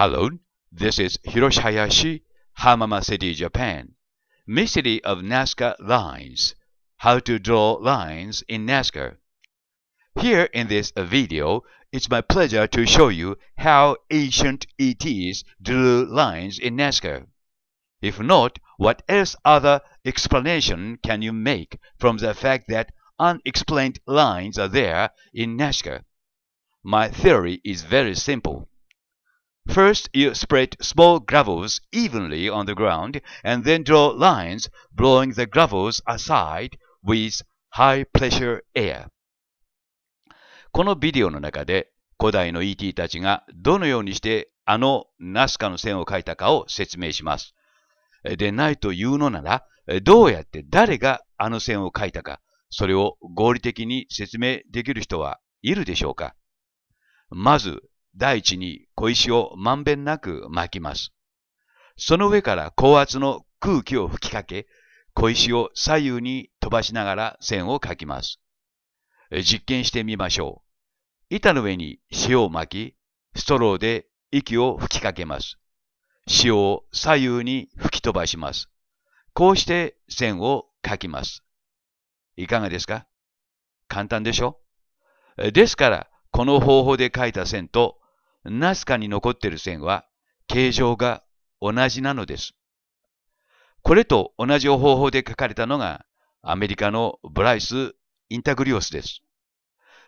Hello, this is Hiroshi Hayashi, Hamama City, Japan. Mystery of Nazca Lines How to Draw Lines in Nazca. Here in this video, it's my pleasure to show you how ancient ETs drew lines in Nazca. If not, what else other explanation can you make from the fact that unexplained lines are there in Nazca? My theory is very simple. First, you spread small gravels evenly on the ground and then draw lines blowing the gravels aside with high pressure air. このビデオの中で古代の ET たちがどのようにしてあのナスカの線を描いたかを説明します。でないというのなら、どうやって誰があの線を描いたか、それを合理的に説明できる人はいるでしょうかまず、大地に小石をまんべんなく巻きます。その上から高圧の空気を吹きかけ、小石を左右に飛ばしながら線を描きます。実験してみましょう。板の上に塩を巻き、ストローで息を吹きかけます。塩を左右に吹き飛ばします。こうして線を描きます。いかがですか簡単でしょですから、この方法で描いた線とナスカに残っている線は形状が同じなのです。これと同じ方法で書かれたのがアメリカのブライス・インタグリオスです。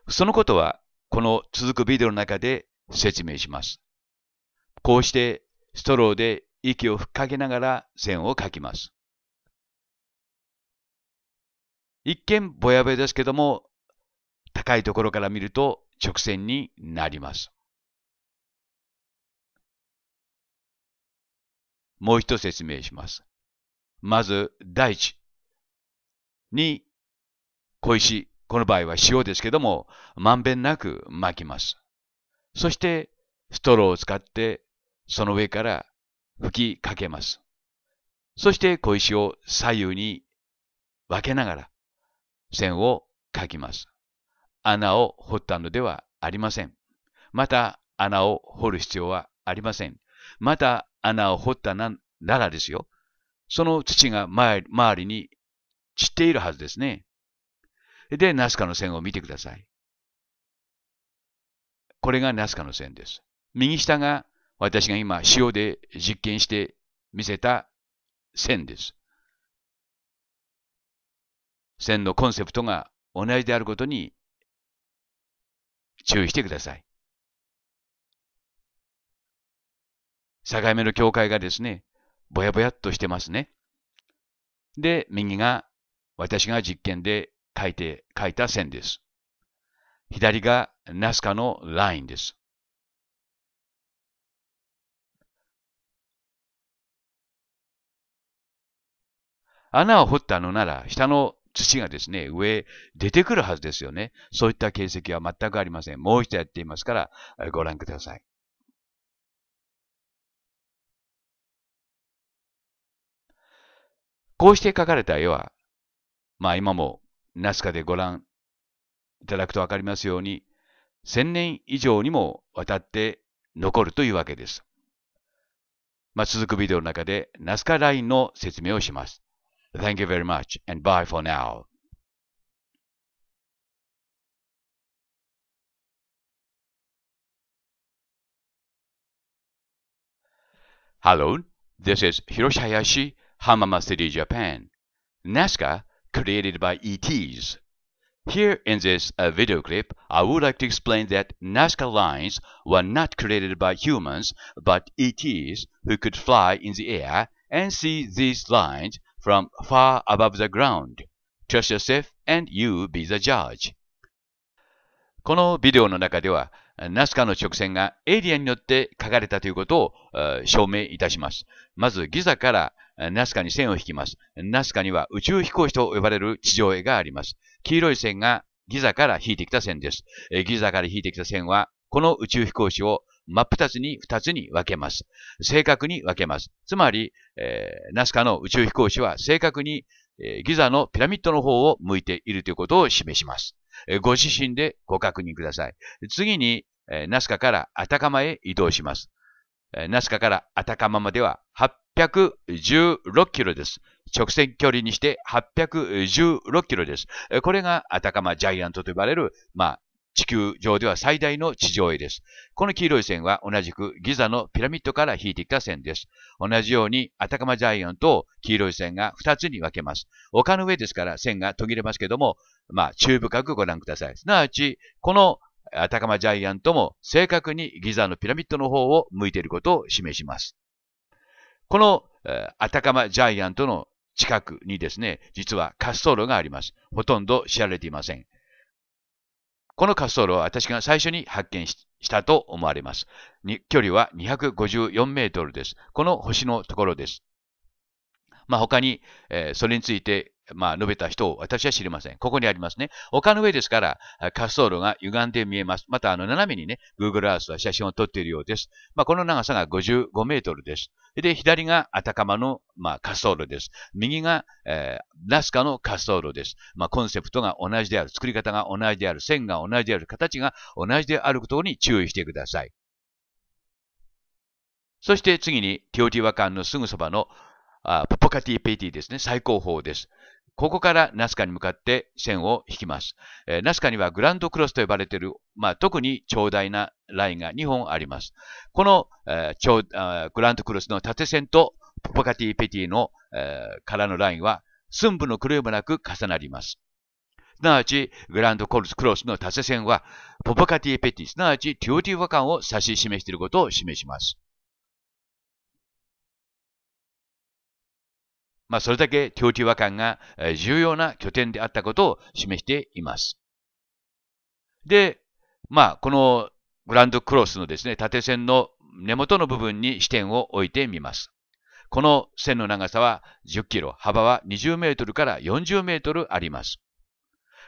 そのことはこの続くビデオの中で説明します。こうしてストローで息を吹っかけながら線を書きます。一見ぼやぼやですけども、高いところから見ると直線になります。もう一度説明します。まず、第一に、小石、この場合は塩ですけども、まんべんなく巻きます。そして、ストローを使って、その上から吹きかけます。そして小石を左右に分けながら線を描きます。穴を掘ったのではありません。また穴を掘る必要はありません。また穴を掘ったならですよ。その土が周りに散っているはずですね。で、ナスカの線を見てください。これがナスカの線です。右下が私が今塩で実験して見せた線です。線のコンセプトが同じであることに注意してください。境目の境界がですね、ぼやぼやっとしてますね。で、右が私が実験で書いて、書いた線です。左がナスカのラインです。穴を掘ったのなら、下の土がですね、上出てくるはずですよね。そういった形跡は全くありません。もう一度やっていますから、ご覧ください。こうして描かれた絵は、まあ今もナスカでご覧いただくとわかりますように、千年以上にもわたって残るというわけです。まあ、続くビデオの中でナスカラインの説明をします。Thank you very much and bye for now. Hello, this is Hiroshi Hayashi Hamama City, Japan, Nazca created by ETs. Here in this uh, video clip, I would like to explain that Nazca lines were not created by humans, but ETs who could fly in the air and see these lines from far above the ground. Trust yourself and you be the judge. このビデオの中では、ナスカの直線がエイリアンによって書かれたということを証明いたします。まずギザからナスカに線を引きます。ナスカには宇宙飛行士と呼ばれる地上絵があります。黄色い線がギザから引いてきた線です。ギザから引いてきた線は、この宇宙飛行士を真っ二つに二つに分けます。正確に分けます。つまり、えー、ナスカの宇宙飛行士は正確に、えー、ギザのピラミッドの方を向いているということを示します。えー、ご自身でご確認ください。次に、えナスカからアタカマへ移動します。ナスカからアタカマまでは816キロです。直線距離にして816キロです。これがアタカマジャイアントと呼ばれる、まあ、地球上では最大の地上絵です。この黄色い線は同じくギザのピラミッドから引いてきた線です。同じようにアタカマジャイアントを黄色い線が2つに分けます。丘の上ですから線が途切れますけども、まあ、中深くご覧ください。すなわち、この高間ジャイアントも正確にギザのピラミッドの方を向いていることを示します。このアタカマジャイアントの近くにですね、実は滑走路があります。ほとんど知られていません。この滑走路は私が最初に発見したと思われます。距離は254メートルです。この星のところです。まあ、他に、えー、それについて、まあ、述べた人を私は知りません。ここにありますね。丘の上ですから、滑走路が歪んで見えます。また、あの、斜めにね、Google Earth は写真を撮っているようです。まあ、この長さが55メートルです。で、左がアタカマの、まあ、滑走路です。右が、えー、ラスカの滑走路です。まあ、コンセプトが同じである。作り方が同じである。線が同じである。形が同じであることに注意してください。そして次に、ティオティワカのすぐそばのあポカティ・ペイティですね、最高峰です。ここからナスカに向かって線を引きます。えー、ナスカにはグランドクロスと呼ばれている、まあ、特に長大なラインが2本あります。この、えー、グランドクロスの縦線とポポカティ・ペティの、えー、からのラインは寸分の狂いもなく重なります。すなわち、グランドコルスクロスの縦線は、ポポカティペティ、すなわち、テューティワカンを指し示していることを示します。まあ、それだけテオ和ィが重要な拠点であったことを示しています。で、まあ、このグランドクロスのですね、縦線の根元の部分に視点を置いてみます。この線の長さは10キロ、幅は20メートルから40メートルあります。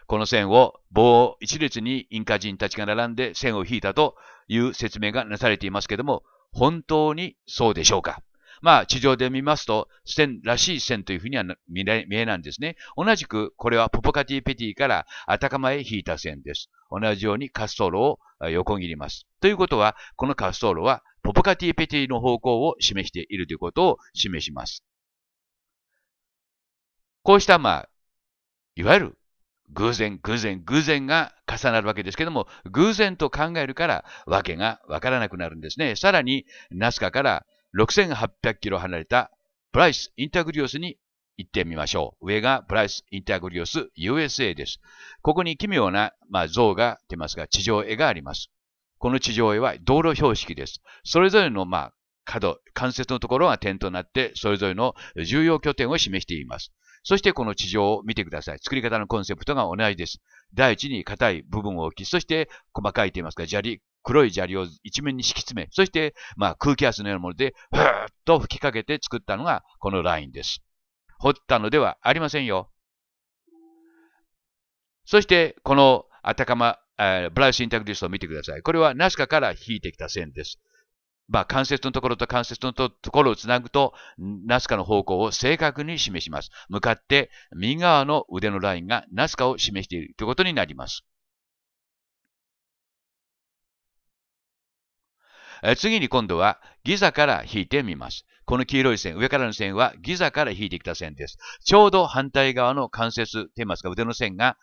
この線を棒を一列にインカ人たちが並んで線を引いたという説明がなされていますけども、本当にそうでしょうかまあ、地上で見ますと、線らしい線というふうには見えないんですね。同じく、これはポポカティペティからアタカマへ引いた線です。同じように滑走路を横切ります。ということは、この滑走路はポポカティペティの方向を示しているということを示します。こうした、まあ、いわゆる偶然、偶然、偶然が重なるわけですけども、偶然と考えるから、わけがわからなくなるんですね。さらに、ナスカから6800キロ離れたプライス・インタグリオスに行ってみましょう。上がプライス・インタグリオス USA です。ここに奇妙な、まあ、像が出ますが、地上絵があります。この地上絵は道路標識です。それぞれの、まあ、角、関節のところが点となって、それぞれの重要拠点を示しています。そしてこの地上を見てください。作り方のコンセプトが同じです。第一に硬い部分を置き、そして細かいと言いますか、砂利、黒い砂利を一面に敷き詰め、そして、まあ、空気圧のようなもので、ふーっと吹きかけて作ったのがこのラインです。掘ったのではありませんよ。そして、このアタカマ、えブライスインタグリストを見てください。これはナスカから引いてきた線です。まあ、関節のところと関節のところをつなぐと、ナスカの方向を正確に示します。向かって右側の腕のラインがナスカを示しているということになります。次に今度はギザから引いてみます。この黄色い線、上からの線はギザから引いてきた線です。ちょうど反対側の関節手言いますか、腕の線が、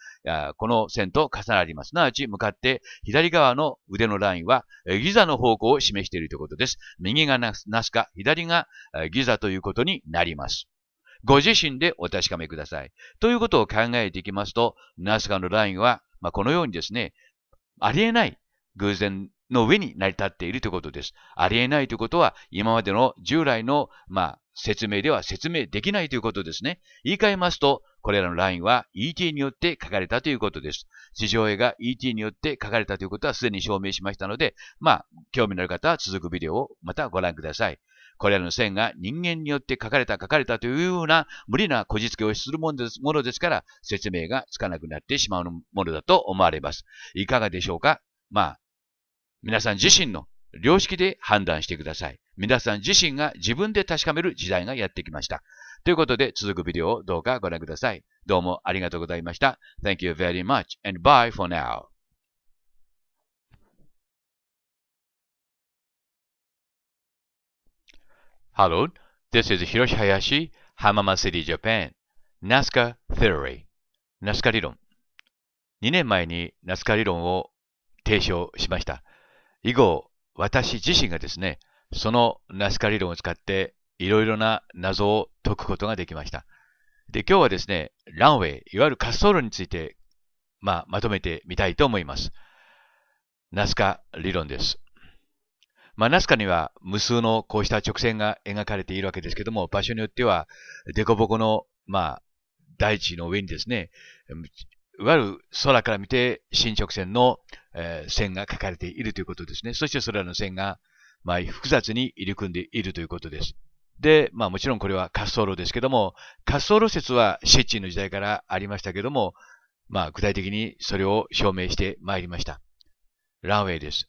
この線と重なります。すなわち、向かって左側の腕のラインは、ギザの方向を示しているということです。右がナスカ、左がギザということになります。ご自身でお確かめください。ということを考えていきますと、ナスカのラインは、まあ、このようにですね、ありえない偶然の上に成り立っているということです。ありえないということは、今までの従来の、まあ、説明では説明できないということですね。言い換えますと、これらのラインは ET によって書かれたということです。地上絵が ET によって書かれたということはすでに証明しましたので、まあ、興味のある方は続くビデオをまたご覧ください。これらの線が人間によって書かれた書かれたというような無理なこじつけをするものですものですから、説明がつかなくなってしまうものだと思われます。いかがでしょうかまあ、皆さん自身の良識で判断してください。皆さん自身が自分で確かめる時代がやってきました。ということで、続くビデオをどうかご覧ください。どうもありがとうございました。Thank you very much and bye for now. Hello, this is Hiroshi Hayashi, Hamama City, Japan. NASCA Theory Nasca 理論2年前に Nasca 理論を提唱しました。以後、私自身がですね、そのナスカ理論を使っていろいろな謎を解くことができました。で、今日はですね、ランウェイ、いわゆる滑走路について、まあ、まとめてみたいと思います。ナスカ理論です。まあ、ナスカには無数のこうした直線が描かれているわけですけども、場所によっては、凸凹の、まあ、大地の上にですね、いわゆる空から見て新直線のえー、線が書かれているということですね。そしてそれらの線が、まあ、複雑に入り組んでいるということです。で、まあもちろんこれは滑走路ですけども、滑走路説はシェッチの時代からありましたけども、まあ具体的にそれを証明してまいりました。ランウェイです。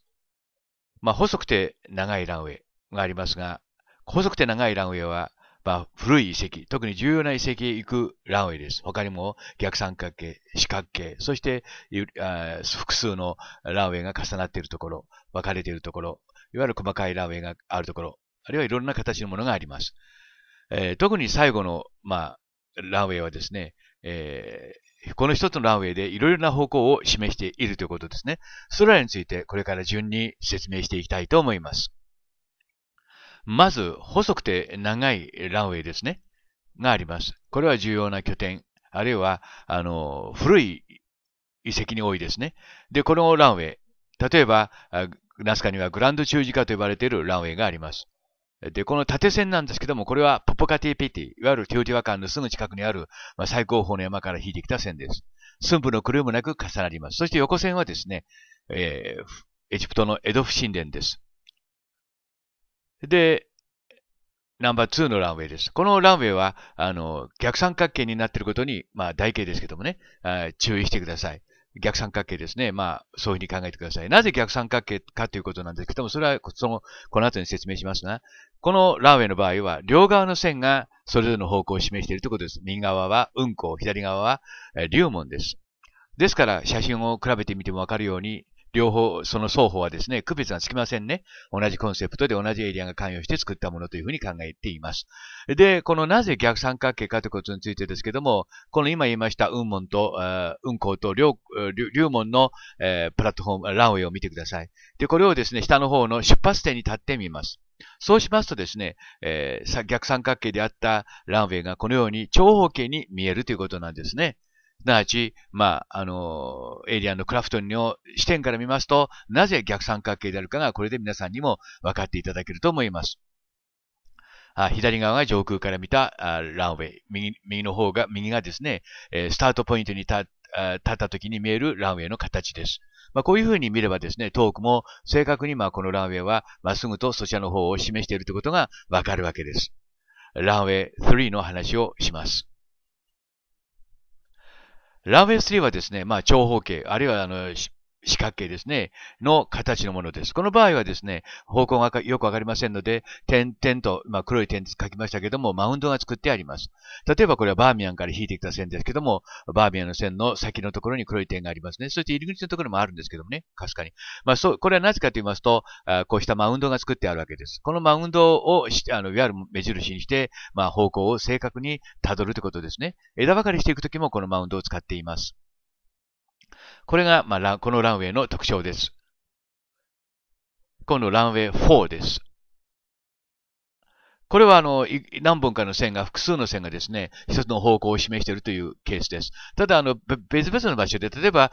まあ細くて長いランウェイがありますが、細くて長いランウェイはまあ、古い遺跡、特に重要な遺跡へ行くランウェイです。他にも逆三角形、四角形、そして複数のランウェイが重なっているところ、分かれているところ、いわゆる細かいランウェイがあるところ、あるいはいろんな形のものがあります。えー、特に最後の、まあ、ランウェイはですね、えー、この一つのランウェイでいろいろな方向を示しているということですね。それらについてこれから順に説明していきたいと思います。まず、細くて長いランウェイですね。があります。これは重要な拠点、あるいは、あの、古い遺跡に多いですね。で、このランウェイ。例えば、ナスカにはグランド中字架と呼ばれているランウェイがあります。で、この縦線なんですけども、これはポポカティピティ、いわゆるティオティワカンのすぐ近くにある、まあ、最高峰の山から引いてきた線です。寸分の狂いもなく重なります。そして横線はですね、えー、エジプトのエドフ神殿です。で、ナンバー2のランウェイです。このランウェイは、あの、逆三角形になっていることに、まあ、台形ですけどもね、注意してください。逆三角形ですね。まあ、そういうふうに考えてください。なぜ逆三角形かということなんですけども、それは、その、この後に説明しますが、このランウェイの場合は、両側の線がそれぞれの方向を示しているということです。右側は運行、左側は龍門です。ですから、写真を比べてみてもわかるように、両方、その双方はですね、区別がつきませんね。同じコンセプトで同じエリアが関与して作ったものというふうに考えています。で、このなぜ逆三角形かということについてですけども、この今言いました雲門と、雲光と龍門の、えー、プラットフォーム、ランウェイを見てください。で、これをですね、下の方の出発点に立ってみます。そうしますとですね、えー、逆三角形であったランウェイがこのように長方形に見えるということなんですね。すなわち、まあ、あの、エイリアンのクラフトンの視点から見ますと、なぜ逆三角形であるかが、これで皆さんにも分かっていただけると思います。あ左側が上空から見たあランウェイ。右、右の方が、右がですね、えスタートポイントに立った時に見えるランウェイの形です。まあ、こういうふうに見ればですね、トークも正確にまあこのランウェイはまっすぐとそちらの方を示しているということがわかるわけです。ランウェイ3の話をします。ランウェイ3はですね、まあ、長方形、あるいはあの四角形ですね、の形のものです。この場合はですね、方向がよくわかりませんので、点、点と、まあ、黒い点書きましたけども、マウンドが作ってあります。例えばこれはバーミヤンから引いてきた線ですけども、バーミヤンの線の先のところに黒い点がありますね。そして入り口のところもあるんですけどもね、かすかに。まあ、そう、これはなぜかと言いますと、こうしたマウンドが作ってあるわけです。このマウンドを、あの、いわゆる目印にして、まあ、方向を正確に辿るということですね。枝分かれしていくときもこのマウンドを使っています。これが、まあ、このランウェイの特徴です。今度、ランウェイ4です。これはあの、何本かの線が、複数の線がですね、一つの方向を示しているというケースです。ただ、あの、別々の場所で、例えば、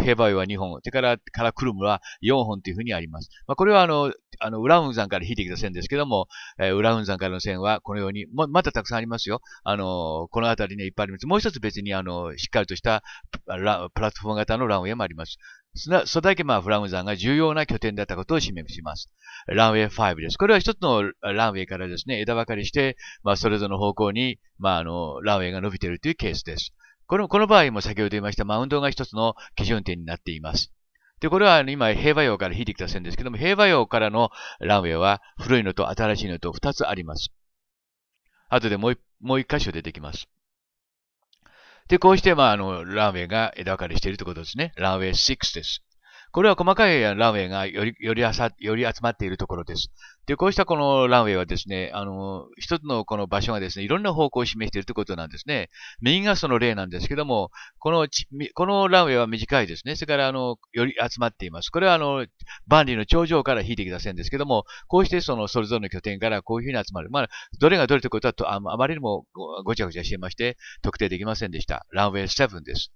ヘバイは2本、それから、カラクルムは4本というふうにあります。まあ、これはあの、あの、ウラウン山から引いてきた線ですけども、えー、ウラウン山からの線はこのように、ま、またたくさんありますよ。あの、この辺りにいっぱいあります。もう一つ別に、あの、しっかりとしたプラットフォーム型のランウェイもあります。それだけまあフラム山が重要な拠点だったことを示します。ランウェイ5です。これは一つのランウェイからですね、枝分かれして、まあそれぞれの方向に、まああの、ランウェイが伸びているというケースです。この、この場合も先ほど言いましたマウンドが一つの基準点になっています。で、これは今、平和洋から引いてきた線ですけども、平和洋からのランウェイは古いのと新しいのと二つあります。後でもう一、もう一箇所出てきます。で、こうして、まあ、あの、ランウェイが枝分かれしているということですね。ランウェイ6です。これは細かいランウェイがより、よりあさ、より集まっているところです。で、こうしたこのランウェイはですね、あの、一つのこの場所がですね、いろんな方向を示しているということなんですね。右がその例なんですけども、このち、このランウェイは短いですね。それから、あの、より集まっています。これは、あの、万里の頂上から引いてきた線ですけども、こうしてその、それぞれの拠点からこういうふうに集まる。まあ、どれがどれということはとあ、まりにもごちゃごちゃしていまして、特定できませんでした。ランウェイ7です。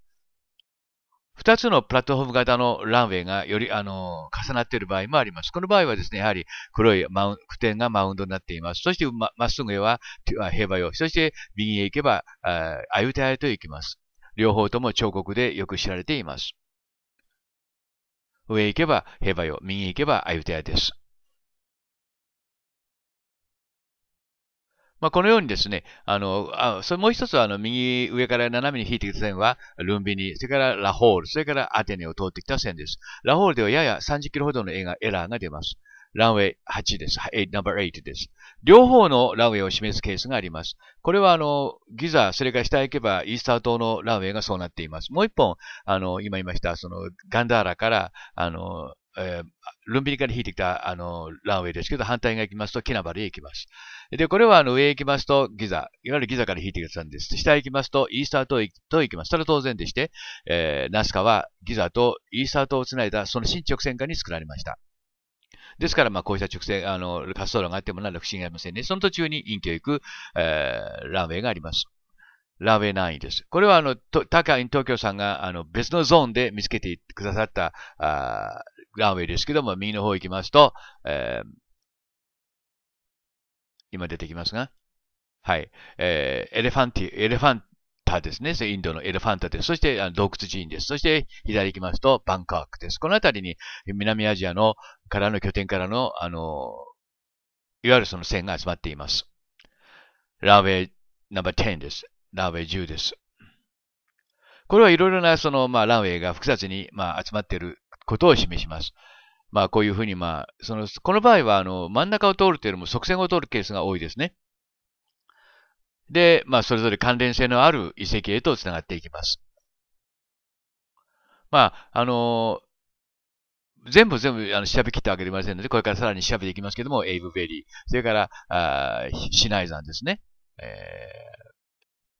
2つのプラットフォーム型のランウェイがよりあの重なっている場合もあります。この場合はですね、やはり黒いマウン区点がマウンドになっています。そしてまっすぐへは平和用。そして右へ行けば、あゆたへと行きます。両方とも彫刻でよく知られています。上へ行けば平和用、右へ行けばあゆたやです。まあ、このようにですね、あの、あそれもう一つは、あの、右上から斜めに引いてきた線は、ルンビニ、それからラホール、それからアテネを通ってきた線です。ラホールではやや30キロほどのエラーが出ます。ランウェイ8です。8ナンバー8です。両方のランウェイを示すケースがあります。これは、あの、ギザ、それから下へ行けば、イースター島のランウェイがそうなっています。もう一本、あの、今言いました、その、ガンダーラから、あの、えールンビリから引いてきた、あの、ランウェイですけど、反対側行きますと、キナバルへ行きます。で、これは、あの、上へ行きますと、ギザ、いわゆるギザから引いてきたんです。下行きますと、イースター島へ行きます。それは当然でして、えー、ナスカはギザとイースター島をつないだ、その新直線下に作られました。ですから、まあ、こうした直線、あの、滑走路があってもなら不思議ありませんね。その途中に隠居行く、えー、ランウェイがあります。ランウェイ難位です。これは、あの、高い東京さんが、あの、別のゾーンで見つけてくださった、あランウェイですけども、右の方行きますと、えー、今出てきますが、はい、えー、エレファンティ、エレファンタですね。インドのエレファンタです。そして洞窟寺院です。そして左行きますとバンカークです。この辺りに南アジアのからの拠点からの、あの、いわゆるその線が集まっています。ランウェイナンバー10です。ランウェイ10です。これはいろいろなその、まあ、ランウェイが複雑に、まあ、集まっていることを示します。まあ、こういうふうに、まあ、その、この場合は、あの、真ん中を通るというよりも側線を通るケースが多いですね。で、まあ、それぞれ関連性のある遺跡へと繋がっていきます。まあ、あのー、全部全部あの調べきったわけではありませんので、これからさらに調べていきますけども、エイブベリー、それから、あシナイ山ですね、え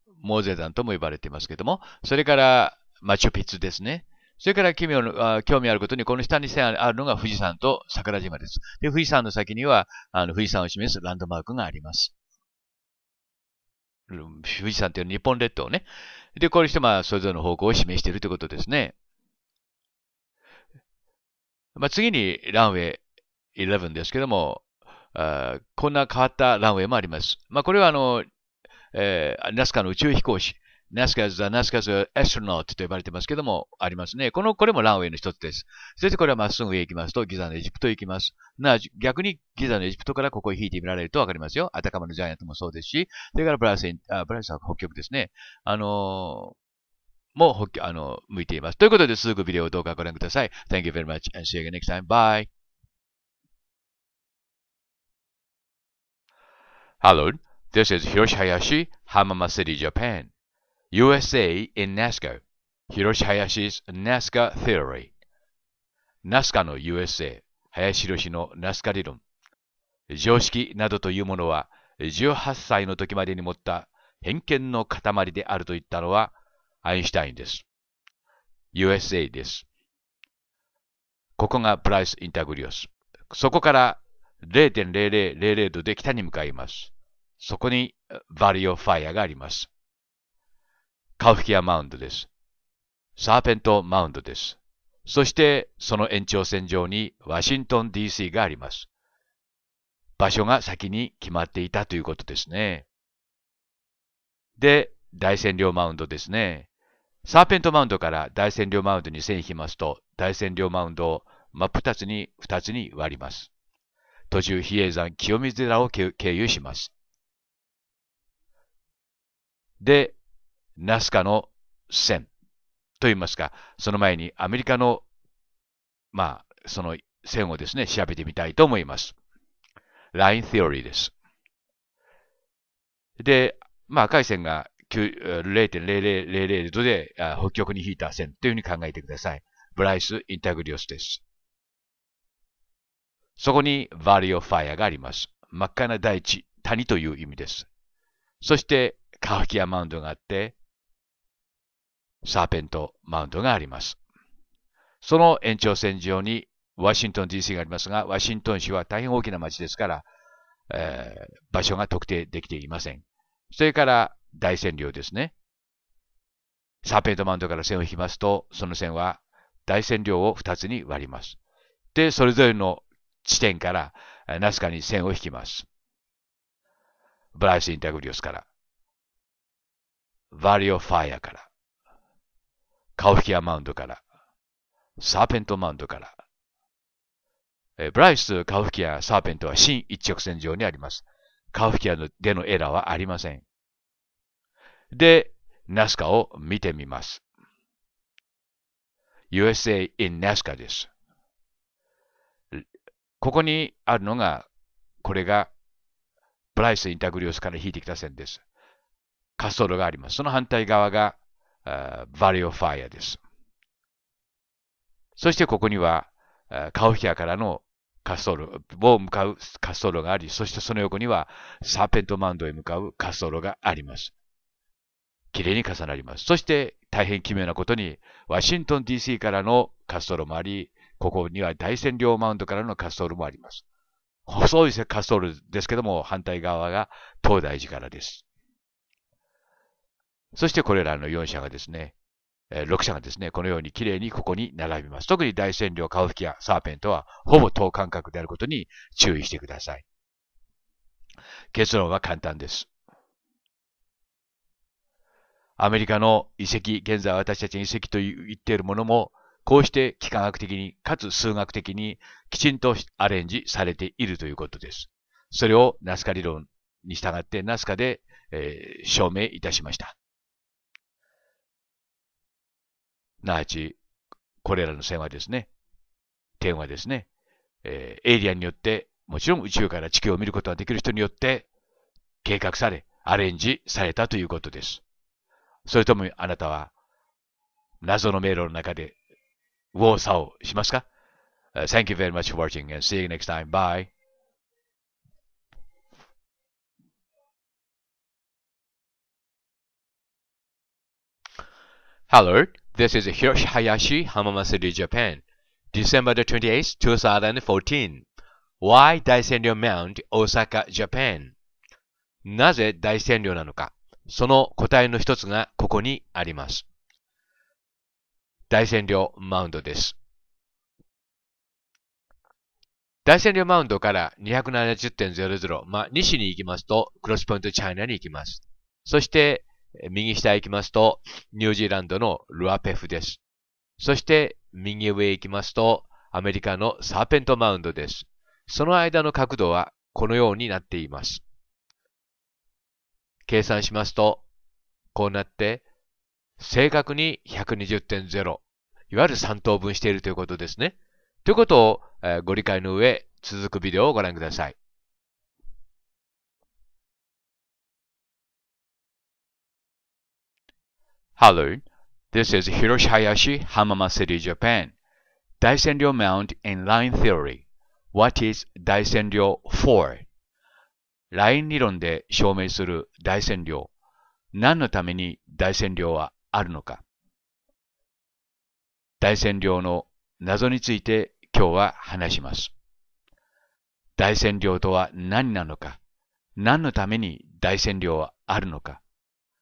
ー、モーゼ山とも呼ばれていますけども、それから、マチュピツですね、それから君あ興味あることに、この下に線あるのが富士山と桜島です。で、富士山の先には、あの、富士山を示すランドマークがあります。富士山っていうのは日本列島ね。で、これしてまあ、それぞれの方向を示しているということですね。まあ、次にランウェイ11ですけども、あこんな変わったランウェイもあります。まあ、これはあの、えー、ナスカの宇宙飛行士、ナスカ c a is the Nazca's と呼ばれてますけども、ありますね。この、これもランウェイの一つです。そしてこれはまっすぐ上行きますと、ギザのエジプト行きます。な、逆にギザのエジプトからここ引いてみられるとわかりますよ。アタカマのジャイアントもそうですし、それからブラス、あブラスは北極ですね。あのー、もう、あの、向いています。ということで、すぐビデオを動画をご覧ください。Thank you very much and see you again next time. Bye! Hello, this is Hiroshi Hayashi, Hamama City, Japan. USA in n a s c a Hiroshi Hayashi's n a s c a Theory n a NASCA の USA 林博の n a NASCA 理論常識などというものは18歳の時までに持った偏見の塊であると言ったのはアインシュタインです USA ですここがプライス・インタグリオスそこから0.0000度で北に向かいますそこにバリオファイアがありますカフキアマウンドです。サーペントマウンドです。そしてその延長線上にワシントン DC があります。場所が先に決まっていたということですね。で、大占領マウンドですね。サーペントマウンドから大占領マウンドに線引きますと、大占領マウンドを真っ二つに二つに割ります。途中、比叡山清水寺を経由します。で、ナスカの線と言いますか、その前にアメリカの、まあ、その線をですね、調べてみたいと思います。Line Theory です。で、まあ、赤い線が0.0000度で北極に引いた線というふうに考えてください。ブライス・インタグリオスです。そこにバリオ・ファイアがあります。真っ赤な大地、谷という意味です。そして、カフキアマウンドがあって、サーペントマウンドがあります。その延長線上にワシントン DC がありますが、ワシントン市は大変大きな町ですから、えー、場所が特定できていません。それから大占領ですね。サーペントマウンドから線を引きますと、その線は大占領を2つに割ります。で、それぞれの地点からナスカに線を引きます。ブライス・インタグリオスから、バリオ・ファイアから、カオフィアマウンドから、サーペントマウンドから、えブライス、カオフキア、サーペントは新一直線上にあります。カオフキアでのエラーはありません。で、ナスカを見てみます。USA in NASCA です。ここにあるのが、これがブライス・インタグリオスから引いてきた線です。滑走路があります。その反対側が v e r i f i e です。そしてここには、カオヒアからの滑走路を向かう滑走路があり、そしてその横にはサーペントマウンドへ向かう滑走路があります。きれいに重なります。そして大変奇妙なことに、ワシントン DC からの滑走路もあり、ここには大占領マウンドからの滑走路もあります。細い滑走路ですけども、反対側が東大寺からです。そしてこれらの4社がですね、6社がですね、このように綺麗にここに並びます。特に大線量、カ吹、フキやサーペントはほぼ等間隔であることに注意してください。結論は簡単です。アメリカの遺跡、現在私たち遺跡と言っているものも、こうして幾何学的に、かつ数学的にきちんとアレンジされているということです。それをナスカ理論に従ってナスカで、えー、証明いたしました。なあち、これらの線はですね、点はですね、えー、エイリアンによって、もちろん宇宙から地球を見ることができる人によって、計画され、アレンジされたということです。それともあなたは、謎の迷路の中で、ウ右往左をしますか、uh, ?Thank you very much for watching and see you next time. Bye. Hello. This is Hiroshi Hayashi, Hamama s u t i Japan. December 28, t h 2014. Why 大占領 Mount, Osaka, Japan? なぜ大占領なのかその答えの一つがここにあります。大占領マウンドです。大占領マウンドから270.00、まあ、西に行きますと、クロスポイントチャイナに行きます。そして、右下行きますと、ニュージーランドのルアペフです。そして、右上行きますと、アメリカのサーペントマウンドです。その間の角度はこのようになっています。計算しますと、こうなって、正確に120.0、いわゆる3等分しているということですね。ということを、えご理解の上、続くビデオをご覧ください。Hello, this is Hiroshi Hayashi, Hamama City, Japan. d 占 i s e n d o Mount in Line Theory. What is d a i s e n d o for? ライン理論で証明する大占領。何のために大占領はあるのか。大占領の謎について今日は話します。大占領とは何なのか。何のために大占領はあるのか。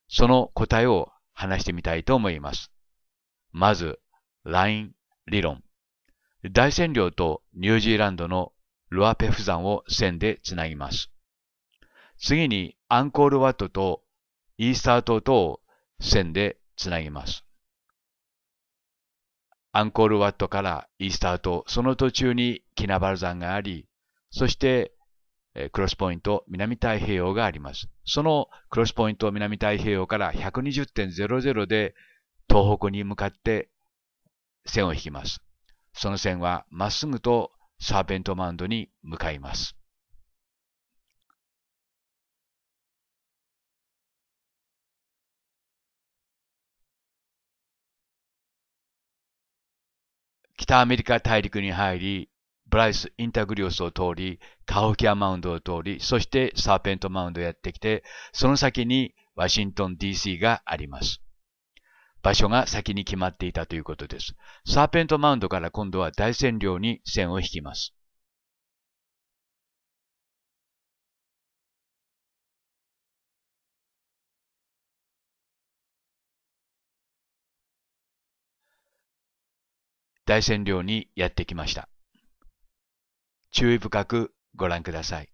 その答えを話してみたいと思います。まず、ライン理論。大仙領とニュージーランドのルアペフ山を線でつなぎます。次にアンコールワットとイースター島とを線でつなぎます。アンコールワットからイースター島、その途中にキナバル山があり、そしてクロスポイント南太平洋があります。そのクロスポイント南太平洋から120.00で東北に向かって線を引きます。その線はまっすぐとサーペントマウンドに向かいます。北アメリカ大陸に入り、ブライス・インタグリオスを通り、カオキアマウンドを通り、そしてサーペントマウンドをやってきて、その先にワシントン DC があります。場所が先に決まっていたということです。サーペントマウンドから今度は大占領に線を引きます。大占領にやってきました。注意深くご覧ください。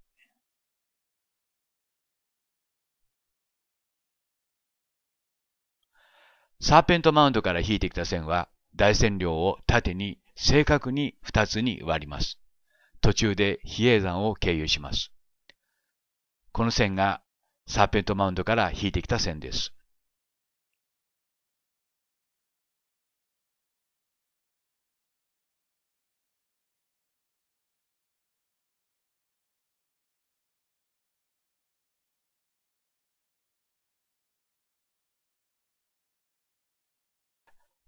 サーペントマウンドから引いてきた線は、大線量を縦に正確に2つに割ります。途中で比叡山を経由します。この線がサーペントマウンドから引いてきた線です。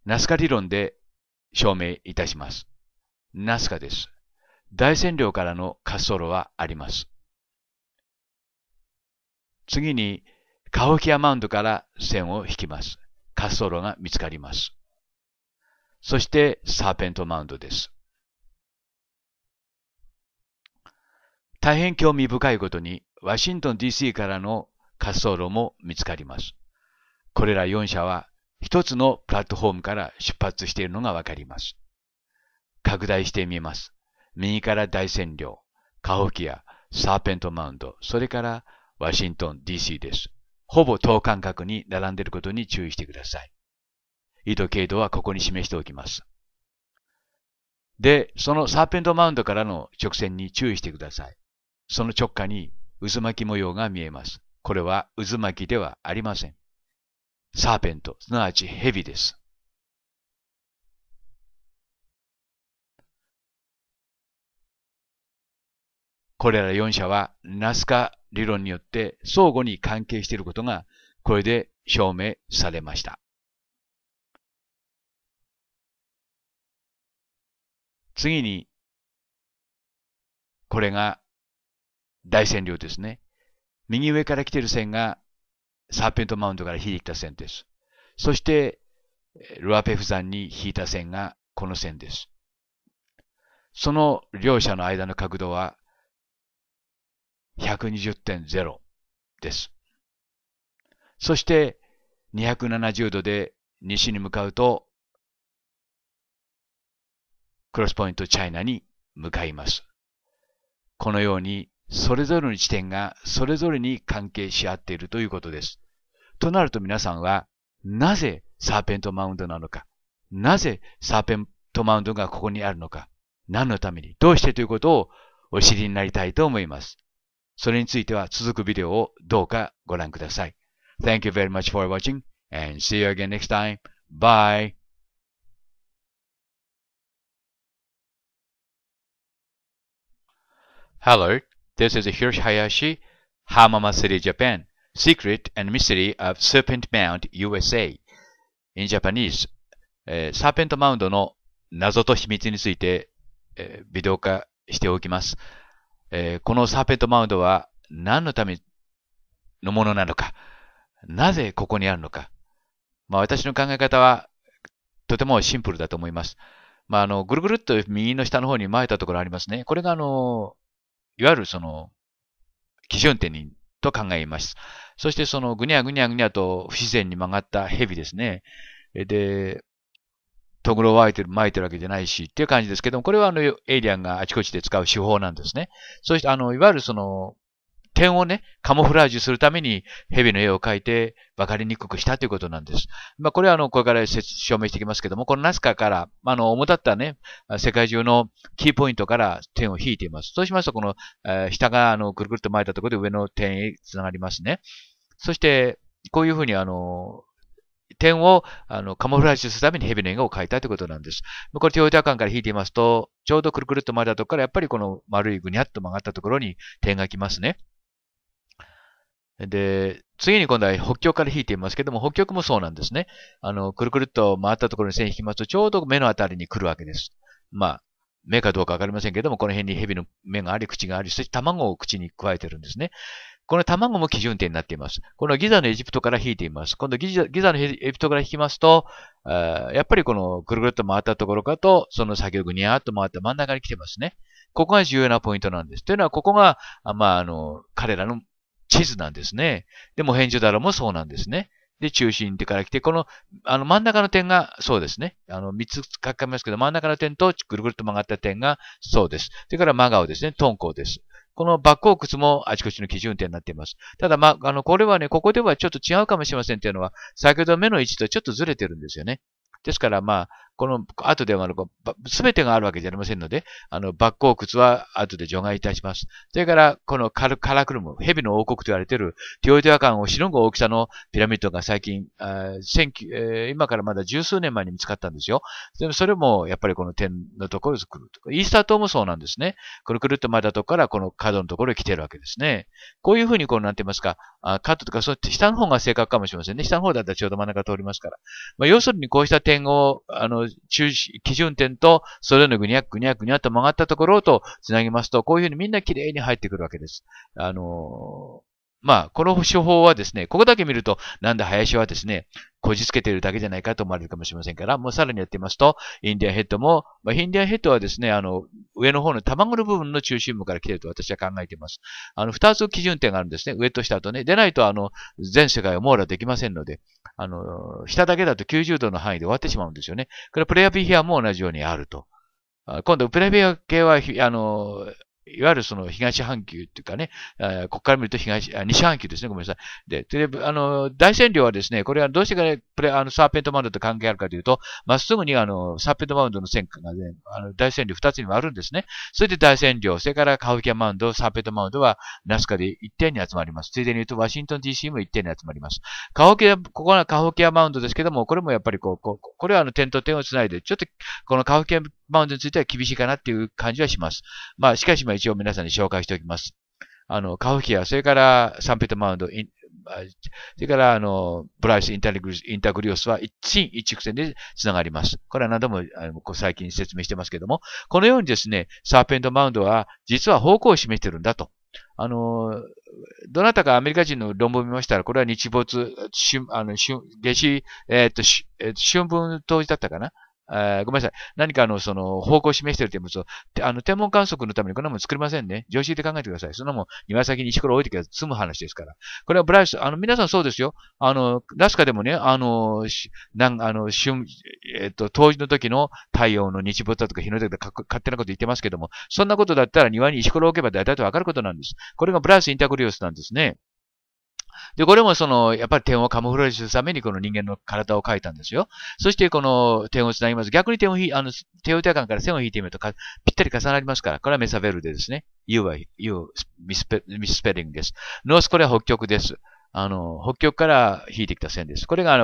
ナスカ理論で証明いたします。ナスカです。大線量からの滑走路はあります。次に、カホキアマウンドから線を引きます。滑走路が見つかります。そして、サーペントマウンドです。大変興味深いことに、ワシントン DC からの滑走路も見つかります。これら4社は一つのプラットフォームから出発しているのがわかります。拡大してみます。右から大占領、カホキア、サーペントマウンド、それからワシントン DC です。ほぼ等間隔に並んでいることに注意してください。緯度経度はここに示しておきます。で、そのサーペントマウンドからの直線に注意してください。その直下に渦巻き模様が見えます。これは渦巻きではありません。サーペント、すなわち蛇です。これら4者はナスカ理論によって相互に関係していることがこれで証明されました。次に、これが大線量ですね。右上から来ている線がサーペントマウンドから引いてきた線です。そして、ルアペフ山に引いた線がこの線です。その両者の間の角度は120.0です。そして270度で西に向かうとクロスポイントチャイナに向かいます。このようにそれぞれの地点がそれぞれに関係し合っているということです。となると皆さんは、なぜサーペントマウンドなのか、なぜサーペントマウンドがここにあるのか、何のために、どうしてということをお知りになりたいと思います。それについては続くビデオをどうかご覧ください。Thank you very much for watching and see you again next time. Bye! Hello. This is Hiroshi Hayashi, Hamama City, Japan. Secret and Mystery of Serpent Mound, USA. In Japanese、サーペントマウンドの謎と秘密について、えー、ビデオ化しておきます、えー、このサーペントマウンドは何のためのものなのか、なぜここにあるのか。まあ、私の考え方はとてもシンプルだと思います。まあ、あのぐるぐるっと右の下の方に巻いたところありますね。これがあのいわゆるその、基準点にと考えます。そしてそのぐにゃぐにゃぐにゃと不自然に曲がった蛇ですね。で、トグロを巻いてる、巻いてるわけじゃないしっていう感じですけども、これはあのエイリアンがあちこちで使う手法なんですね。そしてあの、いわゆるその点をね、カモフラージュするために蛇の絵を描いて分かりにくくしたということなんです。まあ、これはあの、これから証明していきますけども、このナスカから、あの、主だったね、世界中のキーポイントから点を引いています。そうしますと、この、えー、下があの、くるくると巻いたところで上の点へ繋がりますね。そして、こういうふうにあの、点をあのカモフラージュするために蛇の絵を描いたということなんです。これ、テオイタンから引いていますと、ちょうどくるくるっと巻ったところから、やっぱりこの丸いぐにゃっと曲がったところに点がきますね。で、次に今度は北極から引いていますけども、北極もそうなんですね。あの、くるくるっと回ったところに線引きますと、ちょうど目のあたりに来るわけです。まあ、目かどうかわかりませんけども、この辺に蛇の目があり、口があり、そして卵を口に加えてるんですね。この卵も基準点になっています。このギザのエジプトから引いています。今度ギザギザのエジプトから引きますと、やっぱりこのぐるぐるっと回ったところかと、その先ほどぐにゃーっと回った真ん中に来てますね。ここが重要なポイントなんです。というのは、ここが、まあ、あの、彼らの地図なんですね。で、もヘンジョダロもそうなんですね。で、中心ってから来て、この、あの、真ん中の点がそうですね。あの、3つ書込みますけど、真ん中の点とぐるぐるっと曲がった点がそうです。それから真顔ですね。トンです。このバッコク靴もあちこちの基準点になっています。ただ、ま、あの、これはね、ここではちょっと違うかもしれませんっていうのは、先ほど目の位置とちょっとずれてるんですよね。ですから、まあ、この後ではあの、すべてがあるわけじゃありませんので、あの、バッコ窟は後で除外いたします。それから、このカルカラクルム、蛇の王国と言われている、ティオテアアンをしのぐ大きさのピラミッドが最近、あえ今からまだ十数年前に見つかったんですよ。でもそれも、やっぱりこの点のところに来る。イースター島もそうなんですね。くるくるっと回ったとこから、この角のところに来てるわけですね。こういうふうに、こう、なんて言いますか、あカットとか、そ下の方が正確かもしれませんね。下の方だったらちょうど真ん中通りますから。まあ、要するにこうした点を、あの、中中基準点と、それのぐにゃぐにゃぐにゃと曲がったところと繋ぎますと、こういうふうにみんな綺麗に入ってくるわけです。あのまあ、この手法はですね、ここだけ見ると、なんで林はですね、こじつけているだけじゃないかと思われるかもしれませんから、もうさらにやってみますと、インディアンヘッドも、まあ、インディアンヘッドはですね、あの、上の方の卵の部分の中心部から来ていると私は考えています。あの、二つ基準点があるんですね。上と下とね。でないと、あの、全世界を網羅できませんので、あの、下だけだと90度の範囲で終わってしまうんですよね。これ、プレイービヒアも同じようにあると。今度、プレビア系は、あの、いわゆるその東半球っていうかね、えー、ここから見ると東、西半球ですね、ごめんなさい。で、であの、大占領はですね、これはどうしてか、ね、プレ、あの、サーペントマウンドと関係あるかというと、まっすぐにあの、サーペントマウンドの線がね、あの、大占領二つにもあるんですね。それで大占領、それからカウキャマウンド、サーペントマウンドはナスカで一点に集まります。ついでに言うと、ワシントン DC も一点に集まります。カホキア、ここはカホキアマウンドですけども、これもやっぱりこう、ここれはあの、点と点をつないで、ちょっと、このカホキアバウンドについては厳しいかなっていう感じはします。まあ、しかし、まあ一応皆さんに紹介しておきます。あの、カフキア、それからサンペトマウンド、それから、あの、ブライス・インタグリインタグリオスは一進一直線で繋がります。これは何度もあの最近説明してますけども、このようにですね、サーペントマウンドは実は方向を示してるんだと。あの、どなたかアメリカ人の論文を見ましたら、これは日没、春、あの、春、夏至、えっ、ー、と、え春分当時だったかなえー、ごめんなさい。何かあの、その、方向を示している点物あの、天文観測のためにこんなもん作りませんね。常識で考えてください。そんなもん、庭先に石ころ置いてきゃ済む話ですから。これはブライス、あの、皆さんそうですよ。あの、ラスカでもね、あの、し、なん、あの、春、えっ、ー、と、当時の時の太陽の日没だとか日の出とか勝手なこと言ってますけども、そんなことだったら庭に石ころを置けば大体わかることなんです。これがブライス・インタグリオスなんですね。で、これもその、やっぱり点をカモフラージュするためにこの人間の体を描いたんですよ。そしてこの点を繋ぎます。逆に点をひ、あの、手を手間から線を引いてみるとか、ぴったり重なりますから、これはメサベルでですね。U は U、ミスペ、ミスペリングです。ノース、これは北極です。あの、北極から引いてきた線です。これが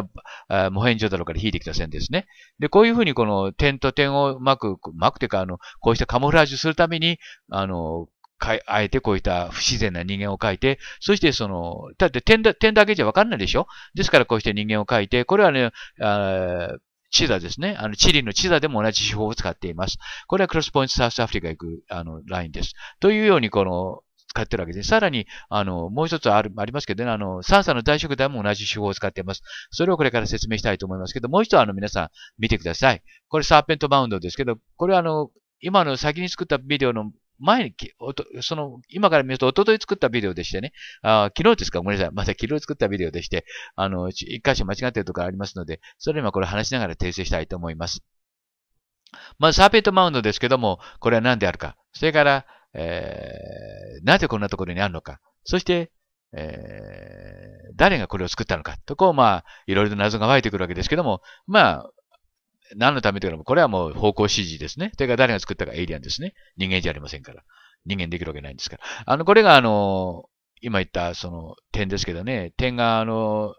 あの、モヘンジョダロから引いてきた線ですね。で、こういうふうにこの点と点をうまく、うまくというか、あの、こうしてカモフラージュするために、あの、かい、あえてこういった不自然な人間を描いて、そしてその、だって点だ点だけじゃわかんないでしょですからこうして人間を描いて、これはね、あチザですね。あの、チリのチザでも同じ手法を使っています。これはクロスポイントサウスアフリカ行く、あの、ラインです。というように、この、使ってるわけです。さらに、あの、もう一つある、ありますけどね、あの、サンサの大食団も同じ手法を使っています。それをこれから説明したいと思いますけど、もう一度あの、皆さん見てください。これサーペントバウンドですけど、これはあの、今の先に作ったビデオの前に、その、今から見ると、おととい作ったビデオでしてね、あ昨日ですかごめんなさい。また昨日作ったビデオでして、あの、一箇所間違ってるところありますので、それ今これ話しながら訂正したいと思います。まず、サーペットマウンドですけども、これは何であるか。それから、えー、なぜこんなところにあるのか。そして、えー、誰がこれを作ったのか。とこう、まあ、いろいろ謎が湧いてくるわけですけども、まあ、何のためというのこれはもう方向指示ですね。というか誰が作ったかエイリアンですね。人間じゃありませんから。人間できるわけないんですから。あの、これがあの、今言ったその点ですけどね、点があの、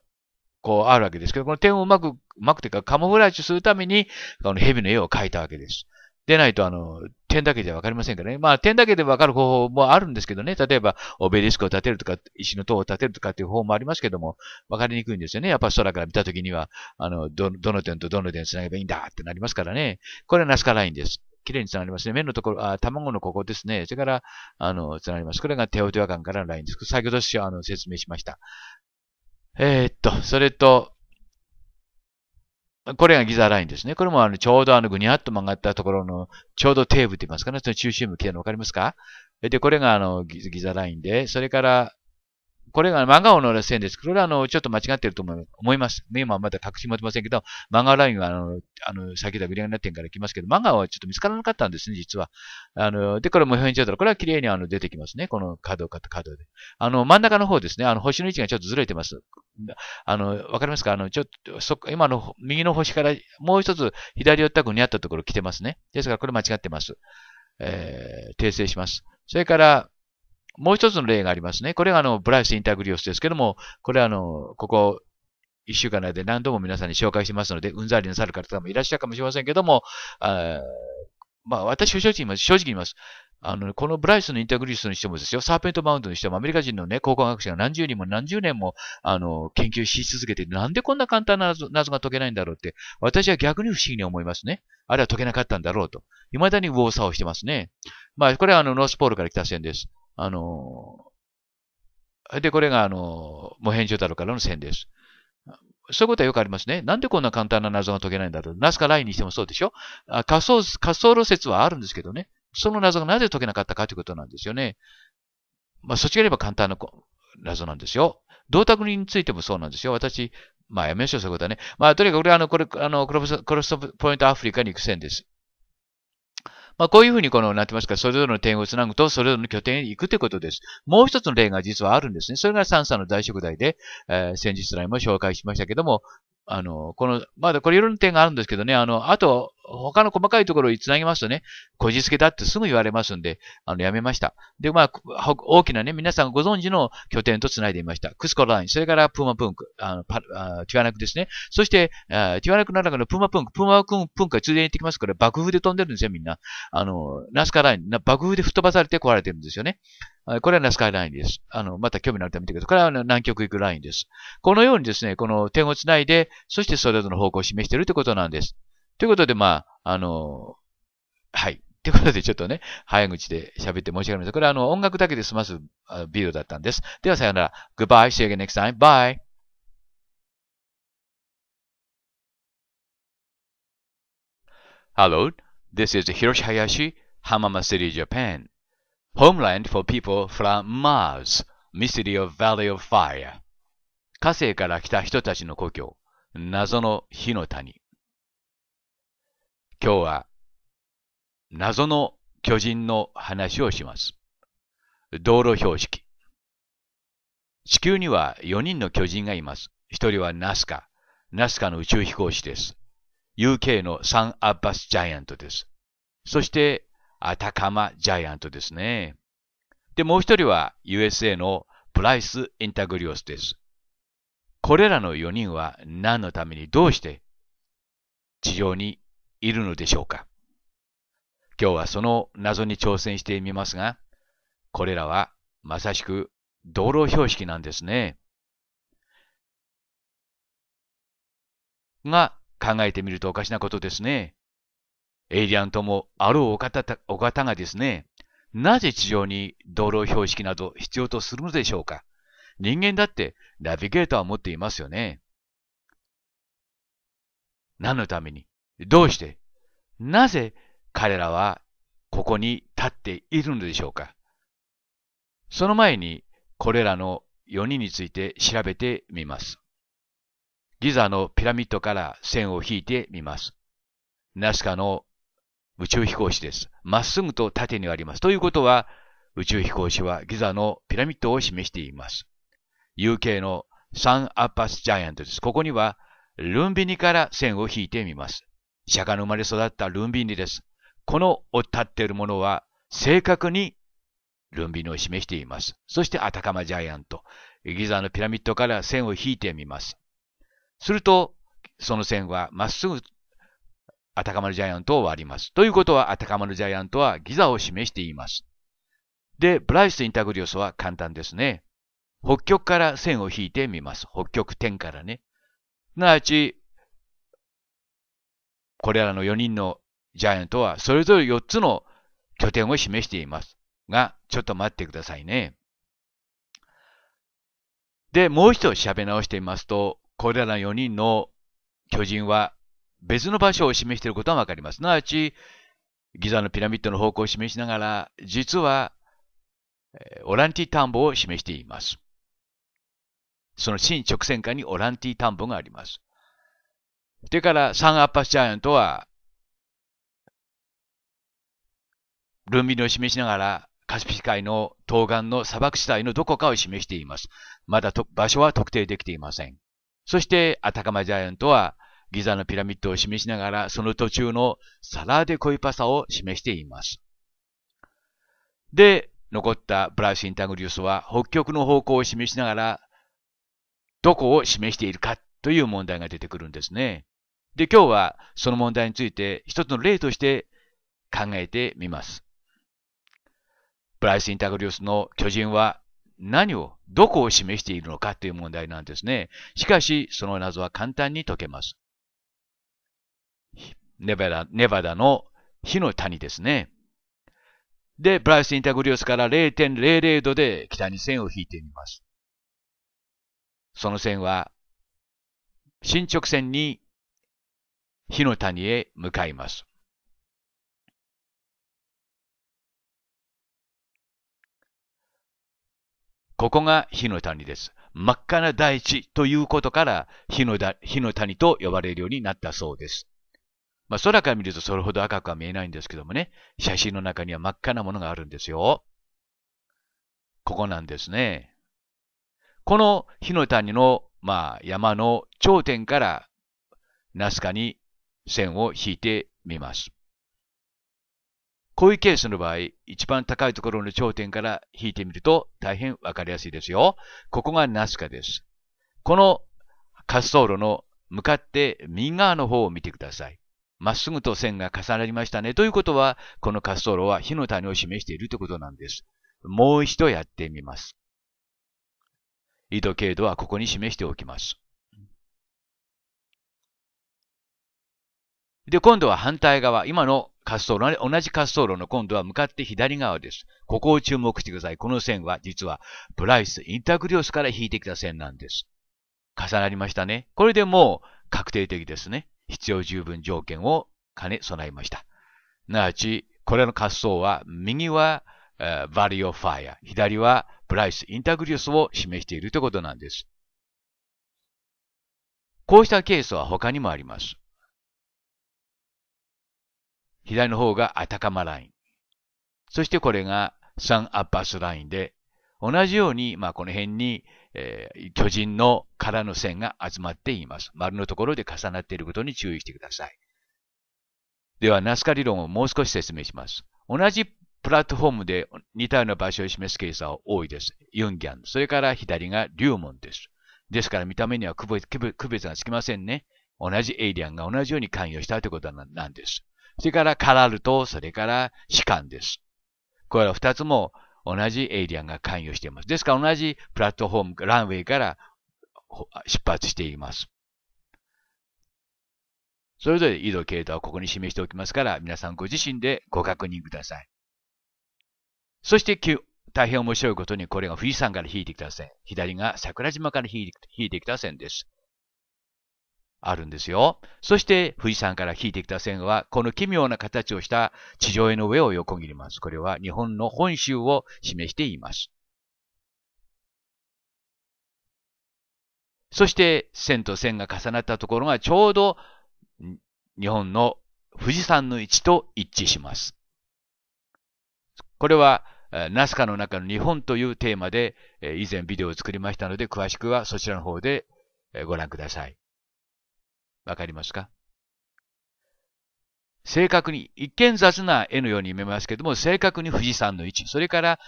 こうあるわけですけど、この点をうまく、うまくというかカモフラージュするために、この蛇の絵を描いたわけです。でないとあの、点だけじゃ分かりませんからね。まあ、点だけでわかる方法もあるんですけどね。例えば、オベリスクを建てるとか、石の塔を建てるとかっていう方もありますけども、分かりにくいんですよね。やっぱ空から見たときには、あの、ど、どの点とどの点繋げばいいんだってなりますからね。これはナスカラインです。綺麗に繋がりますね。目のところ、あ、卵のここですね。それから、あの、繋がります。これがテオテオ間からのラインです。先ほどあの説明しました。えー、っと、それと、これがギザラインですね。これもあのちょうどあのぐにゃっと曲がったところのちょうどテーブって言いますかね。その中心部来たの分かりますかで、これがあのギザラインで、それからこれが真顔の線です。これはあの、ちょっと間違ってると思います。今はまだ確信持てませんけど、真顔ラインはあの、あの、先ほどビリヤンてから来ますけど、真顔はちょっと見つからなかったんですね、実は。あの、で、これも表現状だこれは綺麗にあの、出てきますね。この角、角、角で。あの、真ん中の方ですね。あの、星の位置がちょっとずれてます。あの、わかりますかあの、ちょっと、そ今の右の星からもう一つ左寄ったくにあったところ来てますね。ですから、これ間違ってます。えー、訂正します。それから、もう一つの例がありますね。これがあの、ブライス・インタグリオスですけども、これはあの、ここ一週間内で何度も皆さんに紹介してますので、うんざりなさる方もいらっしゃるかもしれませんけども、あまあ、私は正直言います。正直言います。あの、このブライスのインタグリスにしてもですよ、サーペントマウントにしても、アメリカ人のね、考古学者が何十人も何十年も、あの、研究し続けて、なんでこんな簡単な謎が解けないんだろうって、私は逆に不思議に思いますね。あれは解けなかったんだろうと。未だに右往左往してますね。まあ、これはあの、ノースポールから来た線です。あの、で、これが、あの、模う状態からの線です。そういうことはよくありますね。なんでこんな簡単な謎が解けないんだろう。ナスカラインにしてもそうでしょ仮想、仮想路説はあるんですけどね。その謎がなぜ解けなかったかということなんですよね。まあ、そっちがれば簡単な謎なんですよ。銅鐸についてもそうなんですよ。私、まあ、やめましょう、そういうことはね。まあ、とにかくこれは、あの、これ、あの、クロス、クロスポイントアフリカに行く線です。まあ、こういうふうにこの、なってますか、それぞれの点をつなぐと、それぞれの拠点へ行くということです。もう一つの例が実はあるんですね。それが三差の大食代で、えー、先日来も紹介しましたけども、あの、この、まだこれいろんな点があるんですけどね、あの、あと、他の細かいところにつなぎますとね、こじつけだってすぐ言われますんで、あの、やめました。で、まあ、大きなね、皆さんご存知の拠点とつないでいました。クスコライン、それからプーマプンク、あのパあティワナクですね。そして、あティワナクの中のプーマプンク、プーマプンク、プンクが通電に行ってきますから、爆風で飛んでるんですよ、みんな。あの、ナスカライン、爆風で吹っ飛ばされて壊れてるんですよね。これはナスカイラインです。あの、また興味のあるめ見てください。これは南極行くラインです。このようにですね、この点をつないで、そしてそれぞれの方向を示しているということなんです。ということで、まあ、あのはい。ということで、ちょっとね、早口で喋って申し訳ありません。これはあの、音楽だけで済ますビデオだったんです。では、さよなら。Goodbye. See you again next time. Bye. Hello, this is Hiroshi Hayashi, Hamama City, Japan. Homeland for people from Mars, Mystery of Valley of Fire. 火星から来た人たちの故郷、謎の火の谷。今日は謎の巨人の話をします。道路標識。地球には4人の巨人がいます。1人はナスカ、ナスカの宇宙飛行士です。UK のサン・アッバス・ジャイアントです。そして、アタカマ・ジャイアントですね。で、もう1人は USA のプライス・インタグリオスです。これらの4人は何のためにどうして地上にいるのでしょうか今日はその謎に挑戦してみますが、これらはまさしく道路標識なんですね。が考えてみるとおかしなことですね。エイリアンともあろうお方お方がですね、なぜ地上に道路標識など必要とするのでしょうか人間だってナビゲーターを持っていますよね。何のためにどうしてなぜ彼らはここに立っているのでしょうかその前にこれらの4人について調べてみます。ギザのピラミッドから線を引いてみます。ナスカの宇宙飛行士です。まっすぐと縦にあります。ということは、宇宙飛行士はギザのピラミッドを示しています。UK のサン・アッパス・ジャイアントです。ここにはルンビニから線を引いてみます。釈迦の生まれ育ったルンビニです。このを立っているものは正確にルンビニを示しています。そしてアタカマジャイアント。ギザのピラミッドから線を引いてみます。すると、その線はまっすぐアタカマのジャイアントを割ります。ということは、アタカマのジャイアントはギザを示しています。で、ブライスインタグリオスは簡単ですね。北極から線を引いてみます。北極点からね。すなわち、これらの4人のジャイアントはそれぞれ4つの拠点を示しています。が、ちょっと待ってくださいね。で、もう一度喋り直してみますと、これら4人の巨人は別の場所を示していることがわかります。すなわち、ギザのピラミッドの方向を示しながら、実は、オランティ田んぼを示しています。その新直線下にオランティ田んぼがあります。だから、サンアッパスジャイアントは、ルンビを示しながら、カスピ海の東岸の砂漠地帯のどこかを示しています。まだ場所は特定できていません。そして、アタカマジャイアントは、ギザのピラミッドを示しながら、その途中のサラーデコイパサを示しています。で、残ったブライス・インタグリウスは、北極の方向を示しながら、どこを示しているかという問題が出てくるんですね。で、今日はその問題について一つの例として考えてみます。ブライス・インタグリウスの巨人は何を、どこを示しているのかという問題なんですね。しかし、その謎は簡単に解けます。ネバダ、ネバダの火の谷ですね。で、ブライス・インタグリオスから0.00度で北に線を引いてみます。その線は、進直線に火の谷へ向かいます。ここが火の谷です。真っ赤な大地ということから火のだ火の谷と呼ばれるようになったそうです。まあ、空から見るとそれほど赤くは見えないんですけどもね、写真の中には真っ赤なものがあるんですよ。ここなんですね。この火の谷の、まあ、山の頂点からナスカに線を引いてみます。こういうケースの場合、一番高いところの頂点から引いてみると大変わかりやすいですよ。ここがナスカです。この滑走路の向かって右側の方を見てください。まっすぐと線が重なりましたね。ということは、この滑走路は火の谷を示しているということなんです。もう一度やってみます。緯度経度はここに示しておきます。で、今度は反対側、今の滑走路、同じ滑走路の今度は向かって左側です。ここを注目してください。この線は実はプライス・インタグリオスから引いてきた線なんです。重なりましたね。これでもう確定的ですね。必要十分条件を兼ね備えました。すなわち、これの滑走は右はバリオ・ファイア、左はプライス・インタグリオスを示しているということなんです。こうしたケースは他にもあります。左の方がアタカマライン。そしてこれがサン・アッバスラインで、同じように、まあ、この辺に、えー、巨人の空の線が集まっています。丸のところで重なっていることに注意してください。では、ナスカ理論をもう少し説明します。同じプラットフォームで似たような場所を示すケースは多いです。ユンギャン。それから左がリュウモンです。ですから見た目には区別がつきませんね。同じエイリアンが同じように関与したということなんです。それからカラルと、それから士官です。これは二つも同じエイリアンが関与しています。ですから同じプラットフォーム、ランウェイから出発しています。それぞれ移動経路はここに示しておきますから、皆さんご自身でご確認ください。そして大変面白いことにこれが富士山から引いてきた線。左が桜島から引いてきた線です。あるんですよ。そして富士山から引いてきた線は、この奇妙な形をした地上絵の上を横切ります。これは日本の本州を示しています。そして線と線が重なったところがちょうど日本の富士山の位置と一致します。これはナスカの中の日本というテーマで以前ビデオを作りましたので詳しくはそちらの方でご覧ください。わかりますか正確に、一見雑な絵のように見えますけども、正確に富士山の位置、それから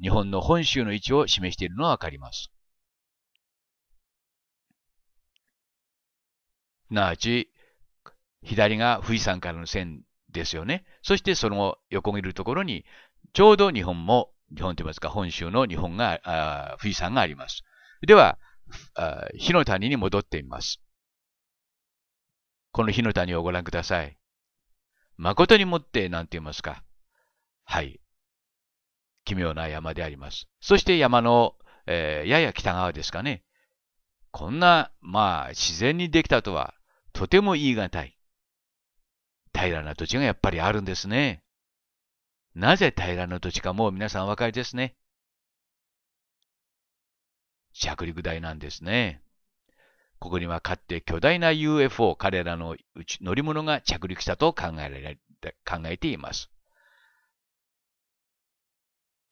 日本の本州の位置を示しているのはわかります。なわち、左が富士山からの線ですよね。そしてその横切るところに、ちょうど日本も、日本と言いますか、本州の日本が、富士山があります。では、火の谷に戻ってみます。この火の谷をご覧ください。誠にもって、なんて言いますか。はい。奇妙な山であります。そして山の、えー、やや北側ですかね。こんな、まあ、自然にできたとは、とても言い難い。平らな土地がやっぱりあるんですね。なぜ平らな土地かもう皆さんお分かりですね。着陸台なんですね。ここにはかって巨大な UFO 彼らのうち乗り物が着陸したと考えられ考えています。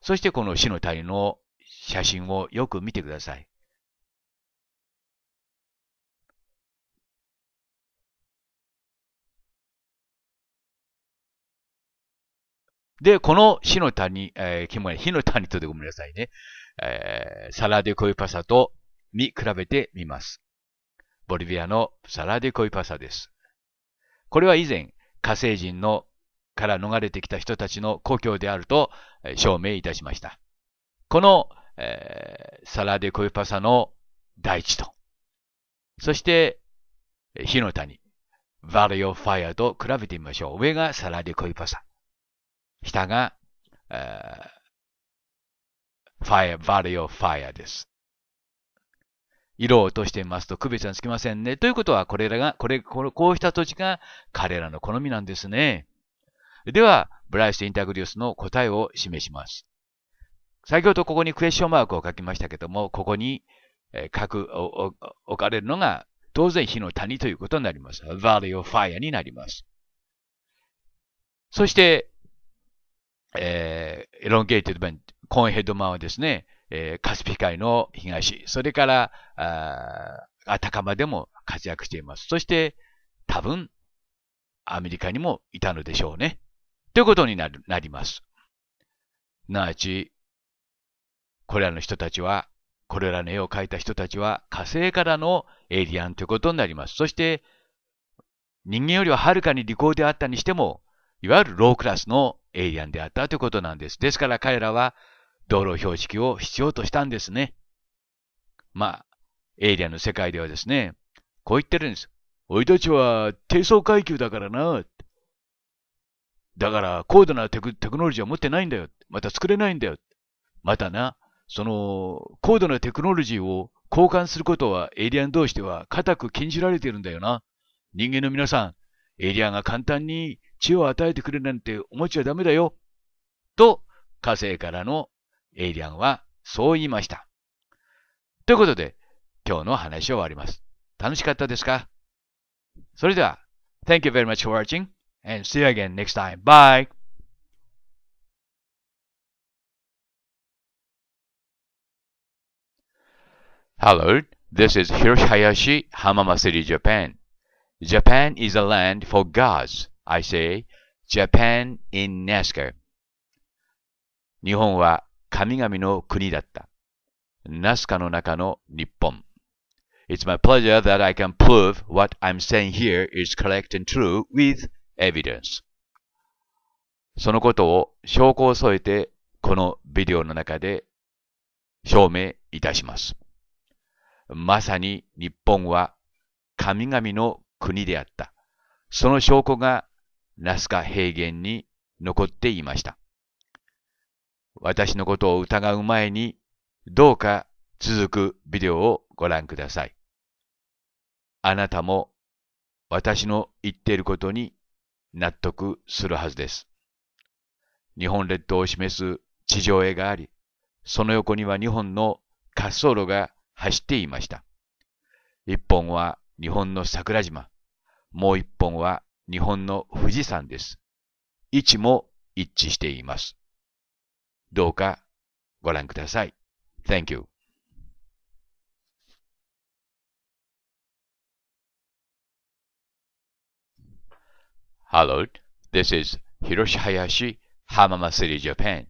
そしてこの死の谷の写真をよく見てください。で、この死の谷、えー、キ火の谷とでごめんなさいね、えー、サラデコイパサと見比べてみます。ボリビアのサラディ・コイパサです。これは以前、火星人のから逃れてきた人たちの故郷であると証明いたしました。この、えー、サラデ・コイパサの大地と、そして、火の谷、バリオ・ファイアと比べてみましょう。上がサラデコイパサ。下が、えー、ファイア、バリオ・ファイアです。色を落としてみますと区別がつきませんね。ということは、これらが、これ、こうした土地が彼らの好みなんですね。では、ブライス・インタグリオスの答えを示します。先ほどここにクエスチョンマークを書きましたけども、ここに書く、置かれるのが、当然火の谷ということになります。Valley of Fire になります。そして、えー、エロンゲイテッドバン、コーンヘッドマンはですね、えー、カスピ海の東、それから、あたかまでも活躍しています。そして、多分、アメリカにもいたのでしょうね。ということになるなります。すなわち、これらの人たちは、これらの絵を描いた人たちは火星からのエイリアンということになります。そして、人間よりははるかに利口であったにしても、いわゆるロークラスのエイリアンであったということなんです。ですから彼らは道路標識を必要としたんですね。まあ、エイリアンの世界ではですね、こう言ってるんです。おいたちは低層階級だからな。だから高度なテクテクノロジーは持ってないんだよ。また作れないんだよ。またな、その高度なテクノロジーを交換することはエイリアン同士では固く禁じられているんだよな。人間の皆さん、エイリアンが簡単に血を与えてくれなんて思っちゃダメだよ。と、火星からのエイリアンはそう言いました。ということで、今日の話を終わります。楽しかったですかそれでは、Thank you very much for watching and see you again next time. Bye! Hello, this is Hiroshi Hayashi, Hamama City, Japan. Japan is a land for gods. I say, Japan in NASCAR. 日本は神々の国だった。ナスカの中の日本。It's my pleasure that I can prove what I'm saying here is correct and true with evidence. そのことを証拠を添えてこのビデオの中で証明いたします。まさに日本は神々の国であった。その証拠がナスカ平原に残っていました。私のことを疑う前に、どうか続くビデオをご覧ください。あなたも私の言っていることに納得するはずです。日本列島を示す地上絵があり、その横には2本の滑走路が走っていました。1本は日本の桜島、もう1本は日本の富士山です。位置も一致しています。どうかご覧ください。Thank you. Hello, this is Hiroshi Hayashi, Hamama City, Japan.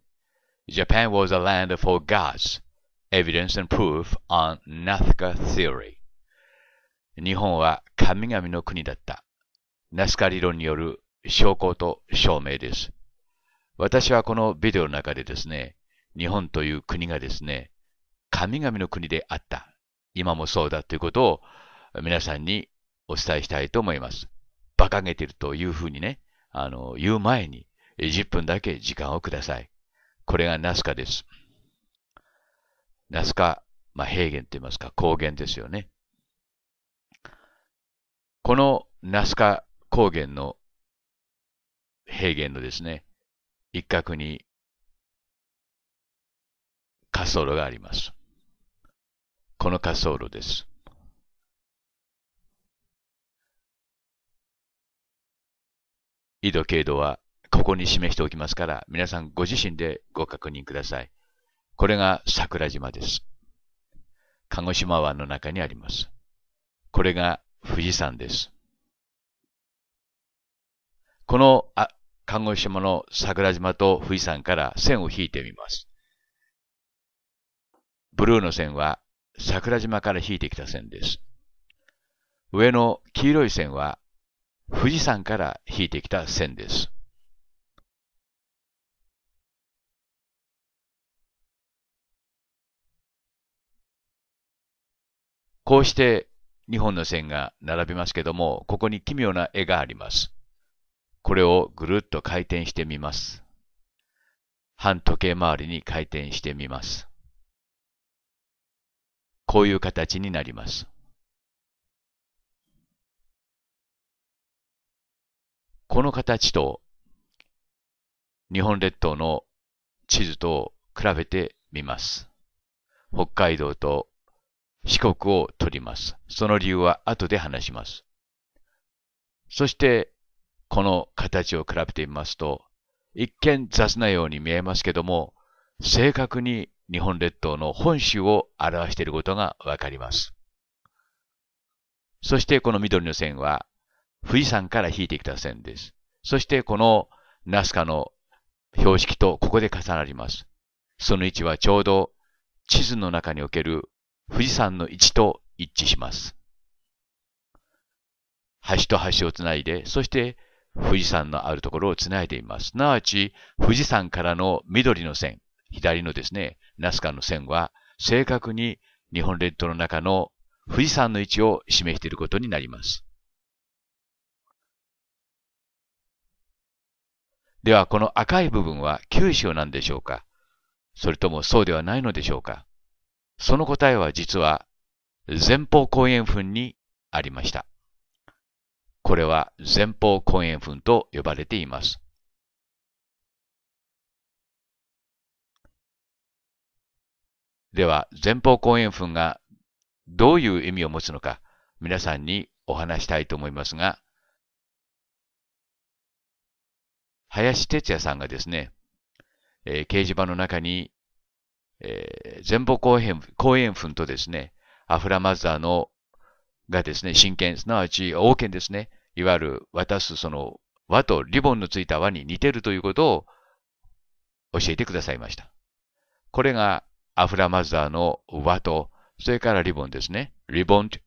Japan was a land f o r gods, evidence and proof on Nazca theory. 日本は神々の国だった。ナスカ理論による証拠と証明です。私はこのビデオの中でですね、日本という国がですね、神々の国であった。今もそうだということを皆さんにお伝えしたいと思います。馬鹿げてるというふうにね、あの、言う前に10分だけ時間をください。これがナスカです。ナスカ、まあ、平原と言いますか、高原ですよね。このナスカ高原の平原のですね、一角に滑走路があります。この滑走路です。緯度、経度はここに示しておきますから、皆さんご自身でご確認ください。これが桜島です。鹿児島湾の中にあります。これが富士山です。このあ鹿児島の桜島と富士山から線を引いてみます。ブルーの線は桜島から引いてきた線です。上の黄色い線は富士山から引いてきた線です。こうして2本の線が並びますけども、ここに奇妙な絵があります。これをぐるっと回転してみます。反時計回りに回転してみます。こういう形になります。この形と日本列島の地図と比べてみます。北海道と四国を取ります。その理由は後で話します。そしてこの形を比べてみますと、一見雑なように見えますけども、正確に日本列島の本州を表していることがわかります。そしてこの緑の線は、富士山から引いてきた線です。そしてこのナスカの標識とここで重なります。その位置はちょうど地図の中における富士山の位置と一致します。橋と橋をつないで、そして富士山のあるところをつないでいます。すなわち、富士山からの緑の線、左のですね、ナスカの線は、正確に日本列島の中の富士山の位置を示していることになります。では、この赤い部分は九州なんでしょうかそれともそうではないのでしょうかその答えは実は前方後円墳にありました。これは前方後円墳と呼ばれています。では、前方後円墳がどういう意味を持つのか、皆さんにお話したいと思いますが、林哲也さんがですね、えー、掲示板の中に、えー、前方後円墳とですね、アフラマザーのがですね、真剣、すなわち、王権ですね、いわゆる渡すその和とリボンのついた和に似てるということを教えてくださいました。これがアフラマザーの和と、それからリボンですね。リボンと、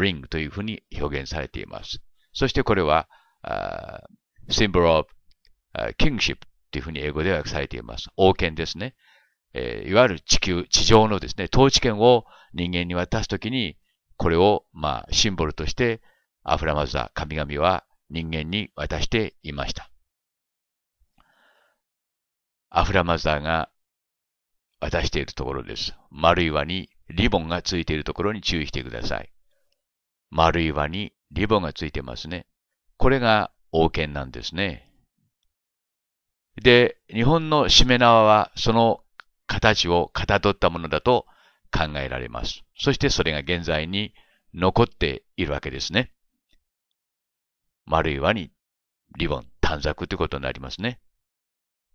リングというふうに表現されています。そしてこれは、シンボルオブ・キングシップというふうに英語では訳されています。王権ですね。えー、いわゆる地球、地上のですね、統治権を人間に渡すときに、これを、まあ、シンボルとして、アフラマザ、ー神々は人間に渡していました。アフラマザーが渡しているところです。丸い輪にリボンがついているところに注意してください。丸い輪にリボンがついてますね。これが王権なんですね。で、日本のしめ縄はその形をかたどったものだと考えられます。そしてそれが現在に残っているわけですね。丸い輪にリボン、短冊ということになりますね。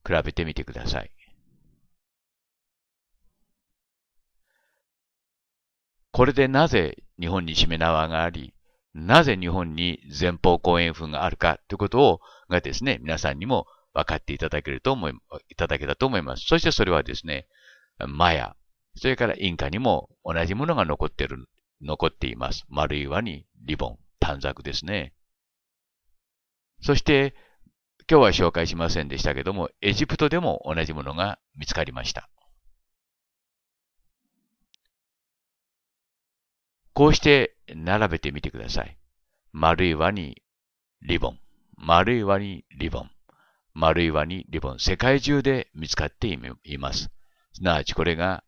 比べてみてください。これでなぜ日本にしめ縄があり、なぜ日本に前方後円墳があるかということをがですね、皆さんにも分かっていただけると思い、いただけたと思います。そしてそれはですね、マヤ、それからインカにも同じものが残ってる、残っています。丸い輪にリボン、短冊ですね。そして、今日は紹介しませんでしたけども、エジプトでも同じものが見つかりました。こうして並べてみてください。丸い輪にリボン、丸い輪にリボン、丸い輪にリボン、世界中で見つかっています。すなわちこれが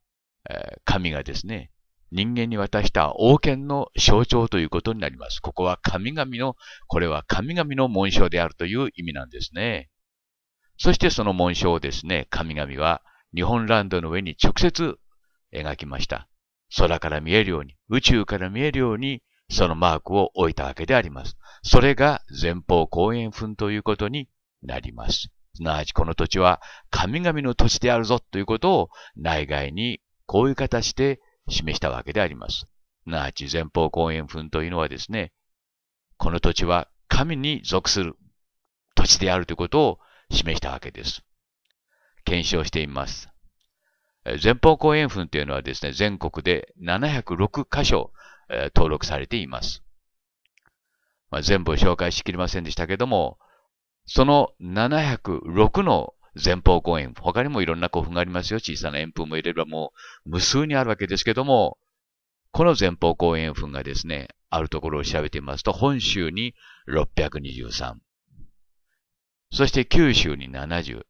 神がですね、人間に渡した王権の象徴ということになります。ここは神々の、これは神々の紋章であるという意味なんですね。そしてその紋章をですね、神々は日本ランドの上に直接描きました。空から見えるように、宇宙から見えるように、そのマークを置いたわけであります。それが前方後円墳ということになります。すなわちこの土地は神々の土地であるぞということを内外にこういう形で示したわけであります。なあち前方後円墳というのはですね、この土地は神に属する土地であるということを示したわけです。検証してみます。前方後円墳というのはですね、全国で706箇所、え登録されています。まあ、全部紹介しきれませんでしたけども、その706の前方後円。他にもいろんな古墳がありますよ。小さな円墳も入れればもう無数にあるわけですけども、この前方後円墳がですね、あるところを調べてみますと、本州に623。そして九州に70。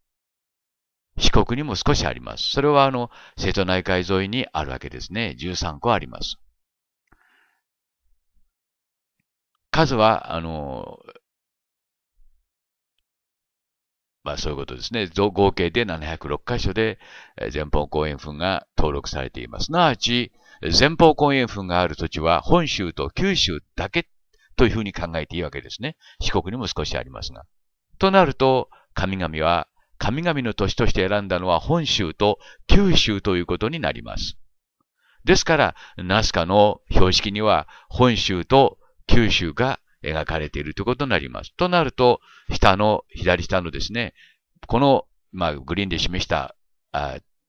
四国にも少しあります。それはあの、瀬戸内海沿いにあるわけですね。13個あります。数は、あの、まあそういうことですね。合計で706箇所で前方後円墳が登録されています。すなわち、前方後円墳がある土地は本州と九州だけというふうに考えていいわけですね。四国にも少しありますが。となると、神々は、神々の都市として選んだのは本州と九州ということになります。ですから、ナスカの標識には本州と九州が描かれているということになります。となると、下の、左下のですね、この、まあ、グリーンで示した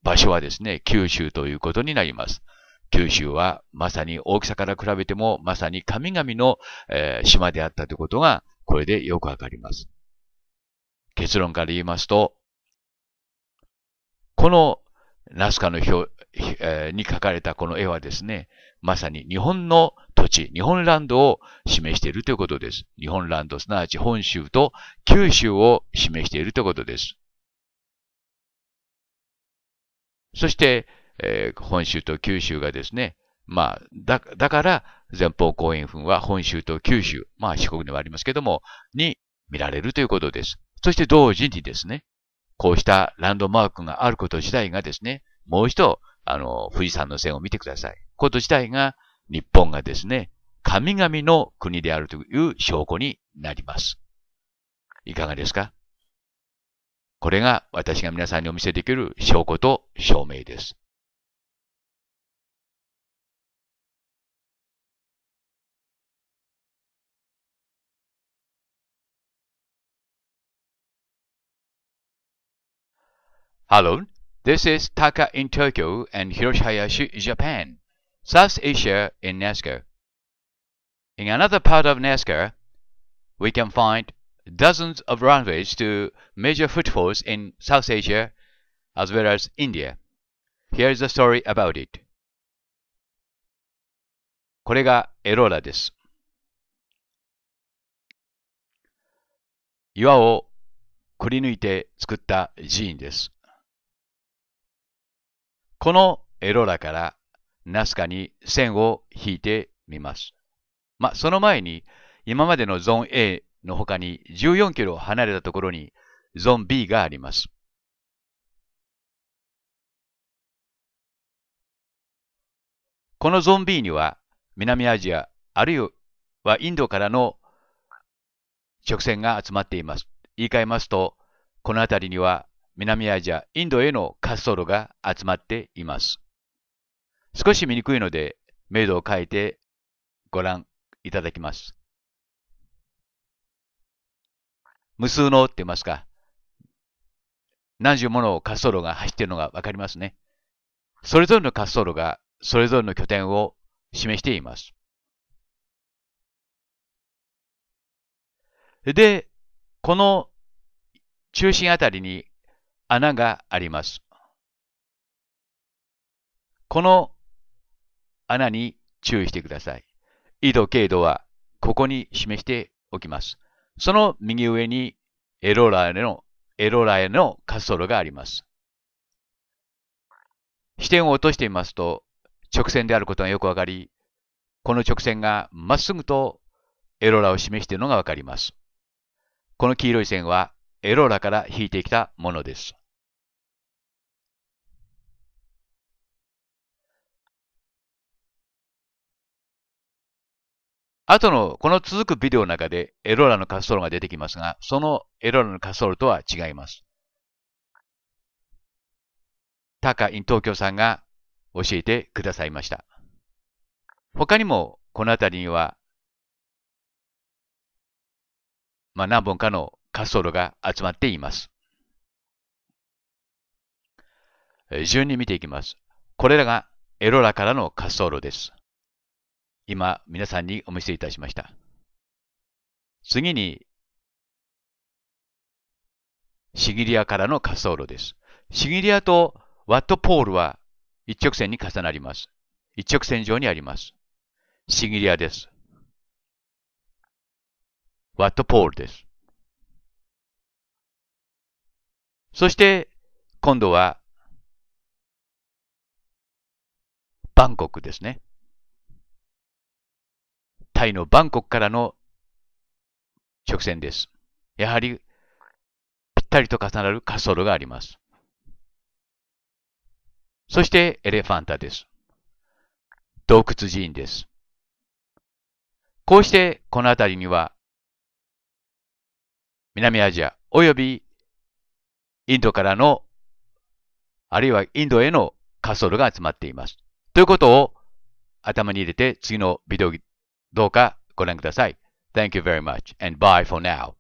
場所はですね、九州ということになります。九州はまさに大きさから比べてもまさに神々の、えー、島であったということがこれでよくわかります。結論から言いますと、このナスカの表、えー、に描かれたこの絵はですね、まさに日本の土地、日本ランドを示しているということです。日本ランド、すなわち本州と九州を示しているということです。そして、えー、本州と九州がですね、まあ、だだから、前方後円墳は本州と九州、まあ四国ではありますけども、に見られるということです。そして同時にですね、こうしたランドマークがあること自体がですね、もう一度、あの、富士山の線を見てください。こと自体が日本がですね、神々の国であるという証拠になります。いかがですかこれが私が皆さんにお見せできる証拠と証明です。Hello, this is Taka in Tokyo and Hiroshi Hayashi, Japan. South Asia in Nazca. In another part of Nazca, we can find dozens of runways to major footfalls in South Asia as well as India. Here is a story about it. これがエローラです。岩をくり抜いて作った寺院です。このエローラからナスカに線を引いてみます。まあ、その前に、今までのゾーン A の他に14キロ離れたところにゾーン B があります。このゾーン B には南アジア、あるいはインドからの直線が集まっています。言い換えますと、この辺りには南アジア、インドへの滑走路が集まっています。少し見にくいので、メイドを変えてご覧いただきます。無数のって言いますか、何十もの滑走路が走っているのがわかりますね。それぞれの滑走路がそれぞれの拠点を示しています。で、この中心あたりに穴があります。この穴に注意してください。緯度、経度はここに示しておきます。その右上にエロラへの、エロラへの滑走路があります。視点を落としてみますと、直線であることがよくわかり、この直線がまっすぐとエロラを示しているのがわかります。この黄色い線はエロラから引いてきたものです。後のこの続くビデオの中でエローラの滑走路が出てきますが、そのエローラの滑走路とは違います。タカ・イン東京さんが教えてくださいました。他にもこの辺りには、まあ、何本かの滑走路が集まっています。順に見ていきます。これらがエロラからの滑走路です。今皆さんにお見せいたしました。次に、シギリアからの滑走路です。シギリアとワットポールは一直線に重なります。一直線上にあります。シギリアです。ワットポールです。そして、今度は、バンコクですね。タイのバンコクからの直線です。やはり、ぴったりと重なる滑走路があります。そして、エレファンタです。洞窟寺院です。こうして、この辺りには、南アジア、およびインドからの、あるいはインドへの滑走路が集まっています。ということを頭に入れて次のビデオどうかご覧ください。Thank you very much and bye for now.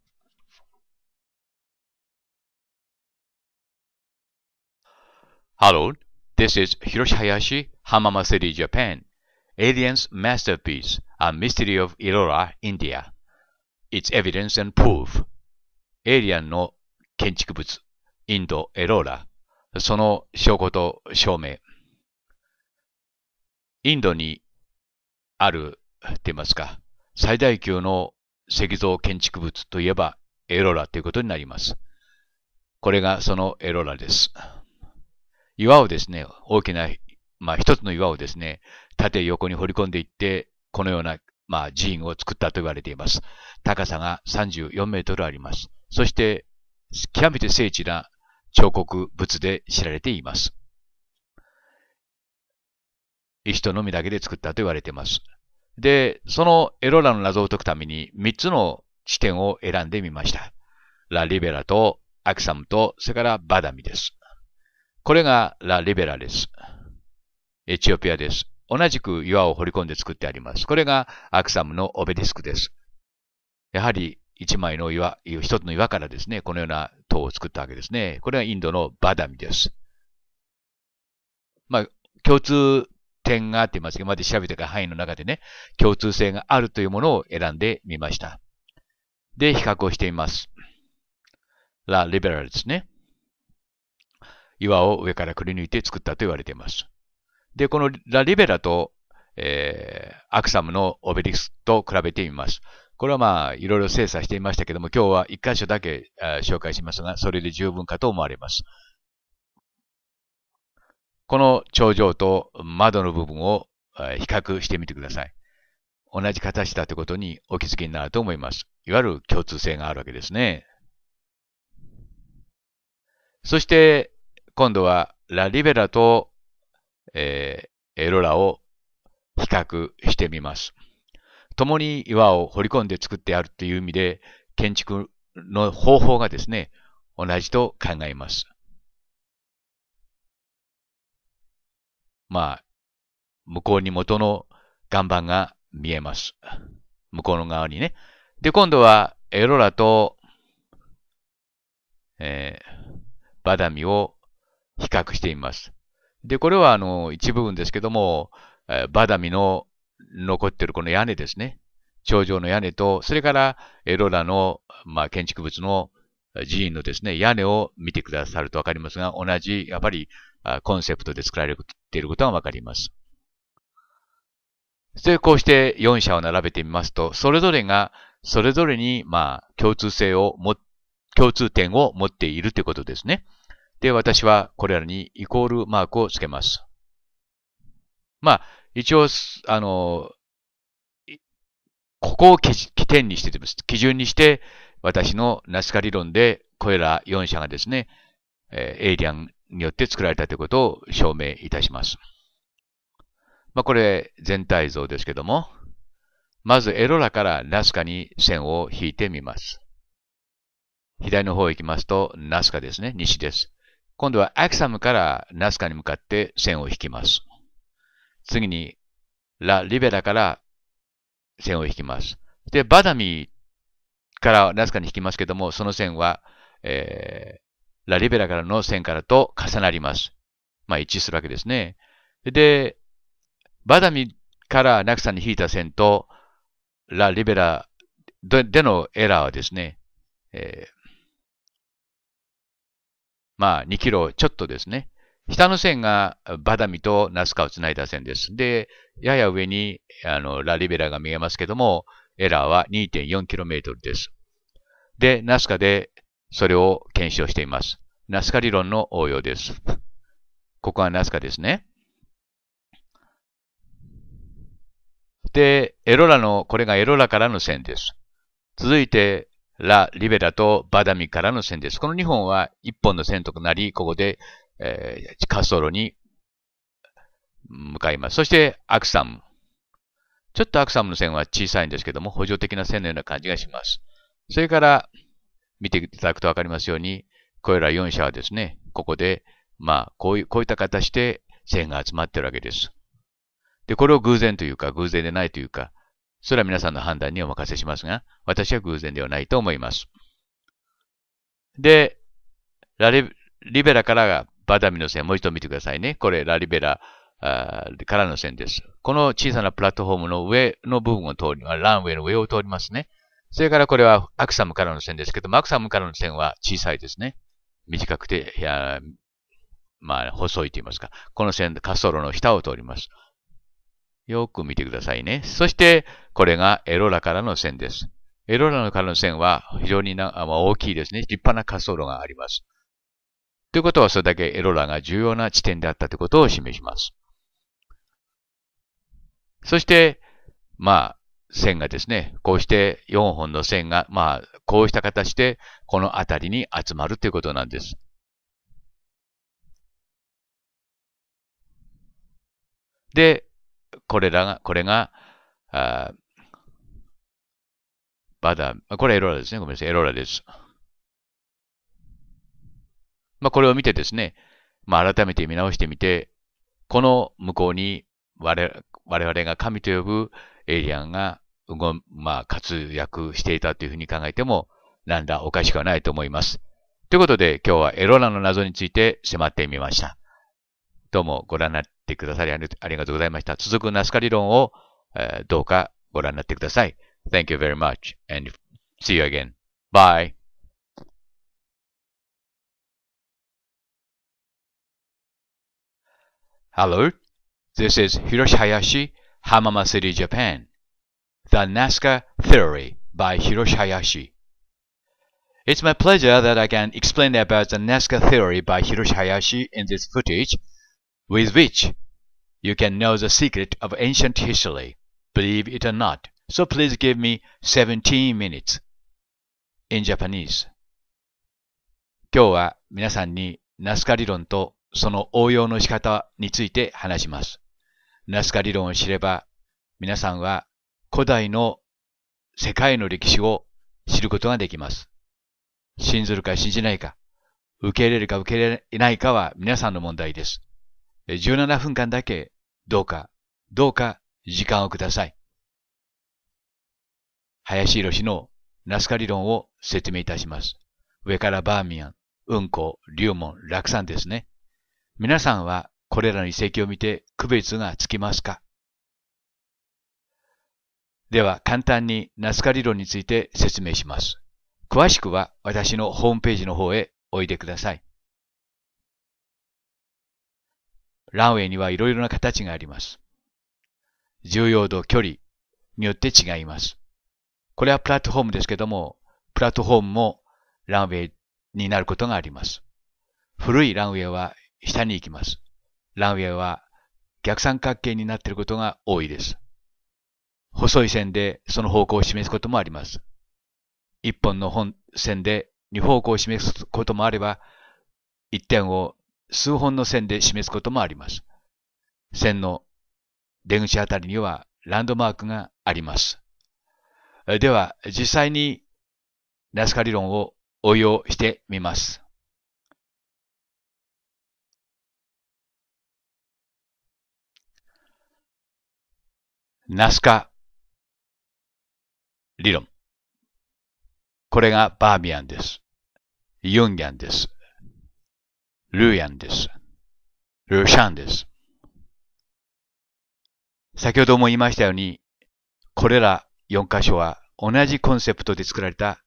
Hello, This is Hiroshi Hayashi, Hamama City, Japan. Alien's Masterpiece, A Mystery of Irora, India. Its Evidence and Proof. エイリアンの建築物、インド・エローラ。その証拠と証明。インドにあるって言いますか、最大級の石像建築物といえばエロラということになります。これがそのエロラです。岩をですね、大きな、まあ一つの岩をですね、縦横に掘り込んでいって、このような、まあ、寺院を作ったと言われています。高さが34メートルあります。そして、極めて精緻な彫刻物で知られています。石とのみだけで作ったと言われています。で、そのエロラの謎を解くために3つの地点を選んでみました。ラ・リベラとアクサムと、それからバダミです。これがラ・リベラです。エチオピアです。同じく岩を掘り込んで作ってあります。これがアクサムのオベリスクです。やはり一枚の岩、一つの岩からですね、このような塔を作ったわけですね。これがインドのバダミです。まあ、共通点があってますけど、まで調べて範囲の中でね、共通性があるというものを選んでみました。で、比較をしてみます。ラ・リベラルですね。岩を上からくり抜いて作ったと言われています。で、このラ・リベラと、えー、アクサムのオベリスと比べてみます。これはまあ、いろいろ精査していましたけども、今日は一箇所だけ紹介しますが、それで十分かと思われます。この頂上と窓の部分を比較してみてください。同じ形だということにお気づきになると思います。いわゆる共通性があるわけですね。そして、今度はラリベラと、えー、エロラを比較してみます。共に岩を掘り込んで作ってあるという意味で、建築の方法がですね、同じと考えます。まあ、向こうに元の岩盤が見えます。向こうの側にね。で、今度はエロラと、えー、バダミを比較してみます。で、これはあの、一部分ですけども、えー、バダミの残ってるこの屋根ですね。頂上の屋根と、それからエロラの、まあ、建築物の寺院のですね、屋根を見てくださるとわかりますが、同じ、やっぱりコンセプトで作られていることがわかります。で、こうして4社を並べてみますと、それぞれが、それぞれに、まあ、共通性をも、共通点を持っているということですね。で、私はこれらにイコールマークをつけます。まあ、一応、あの、ここを基点にしてす。基準にして、私のナスカ理論で、これら4社がですね、えー、エイリアンによって作られたということを証明いたします。まあ、これ全体像ですけども、まずエロラからナスカに線を引いてみます。左の方行きますと、ナスカですね、西です。今度はアクサムからナスカに向かって線を引きます。次に、ラ・リベラから線を引きます。で、バダミからナスカに引きますけども、その線は、えラリベラからの線からと重なります。まあ一致するわけですね。で、バダミからナクサに引いた線と、ラ・リベラでのエラーはですね、えー、まあ2キロちょっとですね。下の線がバダミとナスカをつないだ線です。で、やや上にあのラ・リベラが見えますけども、エラーは 2.4km です。で、ナスカでそれを検証しています。ナスカ理論の応用です。ここはナスカですね。で、エロラの、これがエロラからの線です。続いて、ラ・リベラとバダミからの線です。この2本は1本の線となり、ここで、えー、滑走路に向かいます。そして、アクサム。ちょっとアクサムの線は小さいんですけども、補助的な線のような感じがします。それから、見ていただくとわかりますように、これら4社はですね、ここで、まあ、こういう、こういった形で線が集まってるわけです。で、これを偶然というか、偶然でないというか、それは皆さんの判断にお任せしますが、私は偶然ではないと思います。で、ラリリベラからがバダミの線、もう一度見てくださいね。これ、ラリベラからの線です。この小さなプラットフォームの上の部分を通り、ランウェイの上を通りますね。それからこれはアクサムからの線ですけども、アクサムからの線は小さいですね。短くて、いやまあ、細いと言いますか。この線で滑走路の下を通ります。よく見てくださいね。そして、これがエロラからの線です。エロラからの線は非常にな、まあ、大きいですね。立派な滑走路があります。ということは、それだけエロラが重要な地点であったということを示します。そして、まあ、線がですね、こうして4本の線が、まあ、こうした形で、この辺りに集まるということなんです。で、これらが、これが、あバダ、これエローラですね。ごめんなさい、エローラです。まあ、これを見てですね、まあ、改めて見直してみて、この向こうに我我々が神と呼ぶエイリアンが、まあ、活躍していたというふうに考えても、なんだおかしくはないと思います。ということで、今日はエロラの謎について迫ってみました。どうもご覧になってくださりありがとうございました。続くナスカ理論を、えー、どうかご覧になってください。Thank you very much and see you again. Bye. Hello, this is Hiroshi Hayashi. Hamama City, Japan. The Nazca Theory by Hiroshi Hayashi. It's my pleasure that I can explain about the Nazca Theory by Hiroshi Hayashi in this footage, with which you can know the secret of ancient history, believe it or not. So please give me 17 minutes in Japanese. 今日は皆さんにナスカ理論とその応用の仕方について話します。ナスカ理論を知れば、皆さんは古代の世界の歴史を知ることができます。信ずるか信じないか、受け入れるか受け入れないかは皆さんの問題です。17分間だけ、どうか、どうか時間をください。林博のナスカ理論を説明いたします。上からバーミヤン、うんこ、龍門、サンですね。皆さんはこれらの遺跡を見て区別がつきますかでは簡単にナスカ理論について説明します。詳しくは私のホームページの方へおいでください。ランウェイにはいろいろな形があります。重要度、距離によって違います。これはプラットフォームですけども、プラットフォームもランウェイになることがあります。古いランウェイは下に行きます。ランウェイは逆三角形になっていることが多いです。細い線でその方向を示すこともあります。一本の本線で二方向を示すこともあれば、一点を数本の線で示すこともあります。線の出口あたりにはランドマークがあります。では、実際にナスカ理論を応用してみます。ナスカ理論。これがバーミヤンです。ユンギャンです。ルーヤンです。ルーシャンです。先ほども言いましたように、これら4箇所は同じコンセプトで作られた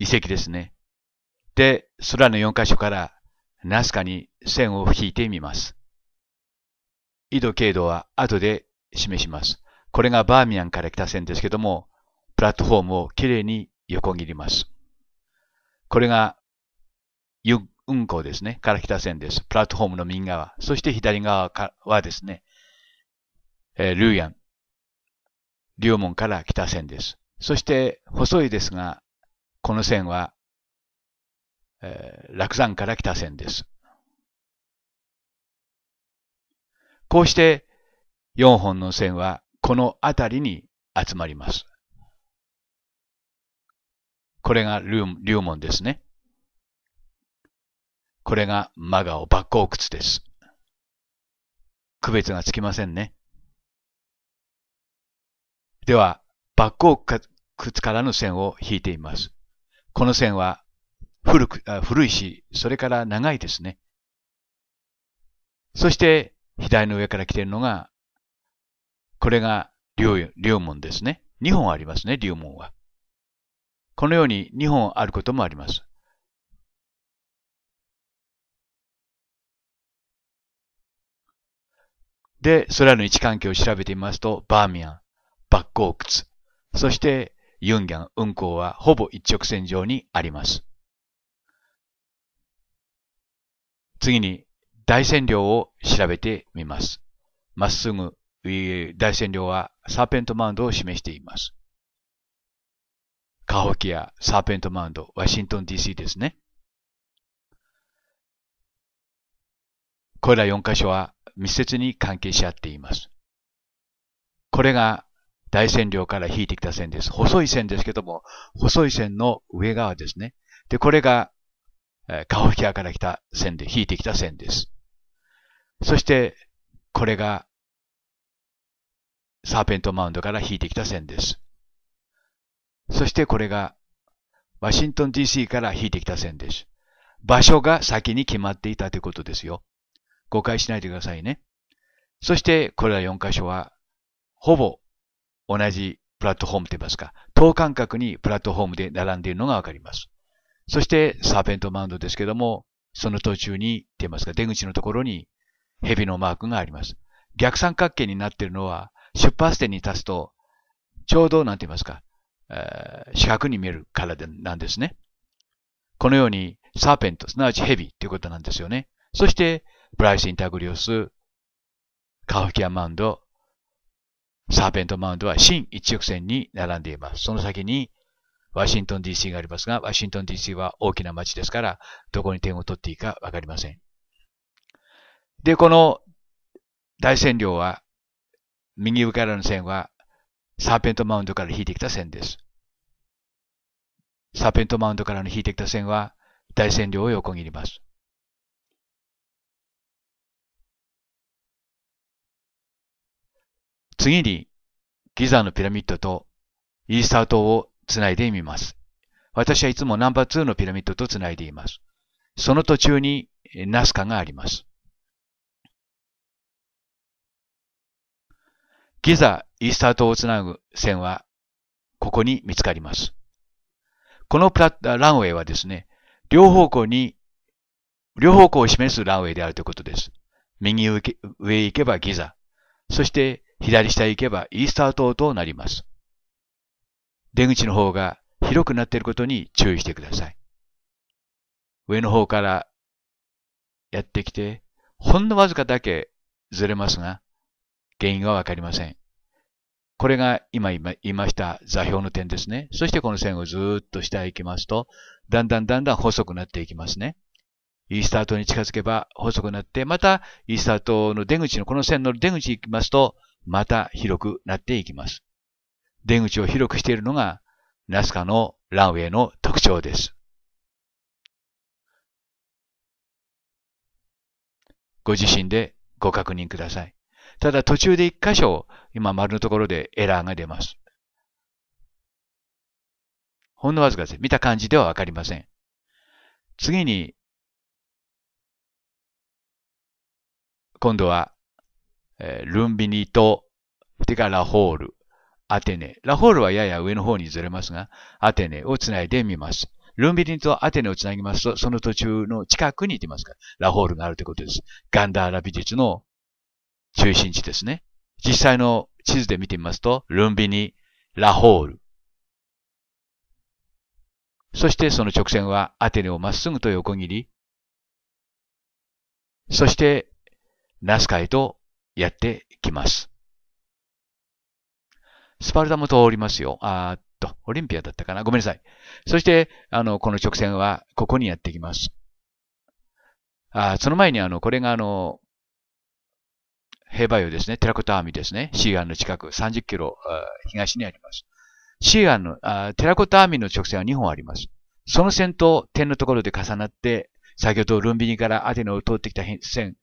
遺跡ですね。で、空の4箇所からナスカに線を引いてみます。緯度経度は後で示します。これがバーミヤンから来た線ですけども、プラットフォームをきれいに横切ります。これが、ユン運行ですね、から来た線です。プラットフォームの右側。そして左側はですね、えー、ルーヤン、龍門から来た線です。そして細いですが、この線は、えー、落山から来た線です。こうして4本の線はこの辺りに集まります。これが龍門ですね。これがマガオ、バッコです。区別がつきませんね。では、バッコからの線を引いています。この線は古く古いし、それから長いですね。そして、左の上から来ているのがこれが龍門ですね。2本ありますね、龍門は。このように2本あることもあります。で、それらの位置関係を調べてみますと、バーミヤン、バッコークツ、そしてユンギャン、運行はほぼ一直線上にあります。次に、大線量を調べてみます。まっすぐ大占領はサーペントマウンドを示しています。カホキア、サーペントマウンド、ワシントン DC ですね。これら4箇所は密接に関係し合っています。これが大線量から引いてきた線です。細い線ですけども、細い線の上側ですね。で、これが、カホキアから来た線で、引いてきた線です。そして、これがサーペントマウンドから引いてきた線です。そしてこれがワシントン DC から引いてきた線です。場所が先に決まっていたということですよ。誤解しないでくださいね。そしてこれら4箇所はほぼ同じプラットフォームといいますか、等間隔にプラットフォームで並んでいるのがわかります。そしてサーペントマウンドですけども、その途中に、と言いますか、出口のところに蛇のマークがあります。逆三角形になっているのは、出発点に立つと、ちょうど、なんて言いますか、えー、四角に見えるからでなんですね。このように、サーペント、すなわち蛇ということなんですよね。そして、ブライス・インタグリオス、カフキア・マウンド、サーペント・マウンドは新一直線に並んでいます。その先に、ワシントン DC がありますが、ワシントン DC は大きな街ですから、どこに点を取っていいかわかりません。で、この大占領は右上からの線は、サーペントマウンドから引いてきた線です。サーペントマウンドからの引いてきた線は、大線量を横切ります。次に、ギザのピラミッドとイースター島をつないでみます。私はいつもナンバー2のピラミッドとつないでいます。その途中にナスカがあります。ギザ・イースター島をつなぐ線は、ここに見つかります。このプラランウェイはですね、両方向に、両方向を示すランウェイであるということです。右上行けばギザ、そして左下行けばイースター島となります。出口の方が広くなっていることに注意してください。上の方からやってきて、ほんのわずかだけずれますが、原因はわかりません。これが今言いました座標の点ですね。そしてこの線をずっと下へ行きますと、だんだんだんだん細くなっていきますね。イースター島に近づけば細くなって、またイースター島の出口のこの線の出口行きますと、また広くなっていきます。出口を広くしているのが、ナスカのランウェイの特徴です。ご自身でご確認ください。ただ途中で1箇所、今丸のところでエラーが出ます。ほんのわずかです。見た感じではわかりません。次に、今度は、えー、ルンビニと、てかラホール、アテネ。ラホールはやや上の方にずれますが、アテネをつないでみます。ルンビニとアテネをつなぎますと、その途中の近くに行きますから、ラホールがあるということです。ガンダーラ美術の中心地ですね。実際の地図で見てみますと、ルンビニ、ラホール。そしてその直線はアテネをまっすぐと横切り、そしてナスカへとやってきます。スパルタも通りますよ。あっと、オリンピアだったかな。ごめんなさい。そして、あの、この直線はここにやってきます。あその前に、あの、これがあの、兵馬俑ですね、テラコタアーミですね、シーアンの近く、30キロ東にあります。シーアンの、テラコタアーミの直線は2本あります。その線と点のところで重なって、先ほどルンビニからアテネを通ってきた線、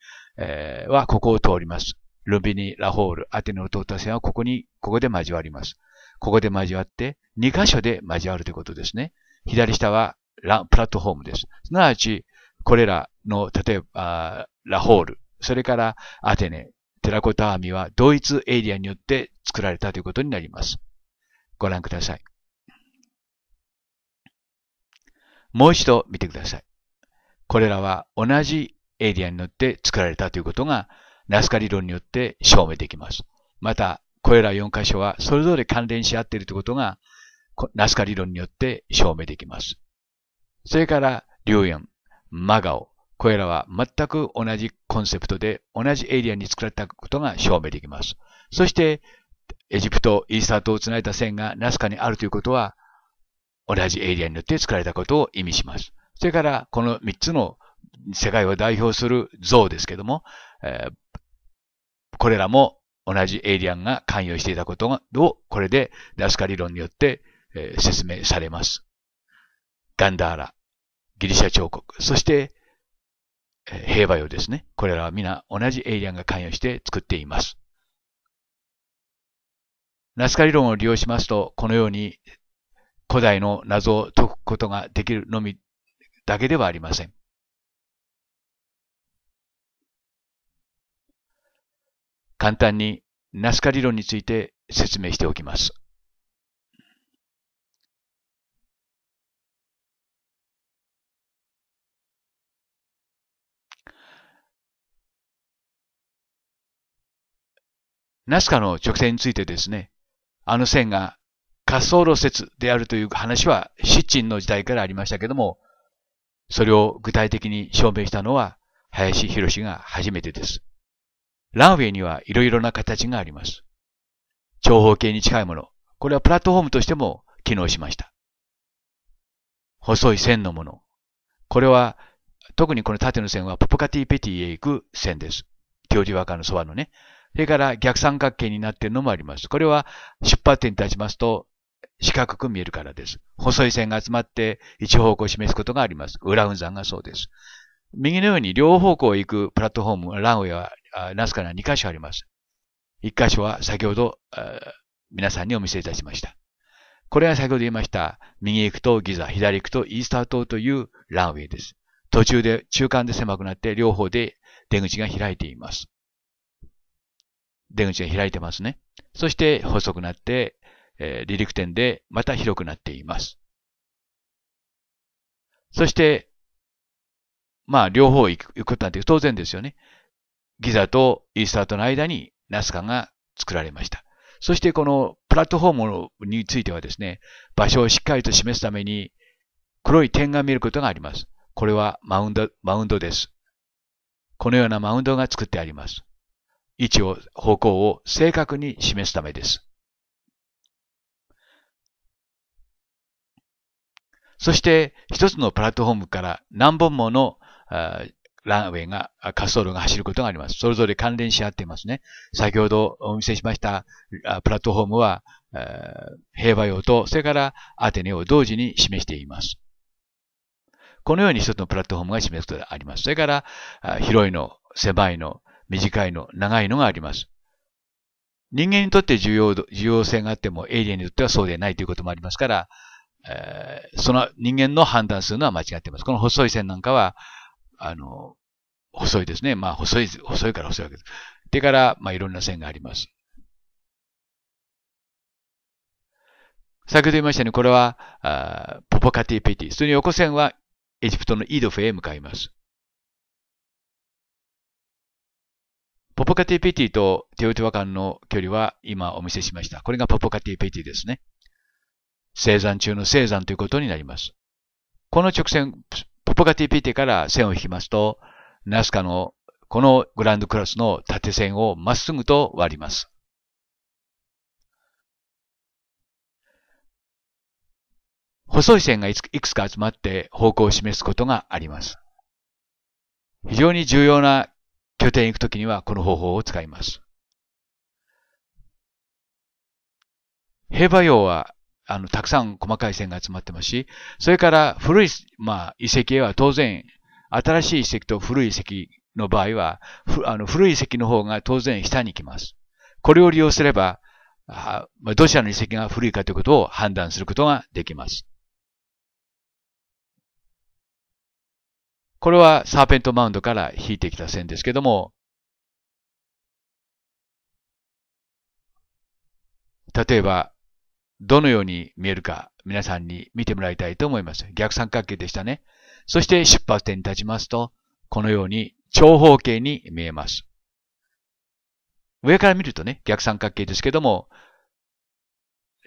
はここを通ります。ルンビニ、ラホール、アテネを通った線はここに、ここで交わります。ここで交わって、2箇所で交わるということですね。左下はラプラットフォームです。すなわち、これらの、例えば、ラホール、それからアテネ、テラコタアーミは同一エイリアによって作られたということになります。ご覧ください。もう一度見てください。これらは同じエイリアによって作られたということがナスカ理論によって証明できます。また、これら4箇所はそれぞれ関連し合っているということがナスカ理論によって証明できます。それから、リュウヨン、マガオ、これらは全く同じコンセプトで同じエリアに作られたことが証明できます。そして、エジプト、イースター島をつないだ線がナスカにあるということは、同じエリアによって作られたことを意味します。それから、この3つの世界を代表する像ですけども、えー、これらも同じエイリアンが関与していたことを、これでナスカ理論によって、えー、説明されます。ガンダーラ、ギリシャ彫刻、そして兵馬俑ですね。これらは皆同じエイリアンが関与して作っています。ナスカ理論を利用しますと、このように古代の謎を解くことができるのみだけではありません。簡単にナスカ理論について説明しておきます。ナスカの直線についてですね、あの線が滑走路説であるという話はシッチンの時代からありましたけども、それを具体的に証明したのは林博士が初めてです。ランウェイにはいろいろな形があります。長方形に近いもの、これはプラットフォームとしても機能しました。細い線のもの、これは特にこの縦の線はポポカティペティへ行く線です。教授若のそばのね、それから逆三角形になっているのもあります。これは出発点に立ちますと四角く見えるからです。細い線が集まって一方向を示すことがあります。裏運算がそうです。右のように両方向へ行くプラットフォーム、ランウェイは、ナスカには2箇所あります。1箇所は先ほど皆さんにお見せいたしました。これは先ほど言いました、右行くとギザ、左行くとイースター島というランウェイです。途中で、中間で狭くなって両方で出口が開いています。出口が開いてますね。そして細くなって、えー、離陸点でまた広くなっています。そして、まあ、両方行くことなんて当然ですよね。ギザとイースターとの間にナスカが作られました。そしてこのプラットフォームについてはですね、場所をしっかりと示すために黒い点が見ることがあります。これはマウンド、マウンドです。このようなマウンドが作ってあります。位置を、方向を正確に示すためです。そして一つのプラットフォームから何本ものランウェイが、滑走路が走ることがあります。それぞれ関連し合っていますね。先ほどお見せしましたプラットフォームは、平和用と、それからアテネを同時に示しています。このように一つのプラットフォームが示すことがあります。それから、広いの、狭いの、短いの、長いのがあります。人間にとって重要、重要性があっても、エイリアンにとってはそうでないということもありますから、えー、その人間の判断するのは間違っています。この細い線なんかは、あの、細いですね。まあ、細い、細いから細いわけです。でから、まあ、いろんな線があります。先ほど言いましたように、これは、ポポカティペティ。それに横線はエジプトのイドフェへ向かいます。ポポカティペティとテオティワカンの距離は今お見せしました。これがポポカティペティですね。生産中の生産ということになります。この直線、ポポカティペティから線を引きますと、ナスカのこのグランドクラスの縦線をまっすぐと割ります。細い線がいくつか集まって方向を示すことがあります。非常に重要な拠点行くときにはこの方法を使います。平和用はあの、たくさん細かい線が集まってますし、それから古い、まあ、遺跡へは当然、新しい遺跡と古い遺跡の場合は、あの古い遺跡の方が当然下に来ます。これを利用すれば、あまどちらの遺跡が古いかということを判断することができます。これはサーペントマウンドから引いてきた線ですけども、例えば、どのように見えるか皆さんに見てもらいたいと思います。逆三角形でしたね。そして出発点に立ちますと、このように長方形に見えます。上から見るとね、逆三角形ですけども、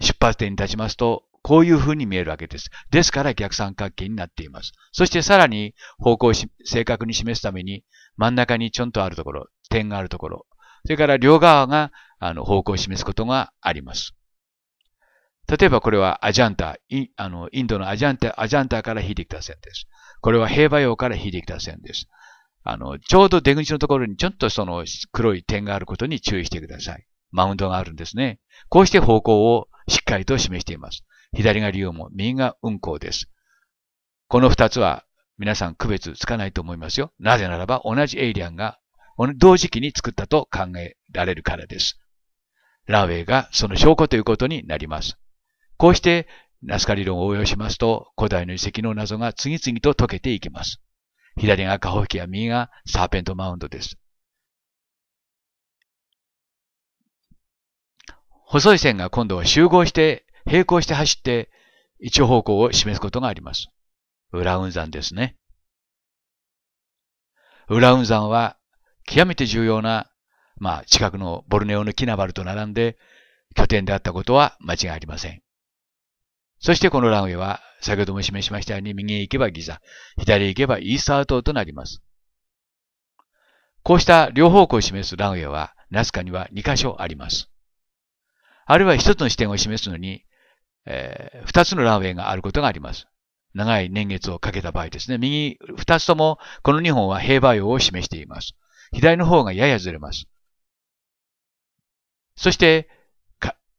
出発点に立ちますと、こういう風に見えるわけです。ですから逆三角形になっています。そしてさらに方向を正確に示すために真ん中にちょんとあるところ、点があるところ、それから両側があの方向を示すことがあります。例えばこれはアジャンタ、イあのインドのアジャンタ、アジャンタから引いてきた線です。これは平和洋から引いてきた線です。あの、ちょうど出口のところにちょっとその黒い点があることに注意してください。マウンドがあるんですね。こうして方向をしっかりと示しています。左が竜門、右が運行です。この二つは皆さん区別つかないと思いますよ。なぜならば同じエイリアンが同時期に作ったと考えられるからです。ランウェイがその証拠ということになります。こうしてナスカ理論を応用しますと古代の遺跡の謎が次々と解けていきます。左がカホフキや右がサーペントマウンドです。細い線が今度は集合して並行して走って一方向を示すことがあります。ウラウン山ですね。ウラウン山は極めて重要な、まあ、近くのボルネオのキナバルと並んで拠点であったことは間違いありません。そしてこのランウェイは、先ほども示しましたように、右へ行けばギザ、左へ行けばイースター島となります。こうした両方向を示すランウェイは、ナスカには2箇所あります。あるいは一つの視点を示すのに、えー、つのランウェイがあることがあります。長い年月をかけた場合ですね。右二つともこの日本は平和用を示しています。左の方がややずれます。そして、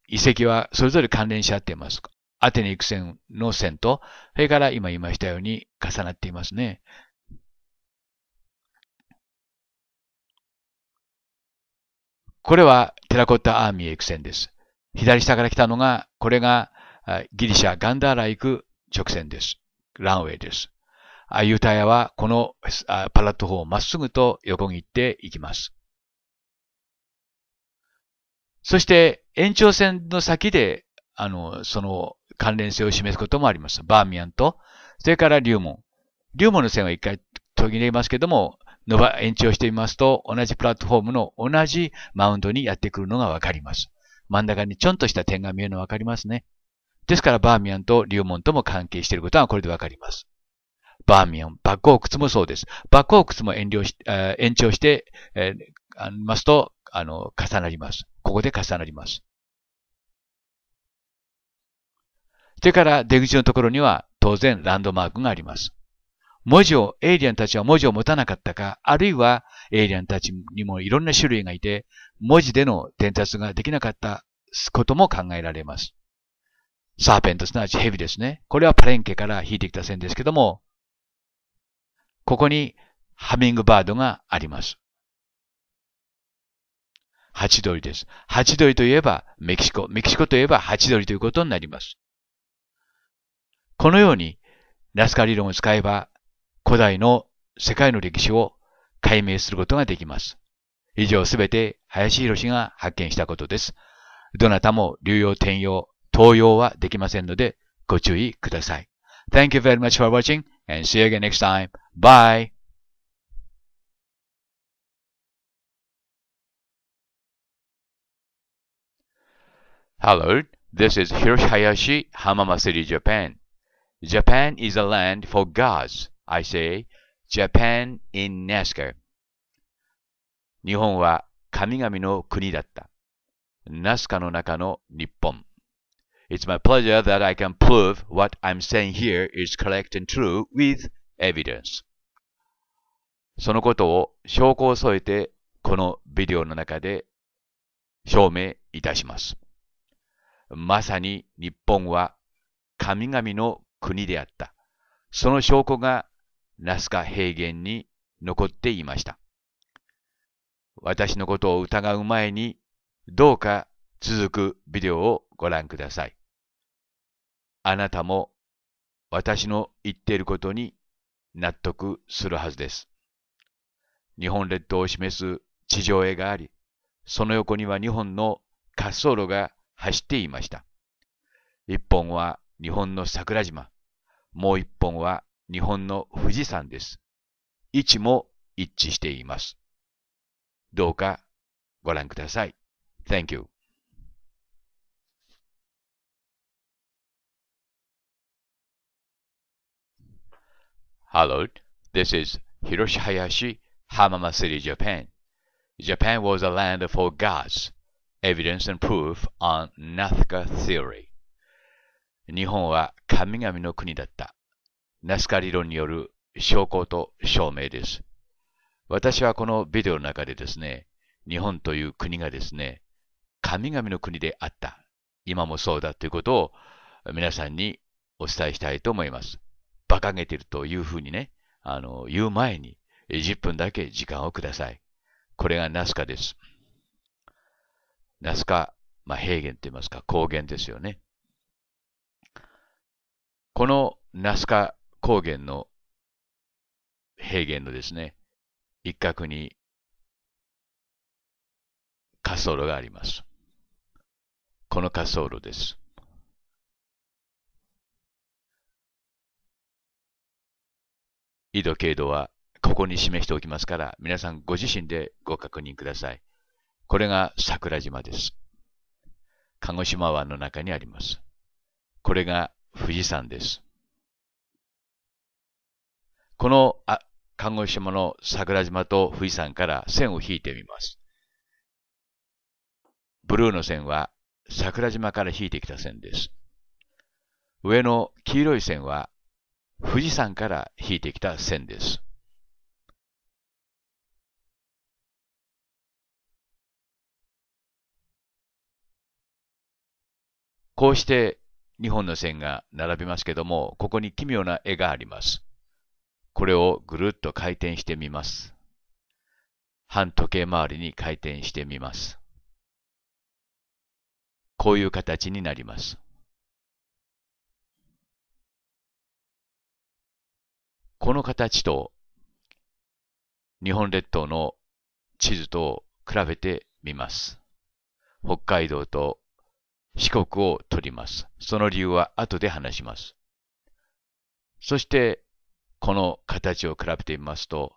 遺跡はそれぞれ関連し合っています。アテネ育くの線と、それから今言いましたように重なっていますね。これはテラコッタアーミー育くです。左下から来たのが、これがギリシャ、ガンダーラ行く直線です。ランウェイです。ユタヤはこのパラットフォームをまっすぐと横切っていきます。そして延長線の先で、あの、その関連性を示すこともあります。バーミヤンと、それからリリューモン。ューモンの線は一回途切れますけども、伸ば、延長してみますと、同じプラットフォームの同じマウンドにやってくるのがわかります。真ん中にちょんとした点が見えるのわかりますね。ですからバーミヤンとモ門とも関係していることはこれでわかります。バーミヤン、バックオークツもそうです。バックオークツも延し、延長して、えー、ありますと、あの、重なります。ここで重なります。それから出口のところには当然ランドマークがあります。文字を、エイリアンたちは文字を持たなかったか、あるいはエイリアンたちにもいろんな種類がいて、文字での伝達ができなかったことも考えられます。サーペント、すなわち蛇ですね。これはパレンケから引いてきた線ですけども、ここにハミングバードがあります。ハチドリです。ハチドリといえばメキシコ。メキシコといえばハチドリということになります。このように、ナスカ理論を使えば、古代の世界の歴史を解明することができます。以上すべて林博が発見したことです。どなたも流用転用、投用はできませんのでご注意ください。Thank you very much for watching and see you again next time. Bye! Hello, this is Hiroshi Hayashi, Hamama City, Japan. Japan is a land for gods. I say, Japan in n a z c a 日本は神々の国だった。ナスカの中の日本。It's my pleasure that I can prove what I'm saying here is correct and true with evidence. そのことを証拠を添えてこのビデオの中で証明いたします。まさに日本は神々の国であった。その証拠がナスカ平原に残っていました。私のことを疑う前にどうか続くビデオをご覧ください。あなたも私の言っていることに納得するはずです。日本列島を示す地上絵があり、その横には2本の滑走路が走っていました。1本は日本の桜島、もう1本は日本の富士山です。位置も一致しています。どうかご覧ください。Thank you. Hello, this is Hiroshi Hayashi, Hamama City, Japan. Japan was a land of four gods. Evidence and proof on Nazca theory. 日本は神々の国だった。ナスカ理論による証拠と証明です。私はこのビデオの中でですね、日本という国がですね、神々の国であった。今もそうだということを皆さんにお伝えしたいと思います。馬鹿げてるというふうにね、あの、言う前に、10分だけ時間をください。これがナスカです。ナスカ、まあ、平原と言いますか、高原ですよね。このナスカ高原の平原のですね、一角に滑走路があります。この滑走路です。緯度、経度はここに示しておきますから、皆さんご自身でご確認ください。これが桜島です。鹿児島湾の中にあります。これが富士山です。このあ鹿児島の桜島と富士山から線を引いてみます。ブルーの線は桜島から引いてきた線です。上の黄色い線は富士山から引いてきた線です。こうして2本の線が並びますけども、ここに奇妙な絵があります。これをぐるっと回転してみます。反時計回りに回転してみます。こういう形になります。この形と日本列島の地図と比べてみます。北海道と四国を取ります。その理由は後で話します。そして、この形を比べてみますと、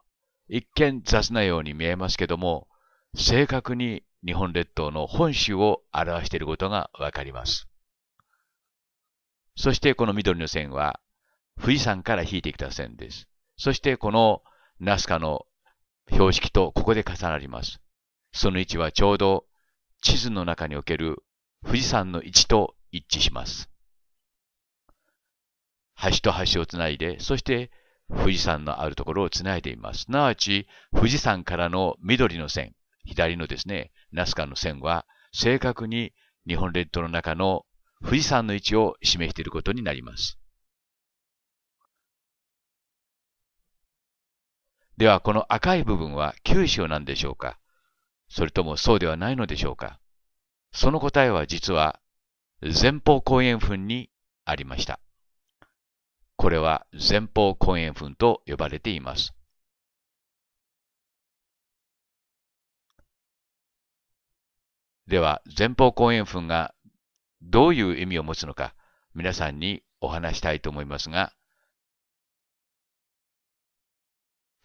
一見雑なように見えますけども、正確に日本列島の本州を表していることがわかります。そしてこの緑の線は富士山から引いてきた線です。そしてこのナスカの標識とここで重なります。その位置はちょうど地図の中における富士山の位置と一致します。橋と橋をつないで、そして富士山のあるところをつないでいます。すなわち、富士山からの緑の線、左のですね、ナスカの線は、正確に日本列島の中の富士山の位置を示していることになります。ではこの赤い部分は九州なんでしょうかそれともそうではないのでしょうかその答えは実は前方後円墳にありました。これは前方後円墳と呼ばれています。では前方後円墳がどういう意味を持つのか皆さんにお話したいと思いますが、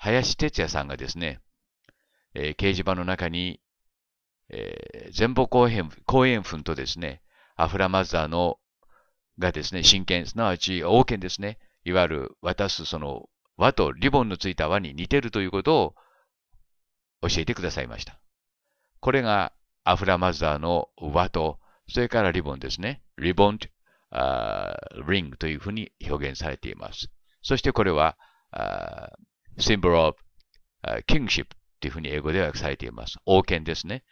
林哲也さんがですね、えー、掲示板の中に、えー、前方後円後円墳とですね、アフラマザーのがですね、真剣、すなわち王権ですね、いわゆる渡すその和とリボンのついた輪に似てるということを教えてくださいました。これがアフラマザーの和と、それからリボンですね、リボンリングというふうに表現されています。そしてこれは、symbol of kingship というふうに英語ではされています。王権ですね。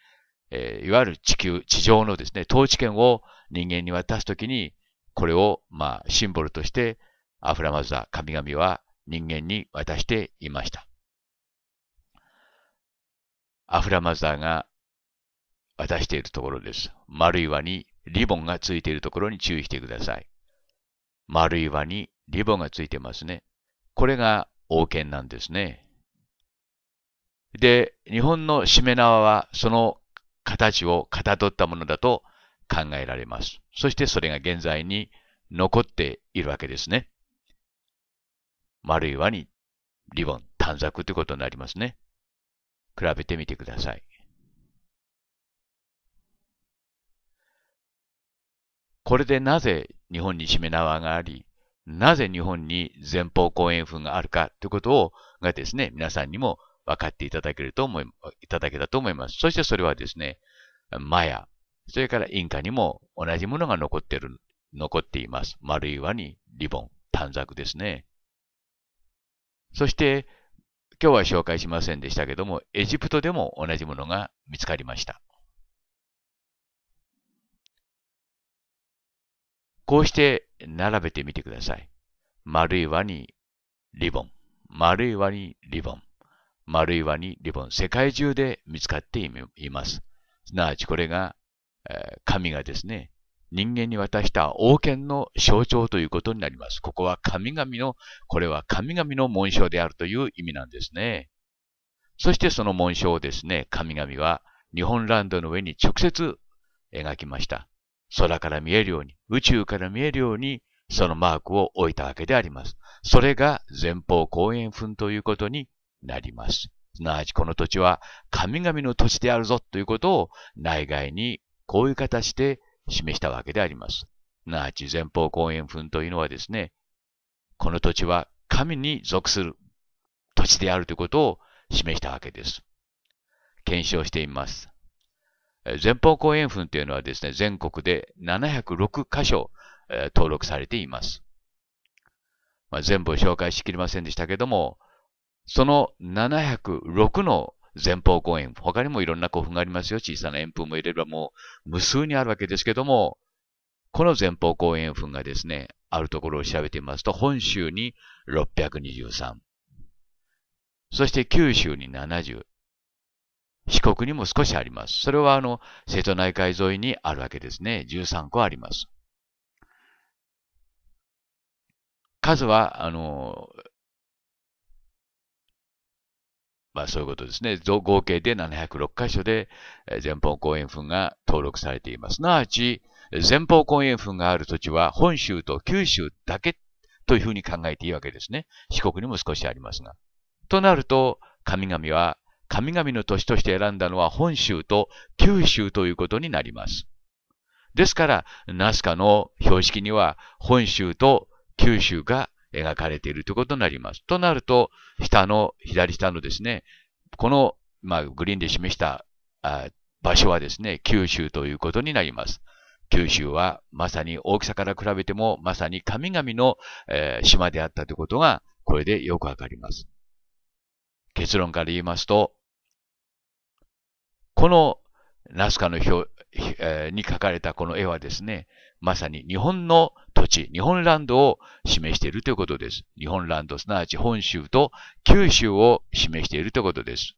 えー、いわゆる地球、地上のですね、統治権を人間に渡すときに、これを、まあ、シンボルとして、アフラマズダ、神々は人間に渡していました。アフラマズダが渡しているところです。丸い輪にリボンがついているところに注意してください。丸い輪にリボンがついてますね。これが王権なんですね。で、日本のしめ縄はその形をかたどったものだと考えられます。そしてそれが現在に残っているわけですね。丸い輪にリボン、短冊ということになりますね。比べてみてください。これでなぜ日本にしめ縄があり、なぜ日本に前方後円墳があるかということを、がですね、皆さんにも分かっていただけると思い、いただけたと思います。そしてそれはですね、マヤ、それからインカにも同じものが残ってる、残っています。丸い輪にリボン、短冊ですね。そして、今日は紹介しませんでしたけども、エジプトでも同じものが見つかりました。こうして並べてみてください。丸い輪にリボン。丸い輪にリボン。丸い輪にリボン。世界中で見つかっています。すなわちこれが、え神がですね、人間に渡した王権の象徴ということになります。ここは神々の、これは神々の紋章であるという意味なんですね。そしてその紋章をですね、神々は日本ランドの上に直接描きました。空から見えるように、宇宙から見えるように、そのマークを置いたわけであります。それが前方後円墳ということになります。すなわちこの土地は神々の土地であるぞということを内外にこういう形で示したわけであります。すなわち前方後円墳というのはですね、この土地は神に属する土地であるということを示したわけです。検証してみます。前方後円墳というのはですね、全国で706箇所、えー、登録されています。まあ、全部紹介しきれませんでしたけども、その706の前方後円、他にもいろんな古墳がありますよ。小さな円墳も入れればもう無数にあるわけですけども、この前方後円墳がですね、あるところを調べてみますと、本州に623、そして九州に70、四国にも少しあります。それはあの、瀬戸内海沿いにあるわけですね。13個あります。数は、あの、まあそういうことですね。合計で706箇所で前方後円墳が登録されています。すなわち、前方後円墳がある土地は本州と九州だけというふうに考えていいわけですね。四国にも少しありますが。となると、神々は神々の年として選んだのは本州と九州ということになります。ですから、ナスカの標識には本州と九州が描かれているということになります。となると、下の、左下のですね、この、まあ、グリーンで示した場所はですね、九州ということになります。九州はまさに大きさから比べてもまさに神々の、えー、島であったということがこれでよくわかります。結論から言いますと、このナスカの表、えー、に描かれたこの絵はですね、まさに日本の土地、日本ランドを示しているということです。日本ランド、すなわち本州と九州を示しているということです。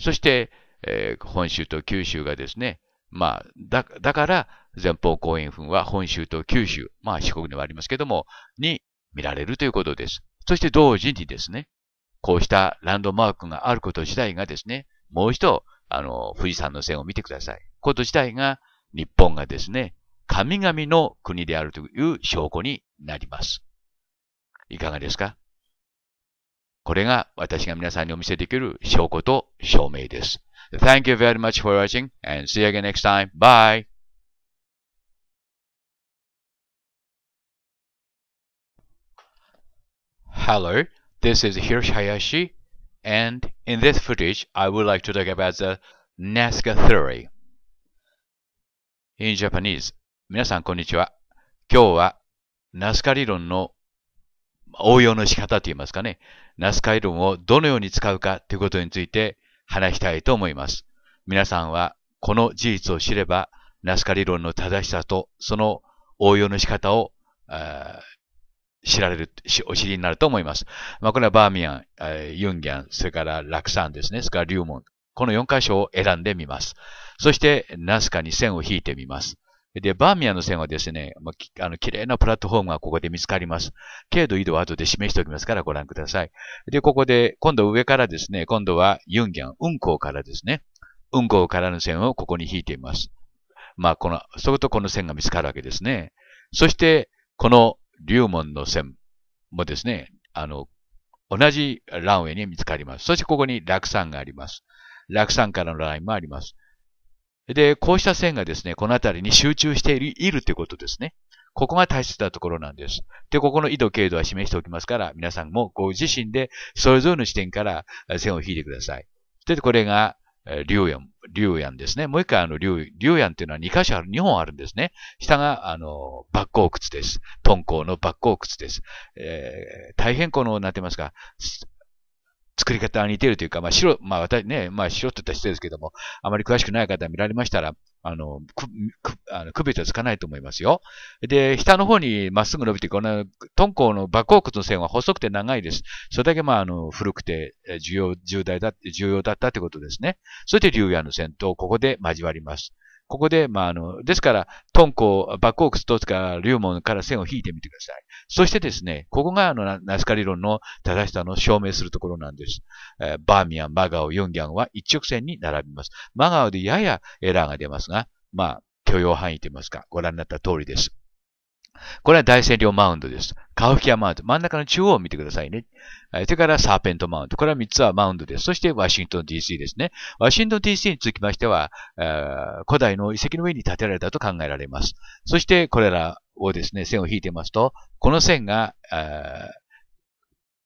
そして、えー、本州と九州がですね、まあ、だ、だから、前方後円墳は本州と九州、まあ四国ではありますけども、に見られるということです。そして同時にですね、こうしたランドマークがあること自体がですね、もう一度、あの、富士山の線を見てください。こと自体が、日本がですね、神々の国であるという証拠になります。いかがですかこれが私が皆さんにお見せできる証拠と証明です。Thank you very much for watching and see you again next time. Bye! Hello. This is Hiroshi Hayashi, and in this footage, I would like to talk about the Nazca Theory. In Japanese, 皆さんこんにちは。今日は、ナスカ理論の応用の仕方と言いますかね、ナスカ理論をどのように使うかということについて話したいと思います。皆さんは、この事実を知れば、ナスカ理論の正しさと、その応用の仕方を知られる、お知りになると思います。まあ、これはバーミヤン、ユンギャン、それからラクサンですね、それからリュウモン。この4箇所を選んでみます。そして、ナスカに線を引いてみます。で、バーミヤンの線はですね、まあ、あの、綺麗なプラットフォームがここで見つかります。軽度、緯度は後で示しておきますからご覧ください。で、ここで、今度上からですね、今度はユンギャン、運行からですね、運行からの線をここに引いています。まあ、この、そことこの線が見つかるわけですね。そして、この龍門の線もですね、あの、同じランウェイに見つかります。そしてここに落山があります。落山からのラインもあります。で、こうした線がですね、この辺りに集中している、いるということですね。ここが大切なところなんです。で、ここの緯度、経度は示しておきますから、皆さんもご自身でそれぞれの視点から線を引いてください。で、これがえー、竜炎、竜炎ですね。もう一回あの竜、竜炎っていうのは二箇所ある、二本あるんですね。下が、あの、抜光窟です。コ光の抜光窟です。えー、大変この、なってますか、作り方が似てるというか、まあ、白、まあ、私ね、まあ、白って言った人ですけども、あまり詳しくない方見られましたら、あの、く、く、あの区別はつかないと思いますよ。で、下の方にまっすぐ伸びて、この、トンコの爆コ骨の線は細くて長いです。それだけ、まあ、あの、古くて、重要、重大だ、重要だったってことですね。そして、竜也の線と、ここで交わります。ここで、まあ、あの、ですから、トンコ、バックオークスとか、モ門から線を引いてみてください。そしてですね、ここが、あの、ナスカ理論の正しさの証明するところなんです。えー、バーミヤン、マガオ、ヨンギャンは一直線に並びます。マガオでややエラーが出ますが、まあ、許容範囲といいますか、ご覧になった通りです。これは大占領マウンドです。カウフキアマウンド。真ん中の中央を見てくださいね。それからサーペントマウンド。これは3つはマウンドです。そしてワシントン DC ですね。ワシントン DC につきましては、古代の遺跡の上に建てられたと考えられます。そしてこれらをですね、線を引いてますと、この線が、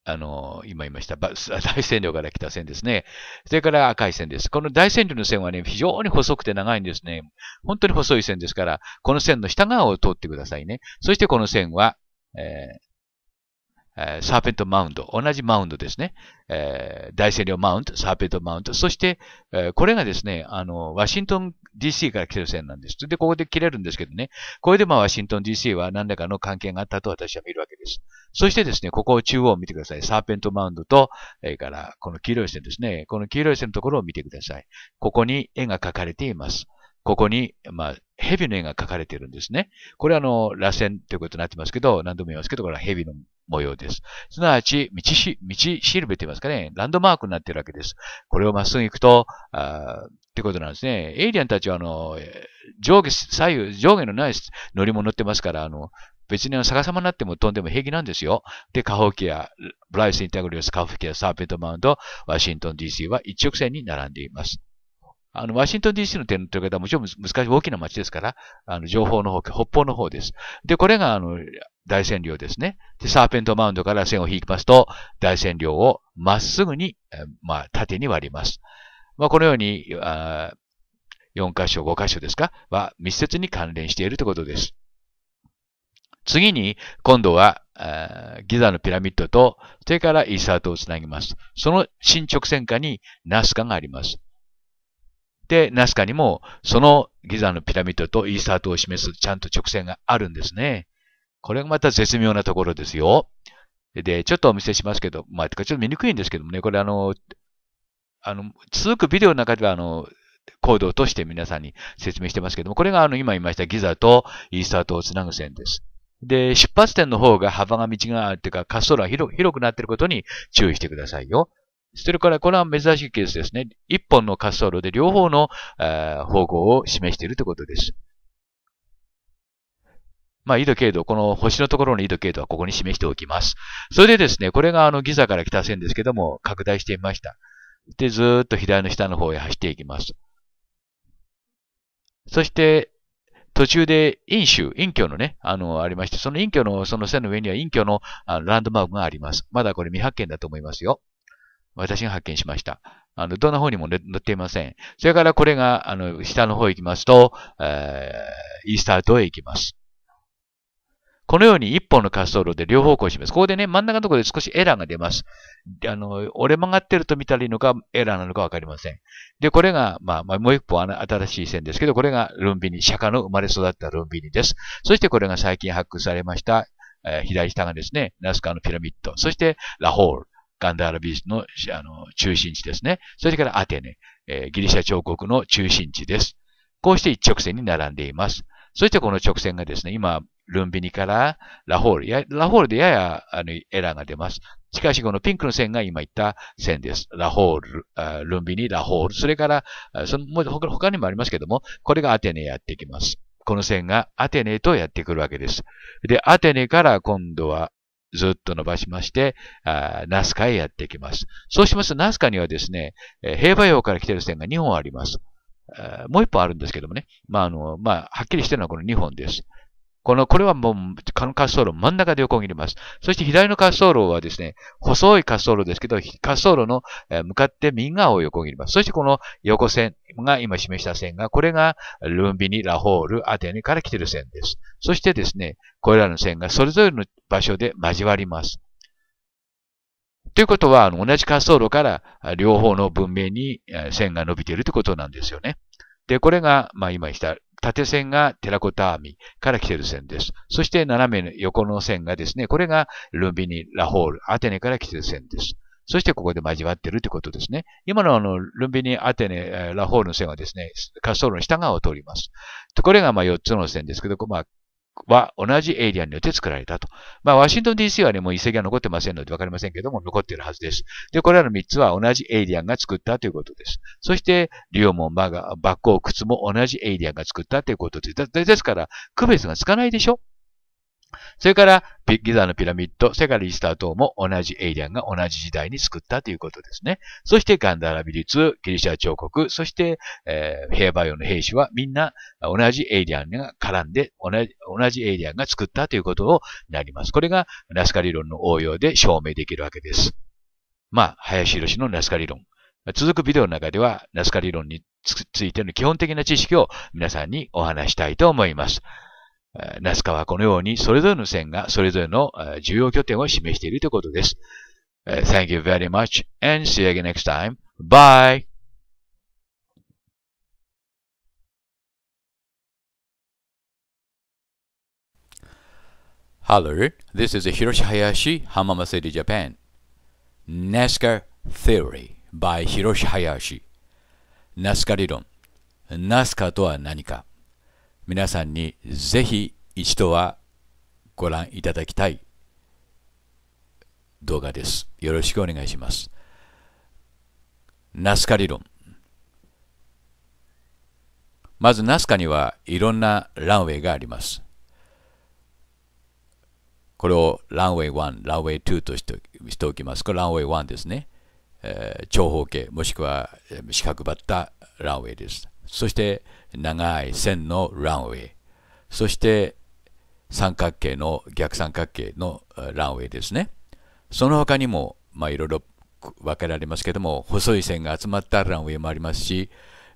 あの、今言いました、大線量から来た線ですね。それから赤い線です。この大線量の線はね、非常に細くて長いんですね。本当に細い線ですから、この線の下側を通ってくださいね。そしてこの線は、えー、えサーペントマウンド、同じマウンドですね。え大聖領マウント、サーペントマウント、そして、えこれがですね、あの、ワシントン DC から来てる線なんです。で、ここで切れるんですけどね、これでまあワシントン DC は何らかの関係があったと私は見るわけです。そしてですね、ここを中央を見てください。サーペントマウンドと、えー、から、この黄色い線ですね、この黄色い線のところを見てください。ここに絵が描かれています。ここに、まあ、蛇の絵が描かれているんですね。これはあの、螺旋ということになってますけど、何度も言いますけど、これは蛇の模様です。すなわち、道し、道しるべと言いますかね、ランドマークになっているわけです。これをまっすぐ行くと、あってことなんですね。エイリアンたちはあの、上下、左右、上下のない乗り物乗ってますから、あの、別に逆さまになっても飛んでも平気なんですよ。で、カホーキア、ブライス・インタグリオス、カホーキア、サーペントマウンド、ワシントン DC は一直線に並んでいます。あの、ワシントン DC の点という方はもちろん難しい、大きな街ですから、あの、情報の方、北方の方です。で、これが、あの、大占領ですね。で、サーペントマウンドから線を引きますと、大占領をまっすぐに、まあ、縦に割ります。まあ、このように、あ4箇所、5箇所ですかは密接に関連しているということです。次に、今度は、ギザのピラミッドと、それからイーサートをつなぎます。その進捗線下にナスカがあります。で、ナスカにもそのギザのピラミッドとイースター島を示すちゃんと直線があるんですね。これがまた絶妙なところですよ。で、ちょっとお見せしますけど、まあ、てかちょっと見にくいんですけどもね、これあの、あの、続くビデオの中ではあの、コードをとして皆さんに説明してますけども、これがあの、今言いましたギザとイースター島をつなぐ線です。で、出発点の方が幅が道が、っていうか滑走路が広くなっていることに注意してくださいよ。それから、これは珍しいケースですね。一本の滑走路で両方の方向を示しているということです。まあ、緯度経度、この星のところの緯度経度はここに示しておきます。それでですね、これがあのギザから来た線ですけども、拡大してみました。で、ずっと左の下の方へ走っていきます。そして、途中で陰州、陰居のね、あの、ありまして、その陰居の、その線の上には陰居のあのランドマークがあります。まだこれ未発見だと思いますよ。私が発見しました。あの、どんな方にも載っていません。それからこれが、あの、下の方行きますと、えー、イースター島へ行きます。このように一本の滑走路で両方向を示す。ここでね、真ん中のところで少しエラーが出ます。あの、折れ曲がってると見たらいいのか、エラーなのかわかりません。で、これが、まあ、まあ、もう一本新しい線ですけど、これがルンビニ、釈迦の生まれ育ったルンビニです。そしてこれが最近発掘されました、えー、左下がですね、ナスカのピラミッド。そして、ラホール。ガンダーラビーチのあの中心地ですね。それからアテネ、えー、ギリシャ彫刻の中心地です。こうして一直線に並んでいます。そしてこの直線がですね、今、ルンビニからラホール。ラホールでややあのエラーが出ます。しかし、このピンクの線が今言った線です。ラホール、ルンビニ、ラホール。それから、その他にもありますけども、これがアテネやってきます。この線がアテネとやってくるわけです。で、アテネから今度はずっと伸ばしまして、あナスカへやってきます。そうしますと、ナスカにはですね、え平和洋から来てる線が2本あります。もう1本あるんですけどもね、まあ、あの、まあ、はっきりしてるのはこの2本です。この、これはもう、この滑走路真ん中で横切ります。そして左の滑走路はですね、細い滑走路ですけど、滑走路の向かって右側を横切ります。そしてこの横線が今示した線が、これがルンビニ、ラホール、アテネから来ている線です。そしてですね、これらの線がそれぞれの場所で交わります。ということは、あの同じ滑走路から両方の文明に線が伸びているということなんですよね。で、これが、まあ今した縦線がテラコターミから来てる線です。そして斜めの横の線がですね、これがルンビニ、ラホール、アテネから来てる線です。そしてここで交わってるってことですね。今のあの、ルンビニ、アテネ、ラホールの線はですね、滑走路の下側を通ります。これがまあ4つの線ですけど、まあ、は同じエイリアンによって作られたと。まあ、ワシントン DC はね、もう遺跡が残ってませんのでわかりませんけども、残っているはずです。で、これらの3つは同じエイリアンが作ったということです。そして、リオモン、あ、バッコー、靴も同じエイリアンが作ったということです。ですから、区別がつかないでしょそれから、ギザのピラミッド、世界リースター等も同じエイリアンが同じ時代に作ったということですね。そしてガンダーラ美術、ギリシャ彫刻、そして、えー、ヘバイオの兵士はみんな同じエイリアンが絡んで、同じ同じエイリアンが作ったということをなります。これがナスカ理論の応用で証明できるわけです。まあ、林博のナスカ理論。続くビデオの中では、ナスカ理論についての基本的な知識を皆さんにお話したいと思います。ナスカはこのようにそれぞれの線がそれぞれの重要拠点を示しているということです。Thank you very much and see you again next time. Bye! Hello, this is Hiroshi Hayashi, Hamama City, Japan. NASCAR Theory by Hiroshi Hayashi. n a ナスカ理論。n a ナスカとは何か皆さんにぜひ一度はご覧いただきたい動画です。よろしくお願いします。ナスカ理論。まずナスカにはいろんなランウェイがあります。これをランウェイ1、ランウェイ2としておきます。これランウェイ1ですね。えー、長方形、もしくは四角ばったランウェイです。そして長い線のランウェイそして三角形の逆三角形のランウェイですねその他にもまあいろいろ分けられますけども細い線が集まったランウェイもありますし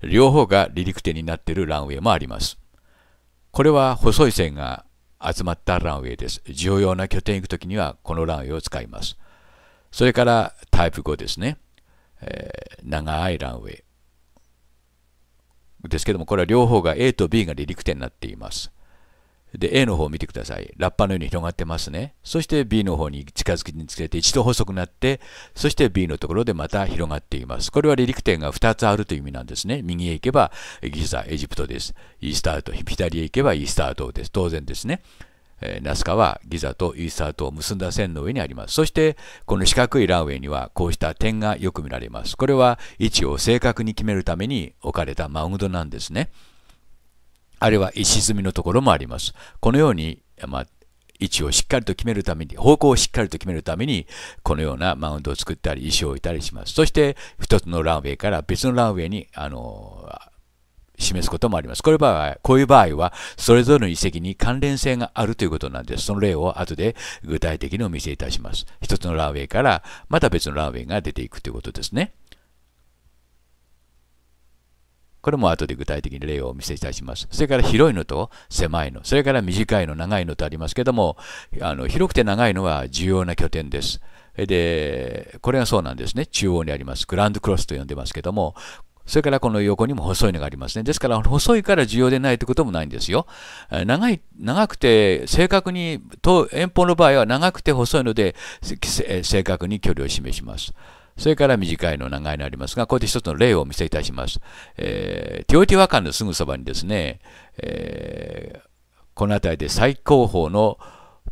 両方が離陸点になっているランウェイもありますこれは細い線が集まったランウェイです重要な拠点行く時にはこのランウェイを使いますそれからタイプ5ですね、えー、長いランウェイですけども、これは両方が A と B が離陸点になっています。で、A の方を見てください。ラッパのように広がってますね。そして B の方に近づきにつれて一度細くなって、そして B のところでまた広がっています。これは離陸点が2つあるという意味なんですね。右へ行けばギザ、エジプトです。イースタート。左へ行けばイースター島です。当然ですね。えナスカはギザとイースター島を結んだ線の上にあります。そして、この四角いランウェイにはこうした点がよく見られます。これは位置を正確に決めるために置かれたマウンドなんですね。あるいは石積みのところもあります。このように、まあ、位置をしっかりと決めるために、方向をしっかりと決めるために、このようなマウンドを作ったり、石を置いたりします。そして、一つのランウェイから別のランウェイに、あの、示すこともあります。これ合、こういう場合は、それぞれの遺跡に関連性があるということなんです。その例を後で具体的にお見せいたします。一つのランウェイから、また別のランウェイが出ていくということですね。これも後で具体的に例をお見せいたします。それから広いのと狭いの、それから短いの、長いのとありますけども、あの広くて長いのは重要な拠点です。で、これがそうなんですね。中央にあります。グランドクロスと呼んでますけども、それからこの横にも細いのがありますね。ですから細いから重要でないということもないんですよ。長い、長くて正確に、遠方の場合は長くて細いので正確に距離を示します。それから短いの長いのありますが、こうやって一つの例をお見せいたします。えー、ティオティワカンのすぐそばにですね、えー、この辺りで最高峰の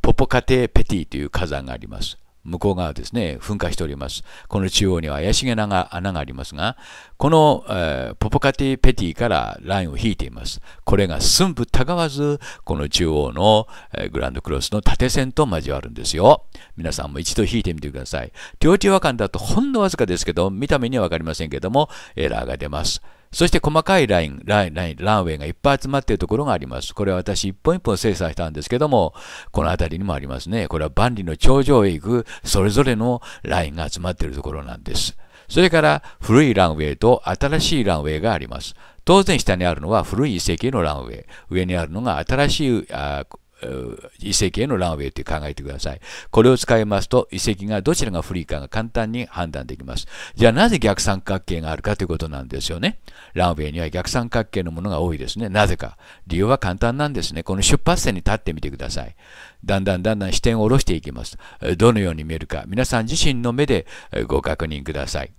ポポカテペティという火山があります。向こう側ですね、噴火しております。この中央には怪しげなが穴がありますが、この、えー、ポポカティペティからラインを引いています。これが寸分たがわず、この中央の、えー、グランドクロスの縦線と交わるんですよ。皆さんも一度引いてみてください。両手和感だとほんのわずかですけど、見た目にはわかりませんけども、エラーが出ます。そして細かいライン、ライン、ライン、ランウェイがいっぱい集まっているところがあります。これは私一本一本精査したんですけども、この辺りにもありますね。これは万里の頂上へ行くそれぞれのラインが集まっているところなんです。それから古いランウェイと新しいランウェイがあります。当然下にあるのは古い遺跡のランウェイ、上にあるのが新しいあ遺跡へのランウェイって考えてください。これを使いますと、遺跡がどちらがフリーかが簡単に判断できます。じゃあなぜ逆三角形があるかということなんですよね。ランウェイには逆三角形のものが多いですね。なぜか。理由は簡単なんですね。この出発点に立ってみてください。だんだんだんだん視点を下ろしていきます。どのように見えるか、皆さん自身の目でご確認ください。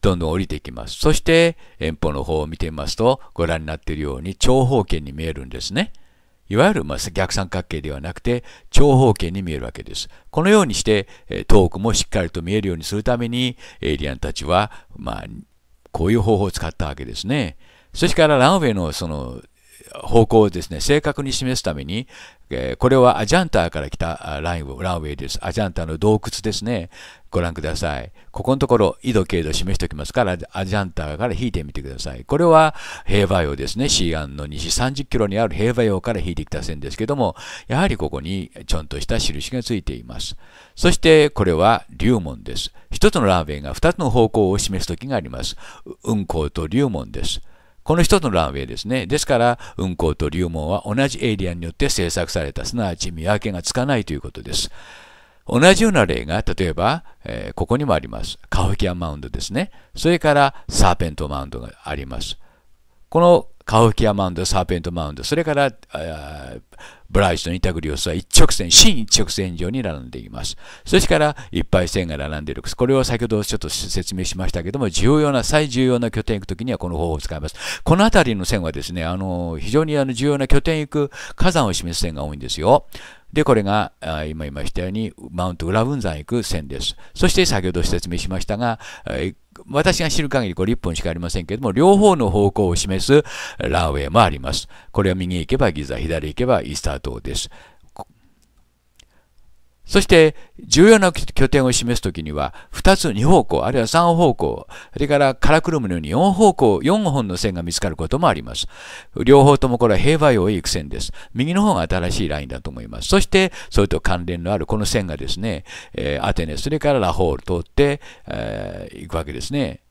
どんどん降りていきます。そして、遠方の方を見てみますと、ご覧になっているように長方形に見えるんですね。いわゆるま逆三角形ではなくて長方形に見えるわけです。このようにして遠くもしっかりと見えるようにするためにエイリアンたちはまこういう方法を使ったわけですね。そしてからランウェイのその方向をですね、正確に示すために、えこれはアジャンターから来たラインランウェイです。アジャンターの洞窟ですね。ご覧ください。ここのところ、緯度、経度示しておきますから、アジャンターから引いてみてください。これは平和洋ですね。アンの西30キロにある平和洋から引いてきた線ですけども、やはりここにちょんとした印がついています。そして、これは龍門です。一つのランウェイが二つの方向を示すときがあります。運行と龍門です。この一つのランウェイですね。ですから、運行と流門は同じエイリアンによって制作された、すなわち見分けがつかないということです。同じような例が、例えば、えー、ここにもあります。カホキアンマウンドですね。それから、サーペントマウンドがあります。このカウキアマウンド、サーペントマウンド、それからブライスのイタグリオスは一直線、新一直線上に並んでいます。そしからいっぱい線が並んでいる。これを先ほどちょっと説明しましたけども、重要な、最重要な拠点行くときにはこの方法を使います。この辺りの線はですね、あの非常にあの重要な拠点行く火山を示す線が多いんですよ。で、これが今言いましたように、マウント・ウラブン山行く線です。そして先ほど説明しましたが、私が知る限りこれ1本しかありませんけれども、両方の方向を示すランウェイもあります。これは右行けばギザ、左行けばイースター島です。そして重要な拠点を示すときには二つ二方向あるいは三方向それからカラクルムのように四方向四本の線が見つかることもあります両方ともこれは平和用行く線です右の方が新しいラインだと思いますそしてそれと関連のあるこの線がですね、えー、アテネそれからラホール通って、えー、いくわけですね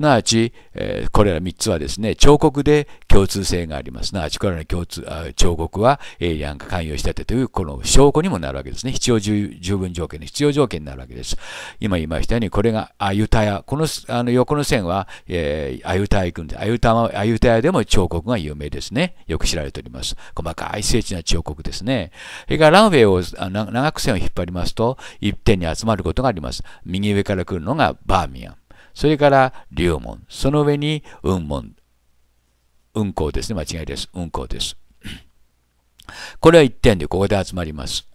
すなわち、えこれら3つはですね、彫刻で共通性があります。すなわち、これらの共通彫刻はエイリアンが関与したという、この証拠にもなるわけですね。必要十分条件の必要条件になるわけです。今言いましたように、これがアユタヤ、このあの横の線は、えー、アユタヤ行くんで、アユタヤ、アユタヤでも彫刻が有名ですね。よく知られております。細かい精緻な彫刻ですね。それからランウェイを、長く線を引っ張りますと、一点に集まることがあります。右上から来るのがバーミヤン。それから龍門、その上に雲門、雲行ですね、間違いです、雲行です。これは1点でここで集まります。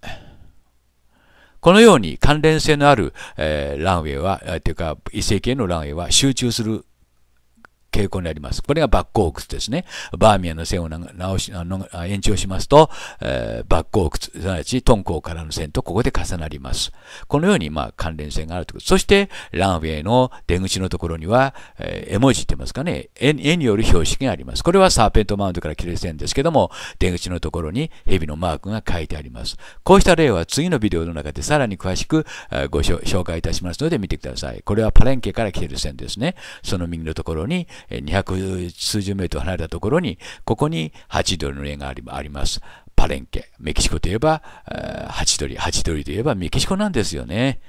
このように関連性のある、えー、ランウェイは、というか、異性へのランウェイは集中する傾向にあります。これがバックオークスですね。バーミヤンの線を直し延長しますと、えー、バックオークス、すなわち敦煌からの線とここで重なります。このように、まあ、関連性があるということ。そして、ランウェイの出口のところには、えー、絵文字って言いますかね絵、絵による標識があります。これはサーペントマウントから切れ線ですけども、出口のところに蛇のマークが書いてあります。こうした例は次のビデオの中でさらに詳しく、えご紹介いたしますので見てください。これはパレンケから来てる線ですね。その右のところに200数十メートル離れたところに、ここに八ドルの絵があります。パレンケ。メキシコといえば、八ドルハドルといえばメキシコなんですよね。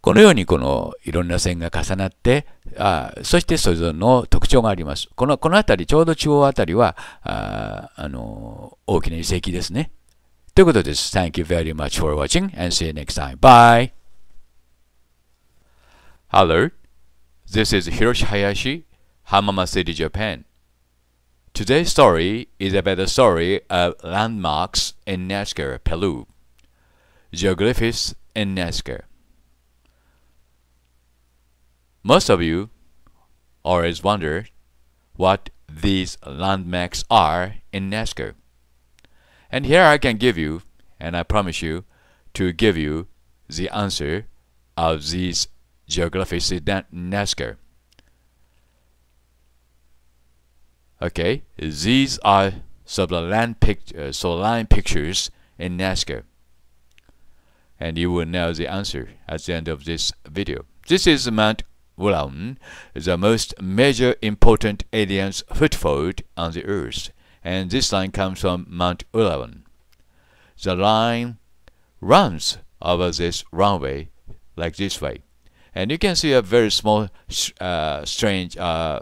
このようにこのいろんな線が重なってあそしてそれぞれの特徴がありますこのこの辺りちょうど中央辺りはああの大きな遺跡ですねということです Thank you very much for watching and see you next time bye Hello this is Hiroshi Hayashi Hamama City, Japan. Today's story is about the story of landmarks in Nazca, Peru. Geographies in Nazca. Most of you always wonder what these landmarks are in Nazca. And here I can give you, and I promise you, to give you the answer of these geographies in Nazca. Okay, these are sublime, pic uh, sublime pictures in Nazca. And you will know the answer at the end of this video. This is Mount Wulan, the most major important alien's footfall on the earth. And this line comes from Mount Wulan. The line runs over this runway like this way. And you can see a very small, uh, strange uh,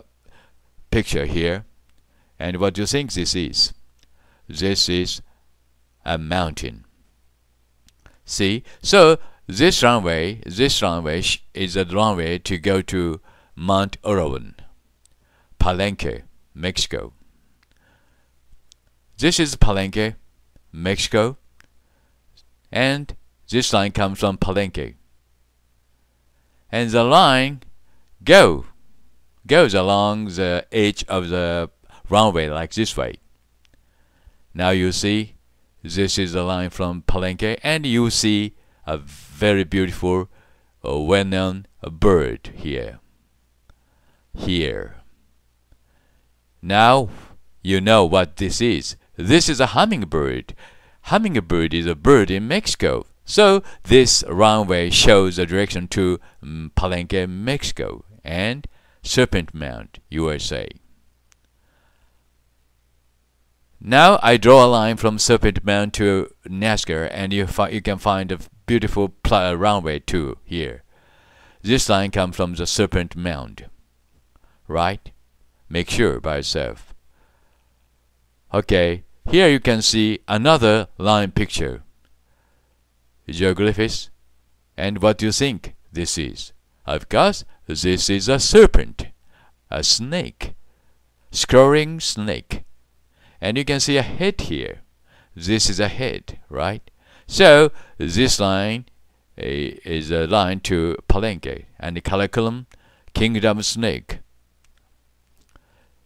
picture here and what do you think this is? This is a mountain. See? So, this runway, this runway is a runway to go to Mount Orowan, Palenque, Mexico. This is Palenque, Mexico. And this line comes from Palenque. And the line go goes along the edge of the runway like this way. Now you see, this is the line from Palenque, and you see a very beautiful, uh, well-known bird here. Here. Now you know what this is. This is a hummingbird. Hummingbird is a bird in Mexico. So this runway shows the direction to mm, Palenque, Mexico, and Serpent Mound, USA. Now I draw a line from Serpent Mound to Nazca and you, you can find a beautiful runway too here. This line comes from the Serpent Mound. Right? Make sure by yourself. Okay, here you can see another line picture. Geoglyphs, And what do you think this is? Of course, this is a serpent. A snake. Scurrying snake and you can see a head here this is a head right so this line eh, is a line to Palenque and the curriculum Kingdom Snake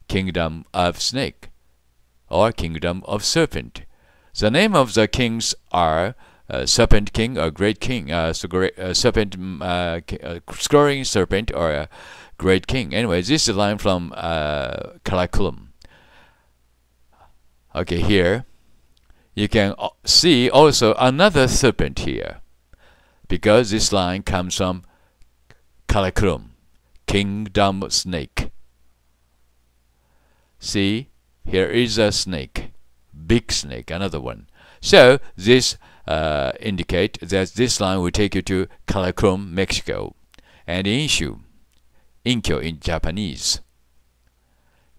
Kingdom of Snake or Kingdom of Serpent the name of the kings are uh, Serpent King or Great King uh, so great, uh, Serpent mm, uh, uh Serpent or a Great King anyway this is a line from uh, curriculum okay here you can see also another serpent here because this line comes from Kalakurum, kingdom snake. See, here is a snake, big snake, another one. So this uh, indicate that this line will take you to Kalakurum, Mexico, and Inshu, Inkyo in Japanese,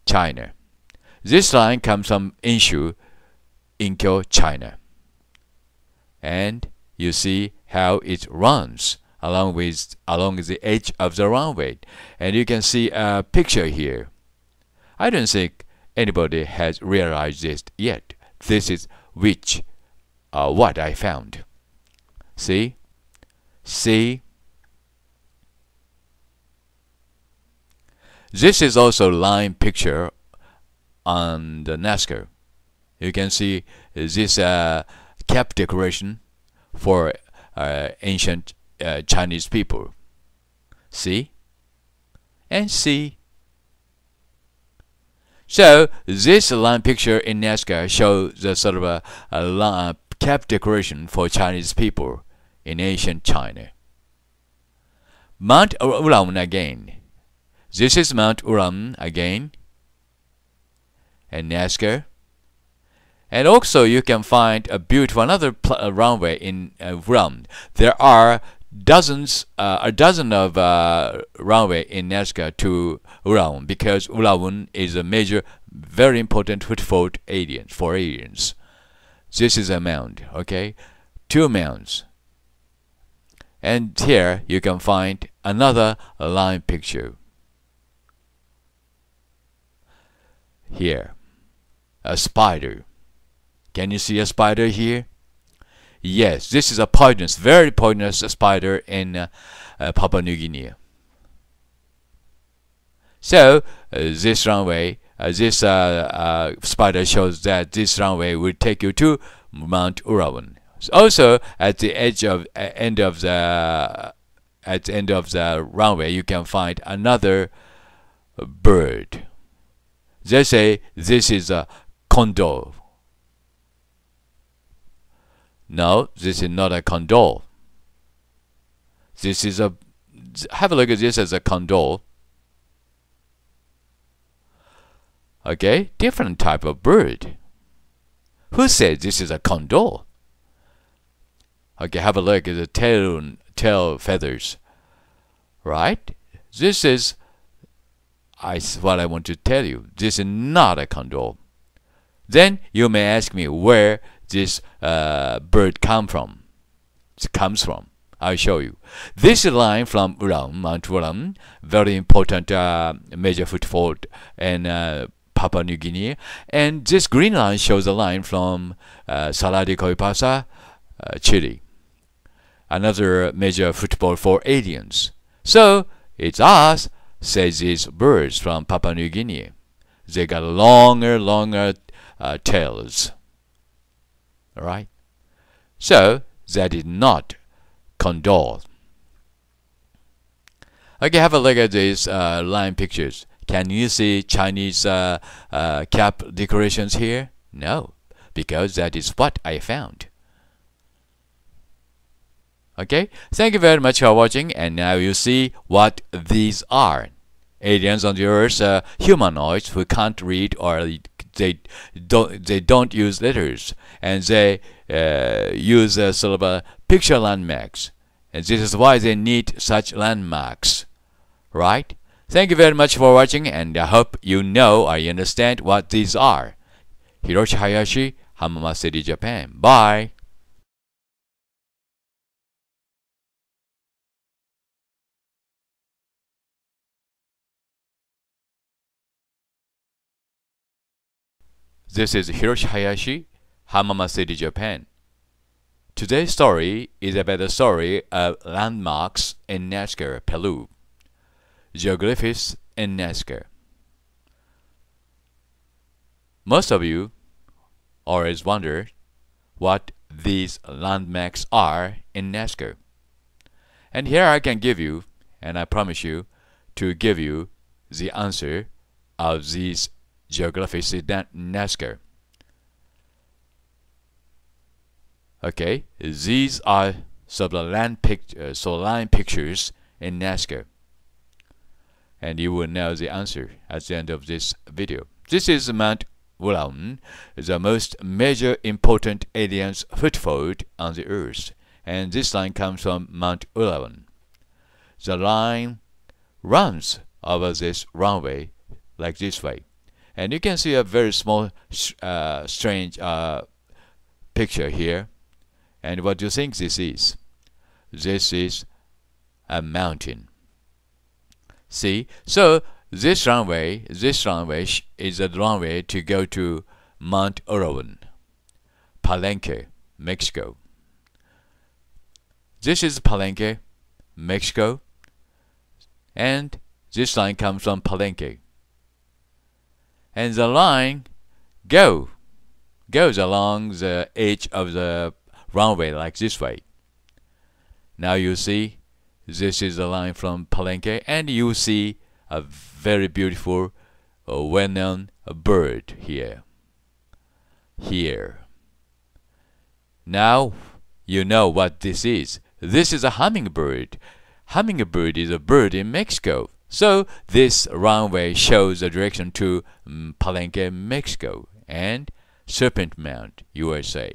China. This line comes from Inshu, Inkyo, China. And you see how it runs along with along the edge of the runway. And you can see a picture here. I don't think anybody has realized this yet. This is which uh, what I found. See? See? This is also line picture on the Nazca. You can see this uh, cap decoration for uh, ancient uh, Chinese people. See? And see. So this line picture in Nazca shows the sort of a, a line, cap decoration for Chinese people in ancient China. Mount Ulam again. This is Mount Ulam again and NASCAR. And also, you can find a beautiful another runway in uh, There are dozens, uh, a dozen of uh, runway in NASCAR to Ulaun because Ulaun is a major, very important foothold alien for aliens. This is a mound, okay? Two mounds. And here you can find another line picture. Here a spider. Can you see a spider here? Yes, this is a poisonous, very poisonous spider in uh, uh, Papua New Guinea. So uh, this runway, uh, this uh, spider shows that this runway will take you to Mount Urawan. Also, at the edge of end of the at the end of the runway, you can find another bird. They say this is a condor. No, this is not a condor. This is a, have a look at this as a condor. Okay, different type of bird. Who said this is a condor? Okay, have a look at the tail, tail feathers. Right? This is I, what I want to tell you. This is not a condor. Then you may ask me where this uh, bird come from. It comes from. I'll show you. This line from Ulam, Mount Ulam, very important uh, major football in uh, Papua New Guinea. And this green line shows the line from uh, de Coipasa, uh, Chile. Another major football for aliens. So, it's us, says these birds from Papua New Guinea. They got longer, longer uh, tails. All right? So, they did not condole. Okay, have a look at these uh, line pictures. Can you see Chinese uh, uh, cap decorations here? No, because that is what I found. Okay, thank you very much for watching, and now you see what these are. Aliens on the Earth are uh, humanoids who can't read or they don't they don't use letters and they uh, use a sort of a picture landmarks and this is why they need such landmarks right thank you very much for watching and i hope you know i understand what these are hiroshi hayashi hamama japan bye This is Hiroshi Hayashi, Hamama City, Japan. Today's story is about the story of landmarks in Nazca, Peru. Geographies in Nazca. Most of you always wonder what these landmarks are in Nazca. And here I can give you, and I promise you, to give you the answer of these in nascar. Okay, these are land pic uh, line pictures in NASCAR. And you will know the answer at the end of this video. This is Mount Wulan, the most major important alien's foothold on the earth, and this line comes from Mount Wulan. The line runs over this runway like this way and you can see a very small uh, strange uh, picture here and what do you think this is this is a mountain see so this runway this runway is a runway to go to Mount Orowan Palenque Mexico this is Palenque Mexico and this line comes from Palenque and the line go goes along the edge of the runway like this way. Now you see this is the line from Palenque and you see a very beautiful uh, well-known bird here. Here. Now you know what this is. This is a hummingbird. Hummingbird is a bird in Mexico. So this runway shows the direction to mm, Palenque, Mexico and Serpent Mound, USA.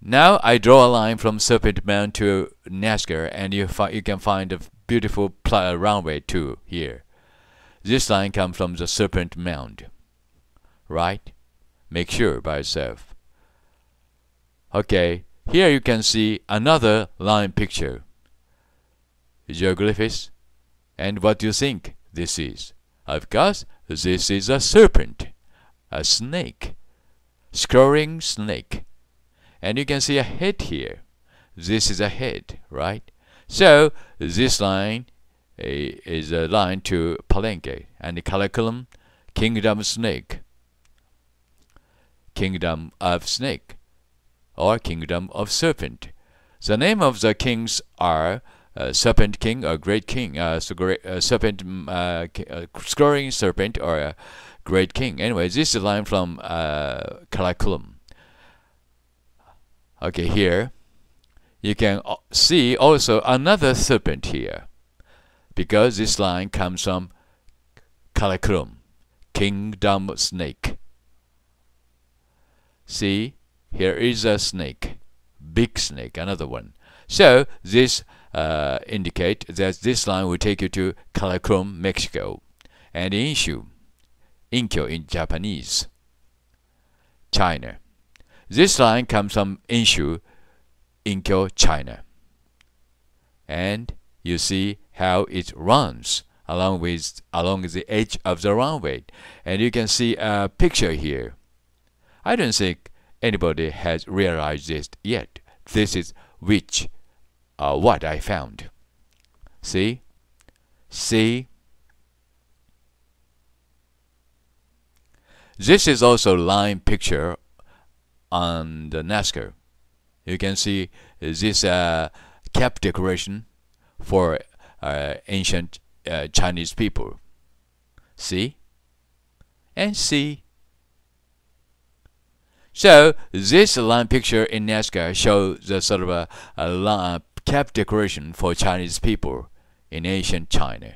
Now I draw a line from Serpent Mound to Nazca and you, you can find a beautiful runway too here. This line comes from the Serpent Mound. Right? Make sure by yourself. Okay, here you can see another line picture geoglyphs, and what do you think this is? Of course, this is a serpent, a snake, scurrying snake. And you can see a head here. This is a head, right? So this line eh, is a line to Palenque and the curriculum Kingdom Snake. Kingdom of Snake or Kingdom of Serpent. The name of the kings are uh, serpent king a great king, uh, so great, uh, serpent, mm, uh, uh scurrying serpent or a great king. Anyway, this is a line from Calaculum. Uh, okay, here you can see also another serpent here because this line comes from Calaculum, kingdom snake. See, here is a snake, big snake, another one. So this uh, indicate that this line will take you to Calacrom, Mexico, and Inshu, Inkyo in Japanese, China. This line comes from Inshu, Inkyo, China. And you see how it runs along with along the edge of the runway. And you can see a picture here. I don't think anybody has realized this yet. This is which uh, what I found. See? See? This is also line picture on the Nazca. You can see this uh, cap decoration for uh, ancient uh, Chinese people. See? And see. So this line picture in Nazca shows the sort of a, a line, kept decoration for Chinese people in ancient China.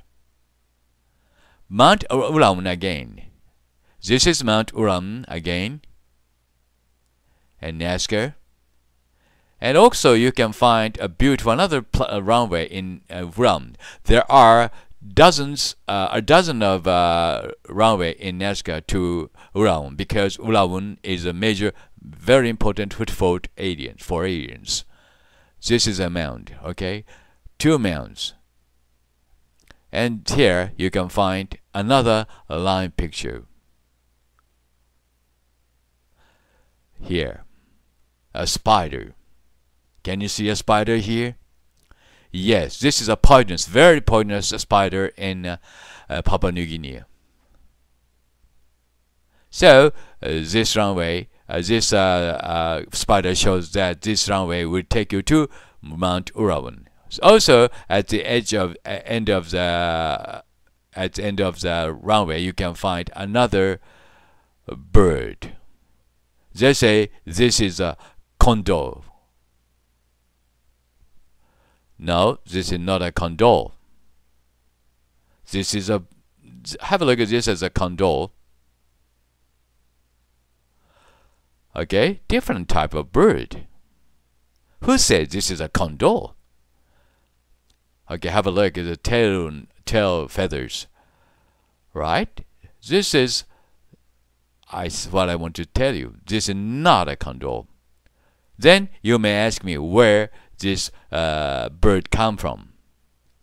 Mount Uram again. This is Mount Uram again. And Nazca. And also you can find a beautiful another uh, runway in uh, There are dozens, uh, a dozen of uh, runway in Nazca to Ulaun because Ulaun is a major, very important for area for aliens. This is a mound, okay? Two mounds. And here you can find another line picture. Here, a spider. Can you see a spider here? Yes, this is a poisonous, very poisonous spider in uh, uh, Papua New Guinea. So, uh, this runway uh, this uh, uh, spider shows that this runway will take you to Mount Urawan. Also, at the edge of uh, end of the at the end of the runway, you can find another bird. They say this is a condor. No, this is not a condor. This is a have a look at this as a condor. Okay, different type of bird. Who said this is a condor? Okay, have a look at the tail, tail feathers. Right? This is I, what I want to tell you. This is not a condor. Then you may ask me where this uh, bird come from.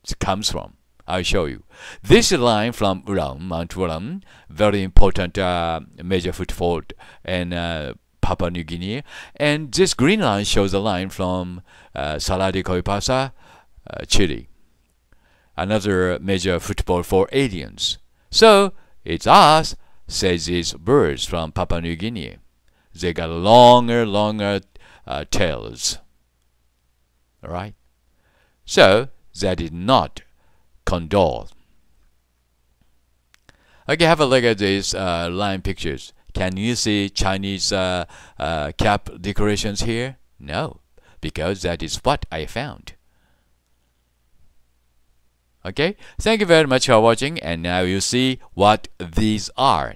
It comes from. I'll show you. This line from Ulam, Mount Ulam, very important uh, major footfall and uh, Papua New Guinea. And this green line shows a line from uh, Salar de Coipasa, uh, Chile. Another major football for aliens. So, it's us, says these birds from Papua New Guinea. They got longer, longer uh, tails. Alright? So, they did not condole. Okay, have a look at these uh, line pictures. Can you see Chinese uh, uh, cap decorations here? No, because that is what I found. Okay, thank you very much for watching and now you see what these are.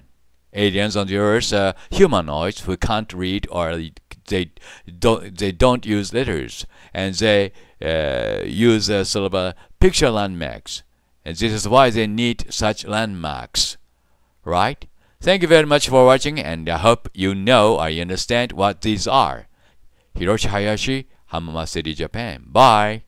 Aliens on the earth are uh, humanoids who can't read or they don't, they don't use letters and they uh, use a uh, sort of a picture landmarks. And this is why they need such landmarks, right? Thank you very much for watching and I hope you know I understand what these are. Hiroshi Hayashi, Hamama City, Japan. Bye!